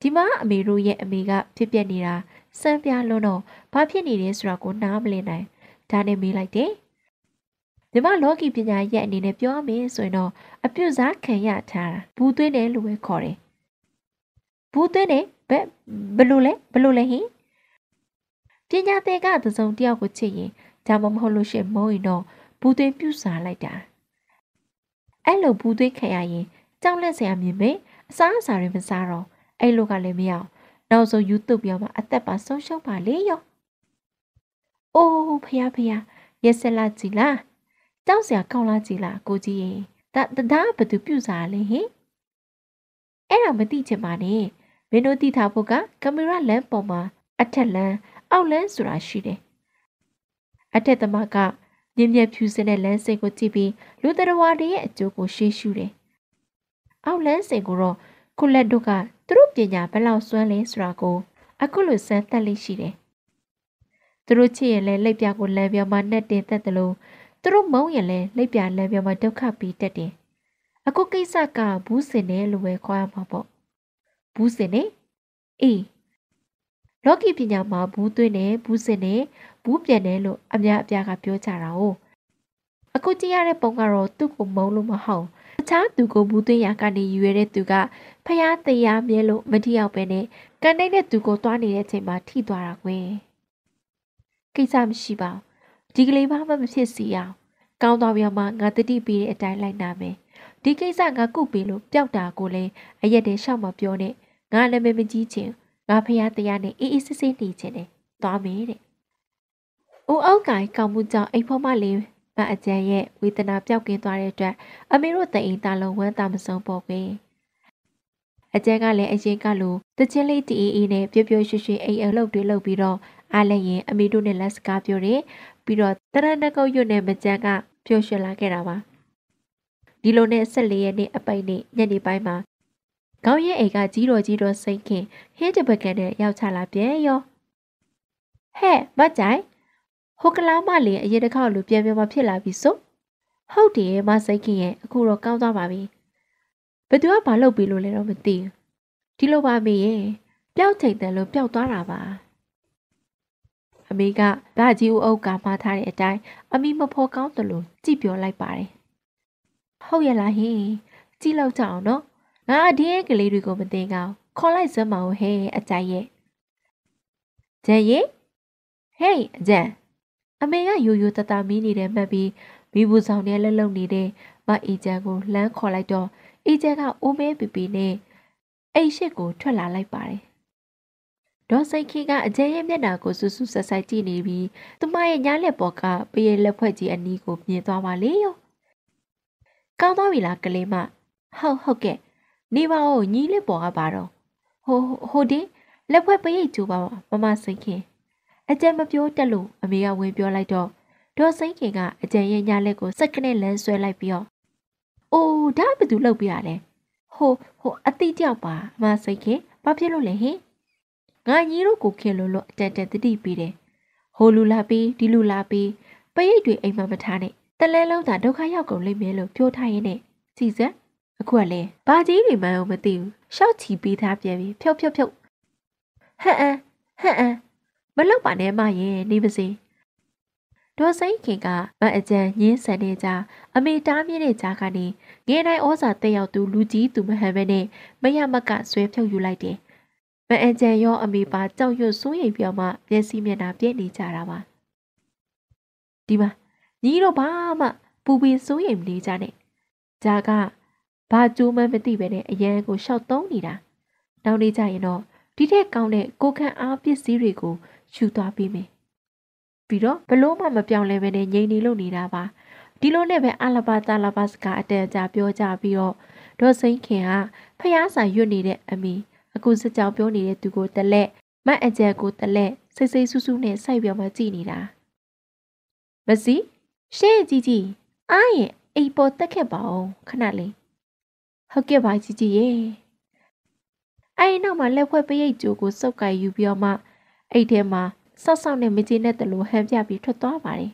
ဒီမှာအမေတို့ရဲ့အမေကဖြစ်ပြနေတာစံပြလွန်းတော့ဘာဖြစ်နေလဲဆိုတာကိုနားမလည်နိုင်ဒါနဲ့မေးလိုက်တယ်မြမလောကီပညာရဲ့အနေနဲ့ပြောမယ်ဆိုရင်တော့အပြုတ်စားခံရထားတာဘူးသွင်းတယ်လို့ပဲခေါ်တယ်ဘူးသွင်းတယ်ဘယ်ဘလို့လဲဘလို့လဲဟင်ပညာတဲ့ကသစုံတယောက်ကိုချစ်ရင်ဒါမှမဟုတ်လို့ရှိရင်မုန်းရင်တော့ဘူးသွင်းပြူစားလိုက်တာအဲ့လိုဘူးသွင်းခံရရင်ကြောက်လက်စရာမြင်မယ်အစားအစာတွေမစားတော့အဲ့လိုကလည်းမရအောင်နောက်ဆုံး YouTube ပြောမှာ အသက်ပါဆုံးရှုံးပါလေရောအိုးဖယားဖယားရက်စက်လာကြည်လားကြောက်စရာကောင်းလားကြည်လားကိုကြီးရင်ဒါဒါဘသူပြူစားလဲဟင်အဲ့ဒါမသိချင်ပါနဲ့မင်းတို့သိထားဖို့ကကင်မရာလမ်းပေါ်မှာအထက်လမ်းအောက်လမ်းဆိုတာရှိတယ်အထက်သမားကမြင်မြဖြူစင်တဲ့လမ်းစဉ်ကိုကြည့်ပြီးလူတော်ဝါတွေရဲ့အကျိုးကိုရှေ့ရှုတယ်။အောက်လမ်းစဉ်ကိုတော့ခုလက်တို့ကသူတို့ပညာဘယ်လောက်စွမ်းလဲဆိုတာကိုအခုလိုစမ်းသပ်လိမ့်ရှိတယ်။သူတို့ချစ်ရင်လည်းလက်ပြကိုလမ်းပြောင်မှနှက်တင်သက်တယ်လို့သူတို့မုန်းရင်လည်းလက်ပြလမ်းပြောင်မှဒုက္ခပြီးတက်တယ်။အခုကိစ္စကဘူးစင်တယ်လို့ပဲခေါ်ရမှာပေါ့။ဘူးစင်နေအေးလောကီပညာမှာဘူးသွင်းတယ်ဘူးစင်တယ်ဘူးပြန်တယ်လို့အများအပြားကပြောကြတာ哦အခုကြည့်ရတဲ့ပုံကတော့သူ့ကိုမုံလို့မဟုတ်တခြားသူကိုဘူးသွင်းရာကနေယူရတဲ့သူကဖျားတရားမြဲလို့မတိရောက်ပဲနဲ့ကန်တိုင်းတဲ့သူကိုတွားနေတဲ့အချိန်မှာထိသွားတာကွယ်ကိစ္စမရှိပါဘူးဒီကလေးဘာမှမဖြစ်စီအောင်ကောင်းသွားပြောင်းမှငါတတိပေးတဲ့အတိုင်းလိုက်နာမယ်ဒီကိစ္စငါကုပေးလို့ပျောက်တာကိုလည်းအရက်တဲ့ရှောက်မပြောနဲ့ငါလည်းမမကြီးချင်ငါဖျားတရားနဲ့အေးအေးဆေးဆေးနေချင်တယ်သွားမယ်တဲ့ဦးအောင်ကိုင်ကောင်းမှုကြောင့်အိမ်ဖော်မလေးမအကျန်ရဲ့ဝေဒနာပြောက်ကင်းသွားတဲ့အတွက်အမေတို့တအိမ်သားလုံးဝမ်းသာမဆုံးပေါ်ပင်အကျဲကလည်းအရင်ကလိုတချင်းလေးတီအေးအေးနဲ့ပြပြရွှွှွအိမ်အလုပ်တွေလုပ်ပြီးတော့အားလည်းရင်အမေတို့နဲ့လက်စကားပြောတယ်ပြီးတော့တရဏကုတ်ရွတ်နဲ့မကြမ်းကပျော်ရွှင်လာခဲ့တာပါဒီလိုနဲ့14ရက်နေ့အပိတ်နေ့ညနေပိုင်းမှာခေါင်းရဲ့အိမ်ကကြီးတော်ကြီးတော်စိတ်ခင်ဟင်းတပကံနဲ့ရောက်ချလာပြန်ရောဟဲ့မကြိုင်ဟိုကလားမလင်အရင်တစ်ခေါက်လိုပြန်ပြန်မဖြစ်လာပြီဆိုဟုတ်တယ်မစိုက်ခင်ရဲ့အခုတော့ကောင်းသွားပါပြီဘသူကမလုပ်ပြီလို့လည်းတော့မသိဘူးဒီလိုပါမေရဲ့ပျောက်ချိန်တယ်လို့ပျောက်သွားတာပါအမေကဗကြီးဦးအုပ်ကမှားထားတဲ့အတိုင်းအမိမဖော်ကောင်းတယ်လို့ကြည့်ပြောလိုက်ပါတယ်ဟုတ်ရဲ့လားဟင်ကြည့်လောက်ကြအောင်နော်ငါအဒီရဲ့ကလေးတွေကိုမသိကောင်းခေါ်လိုက်စမ်းပါဦးဟဲ့အကြိုက်ရဲ့ဂျန်ရေဟေးအဂျန်အမေကယိုယိုတတမီးနေတဲ့မှတ်ပြီးမိဘူးဆောင်နဲ့လှလုံနေတဲ့မအေချန်ကိုလှမ်းခေါ်လိုက်တော့အေချန်ကအိုးမဲပီပီနဲ့အိတ်ရှစ်ကိုထွက်လာလိုက်ပါတယ်ဒေါ်စိတ်ခီကအကျဲရဲ့မျက်နှာကိုစူးစူးဆိုက်ဆိုက်ကြည့်နေပြီးသူမရဲ့ညာလက်ပေါ်ကပရေလက်ဖွဲ့ကြီးအနီးကိုမြင်သွားပါလေရောကောင်းသွားပြီလားကလေးမဟုတ်ဟုတ်ကဲ့နေပါဦးညီလေးပေါ်ကပါတော့ဟိုဟိုဒီလက်ဖွဲ့ပရိတ်ကျူပါမမစိတ်ခင်အကြံမပြောတက်လို့အမေကဝင်ပြောလိုက်တော့ဒေါ်စိန်ခင်က အကြံရဲ့ညလက်ကိုစက်ကနေလန်းဆွဲလိုက်ပြီးတော့အိုးဒါဘယ်သူလုပ်ပြရလဲဟိုဟိုအတိတယောက်ပါအမစိတ်ခင်ဘာဖြစ်လို့လဲဟင်ငါညီတို့ကိုခင်လို့လို့အတန်တန်တတိပေးတယ်ဟိုလူလာပြီးဒီလူလာပြီးပရိတ်တွေအိမ်မှာမထားနဲ့တလဲလုံးသာဒုက္ခရောက်ကုန်လိမ့်မယ်လို့ပြောထားရင်းနဲ့စီစက်အခုကလည်းဘာကြီးတွေမှန်းမသိဘူးရှောက်ချီပေးထားပြန်ပြီဖြုတ်ဖြုတ်ဖြုတ်ဟန်အန်ဟန်အန်မလောက်ပါနဲ့မရင်နေပါစေဒေါ်စိန်ခင်ကမအကြံညင်းဆန်နေကြအမေတားမြင့်တဲ့ကြားကနေငယ်တိုင်းဩဇာတက်ရောက်သူလူကြီးသူမဟန်ပဲနဲ့မရမကဆွဲဖြုတ်ယူလိုက်တယ်မအကြံရောအမေပါကြောက်ရွံ့စိုးရိမ်ပြောင်းမှမျက်စိမျက်နှာပြည့်နေကြတာပါဒီမှာညီတို့ဘာမှ ပူပင်စိုးရိမ်မနေကြနဲ့ဂျာကဘာကြိုးမှမသိပဲနဲ့အရန်ကိုရှောက်သုံးနေတာနောက်နေကြရင်တော့ဒီထက်ကောင်းတဲ့ကိုခန့်အားပစ္စည်းတွေကိုယူသွားပေးမယ်ပြီးတော့ဘလို့မှမပြောင်းလဲပဲနဲ့ငြိမ်နေလို့နေတာပါဒီလိုနဲ့ပဲအလဘာတလဘာစကားအတန်ကြာပြောကြပြီးတော့ဒေါ်စိန်ခင်ကဖះဆိုင်ရွတ်နေတဲ့အမိအခုစကြောင်ပြောနေတဲ့သူကိုတလက်မတ်အကျဲကိုတလက်စိတ်စိတ်ဆူးဆူးနဲ့စိုက်ပြောင်းမှကြည့်နေတာမစီရှေ့ကြီးကြီးအားရင်အိမ်ပေါ်တက်ခဲ့ပါအောင်ခဏလေးဟုတ်ကဲ့ပါကြီးကြီးရေအဲ့နောက်မှာလက်ဖွဲ့ပရိတ်ကြိုးကိုစုပ်ကိုင်ယူပြီးတော့မှအိတ်ထဲမှာဆောက်ဆောက်နဲ့မကြီးနဲ့တလို့ဟန်ပြပြီးထွက်သွားပါတယ်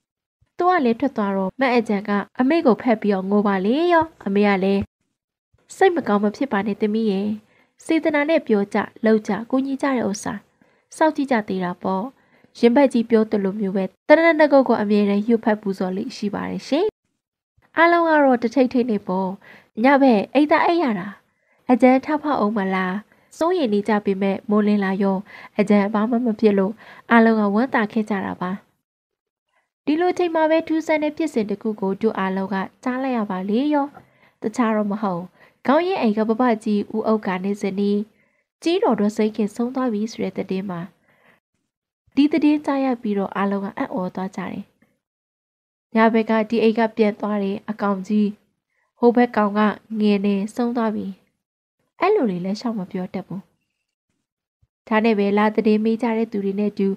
။သူကလည်းထွက်သွားတော့မက်အကြံကအမေကိုဖက်ပြီးတော့ငိုပါလေရော အမေကလည်းစိတ်မကောင်းမဖြစ်ပါနဲ့တမီးရဲ့စေတနာနဲ့ပြောကြလောက်ကြကိုကြီးကြတဲ့ဥစ္စာစောက်ကြည့်ကြသေးတာပေါ့ရင်ဘက်ကြီးပြောတလို့မျိုးပဲတရဏနကုတ်ကိုအမြဲတမ်းရွတ်ဖက်ပူဇော်လေးရှိပါတယ်ရှင်။အားလုံးကတော့တထိတ်ထိတ်နေပေါ့ညဘက်အိတ်သားအိတ်ရတာအကျန်းထဖောက်အောင်မလား။စိုးရိမ်နေကြပေမဲ့မိုးလင်းလာရောအကြံအပါမမဖြစ်လို့အလုံးကဝမ်းသာခဲ့ကြတာပါဒီလိုချိန်မှာပဲထူးဆန်းတဲ့ဖြစ်စဉ်တစ်ခုကိုတို့အလုံးကကြားလိုက်ရပါလေရောတခြားတော့မဟုတ်ခေါင်းရင်းအိမ်ကပပကြီးဦးအုပ်ကနေစနီးကြီးတော်တော်စိတ်ခင်ဆုံးသွားပြီဆိုတဲ့တည်င်းမှာဒီတည်င်းကြားရပြီးတော့အလုံးကအံ့ဩသွားကြတယ်ညဘက်ကဒီအိမ်ကပြန်သွားတယ်အကောင်ကြီးဟိုဘက်ကောင်ကငင်းနေဆုံးသွားပြီ။အဲ့လိုတွေလည်းရှောက်မပြောတတ်ဘူးဒါနဲ့ပဲလာတဲ့မိကြတဲ့သူတွေနဲ့တူ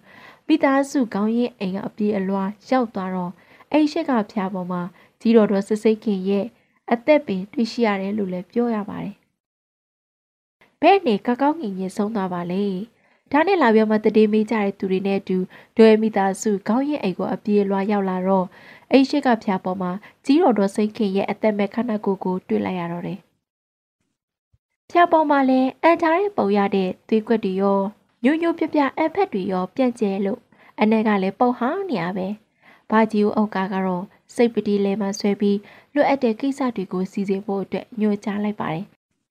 မိသားစုကောင်းရင်အိမ်ကအပြေးအလွှာရောက်သွားတော့အိမ်ရှိကဖျားပေါ်မှာကြီးတော်တော်စစ်စိတ်ခင်ရဲ့အသက်ပင်တွေ့ရှိရတယ်လို့လည်းပြောရပါတယ်ဘဲနဲ့ကကောင်းငင်ရင်ဆုံးသွားပါလေဒါနဲ့လာပြောမှတတိမေးကြတဲ့သူတွေနဲ့အတူဒွေမိသားစုခေါင်းရင်အိမ်ကိုအပြေးလွှာရောက်လာတော့အိမ်ရှိကဖျားပေါ်မှာကြီးတော်တော်စိတ်ခင်ရဲ့အသက်မဲ့ခန္ဓာကိုယ်ကိုတွေ့လိုက်ရတော့တယ်ဖျားပေါ်မှာလည်းအန်ထားတဲ့ပုံရတဲ့သွေးခွက်တွေရောညို့ညို့ပြပြအဖက်တွေရောပြန့်ကျဲလို့အ내ကလည်းပုံဟောင်းနေရပဲဘာကြီးဦးအုပ်ကကတော့စိတ်ပတိလဲမှဆွဲပြီးလွတ်အပ်တဲ့ကိစ္စတွေကိုစီစဉ်ဖို့အတွက်ညွှန်ကြားလိုက်ပါတယ်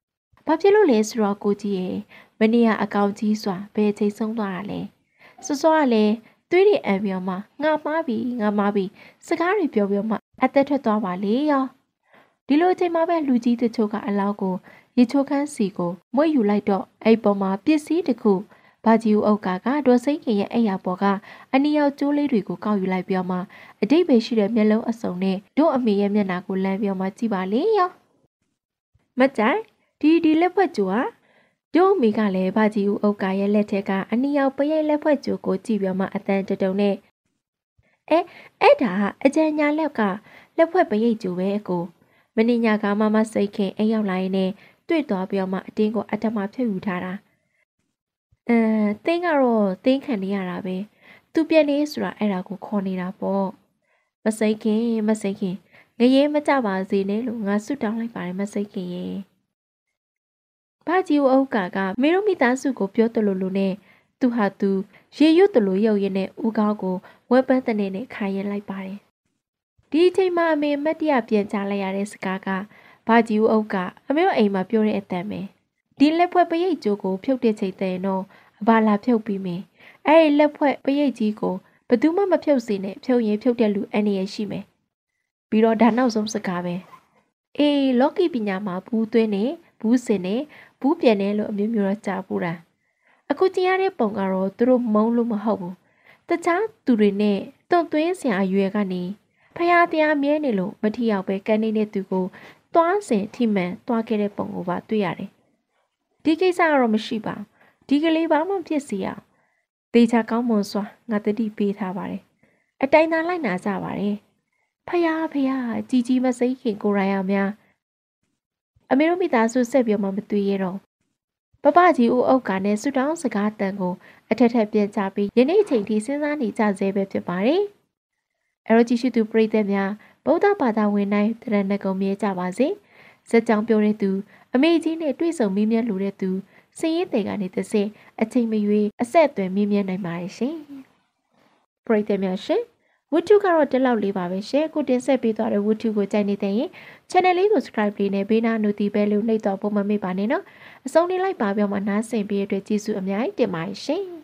။ဘာဖြစ်လို့လဲဆိုတော့ကိုကြီးရဲ့မနေ့ကအကောင်ကြီးစွာဘယ်ချိန်ဆုံးသွားတာလဲ။စောစောကလည်းသွေးတွေအံပြောမှငါမားပြီငါမားပြီစကားတွေပြောပြောမှအသက်ထွက်သွားပါလေရော။ဒီလိုချိန်မှာပဲလူကြီးတချို့ကအလောက်ကိုရေချိုးခန်းစီကိုမွေယူလိုက်တော့အဲ့ပေါ်မှာပစ္စည်းတစ်ခုဘာကြီးဦးအုပ်ကကတော့စိတ်ခင်ရဲ့အိယာပေါ်က အနီရောက်ကျိုးလေးတွေကိုကောက်ယူလိုက်ပြောမှအတိတ်ပဲရှိတဲ့မျက်လုံးအစုံနဲ့တို့အမေရဲ့မျက်နှာကိုလမ်းပြောမှကြည့်ပါလေရောမကြိုင်ဒီဒီလက်ဖွက်ကျိုးဟာတို့အမေကလည်းဘာကြီးဦးအုပ်ကရဲ့လက်ထက်ကအနီရောက်ပရိတ်လက်ဖွက်ကျိုးကိုကြည့်ပြောမှအတန်တတုံနဲ့အဲအဲ့ဒါအကြံညာလက်ကလက်ဖွက်ပရိတ်ကျိုးပဲအကိုမင်းညာကမမစိတ်ခင်အိမ်ရောက်လာရင်တွေ့သွားပြီးတော့မှအတင်းကိုအတ္တမဖြတ်ယူထားတာအဲတင်းကတော့တင်းခံနေရတာပဲသူပြက်နေဆိုတာအဲ့ဒါကိုခေါ်နေတာပေါ့မစိတ်ခင်မစိတ်ခင်ငရေမကြပါစေနဲ့လို့ငါဆုတောင်းလိုက်ပါတယ်မစိတ်ခင်ရေဘာကြီးအုပ်ကာကမေရုမိသားစုကိုပြောတလို့လို့နဲ့သူဟာသူ ရေရွတ်တလို့ရုပ်ရည်နဲ့ဦးကောင်းကိုဝက်ပန်းတနေနဲ့ခါရင်လိုက်ပါတယ်ဒီအချိန်မှာအမေမတ်တရပြန်ချလိုက်ရတဲ့စကားကဘာကြီးဦးအုပ်ကအမေတို့အိမ်မှာပြောတဲ့အတန်ပဲဒီလက်ဖွဲ့ပရိတ်ကျိုးကိုဖြုတ်တဲ့ချိန်တည်းတော့အဘာလာဖြုတ်ပြီးမယ်အဲ့ဒီလက်ဖွဲ့ပရိတ်ကြီးကိုဘသူမှမဖြုတ်စေနဲ့ဖြုတ်ရင်ဖြုတ်တဲ့လူအနေရရှိမယ်ပြီးတော့ဒါနောက်ဆုံးစကားပဲအေးလော့ကီပညာမှာဘူးသွင်းနေဘူးစင်နေဘူးပြန်နေလို့အမျိုးမျိုးတော့ကြားဘူးတာအခုကြည့်ရတဲ့ပုံကတော့သူတို့မုံလို့မဟုတ်ဘူးတခြားသူတွေနဲ့တွန့်သွင်းစရာအရွယ်ကနေဖះတရားမြဲနေလို့မထီရောက်ပဲကန်နေတဲ့သူကိုသွားစဉ်ထိမှန်သွားခဲ့တဲ့ပုံကိုပါတွေ့ရတယ်။ဒီကိစ္စကတော့မရှိပါဘူး။ဒီကလေးဘာမှဖြစ်စီရ။တေချာကောင်းမွန်စွာငါတတိပေးထားပါတယ်။အတိုင်းသာလိုက်နာကြပါတယ်။ဖယားဖယားជីជីမစိမ့်ခင်ကိုရိုင်းအောင်များအမေတို့မိသားစုဆက်ပြောမှမတွေ့ရတော့ပပကြီးဦးအုပ်ကနဲ့ဆူတောင်းစကားတန်ကိုအထက်ထက်ပြန်ချပြီးယနေ့အချိန်ထိစဉ်းစားနေကြဆဲပဲဖြစ်ပါတယ်။အဲတော့ကြည့်ရှုသူပရိသတ်များဗုဒ္ဓဘာသာဝင်တိုင်းတရဏဂုံမြဲကြပါစေ။ဇက်ကြောင်ပြောတဲ့သူအမေကြီးနဲ့တွေ့ဆုံမိမြတ်လိုတဲ့သူစည်ရင်တွေကနေတစ်ဆင့်အချိန်မရွေးအဆက်အသွယ်မိမြတ်နိုင်ပါတယ်ရှင်။ပရိသတ်များရှင်ဝတ္ထုကတော့ဒီလောက်လေးပါပဲရှင်။ကိုတင်ဆက်ပေးသွားတဲ့ဝတ္ထုကိုကြိုက်နေတဲ့ရင် channel လေးကို subscribe လေးနဲ့ဘေးနား notify bell လေးနှိပ်တော့ပုံမမေ့ပါနဲ့နော်။အဆုံးလေးလိုက်ပါပြောမှနားဆင်ပေးတဲ့အတွက်ကျေးဇူးအများကြီးတင်ပါတယ်ရှင်။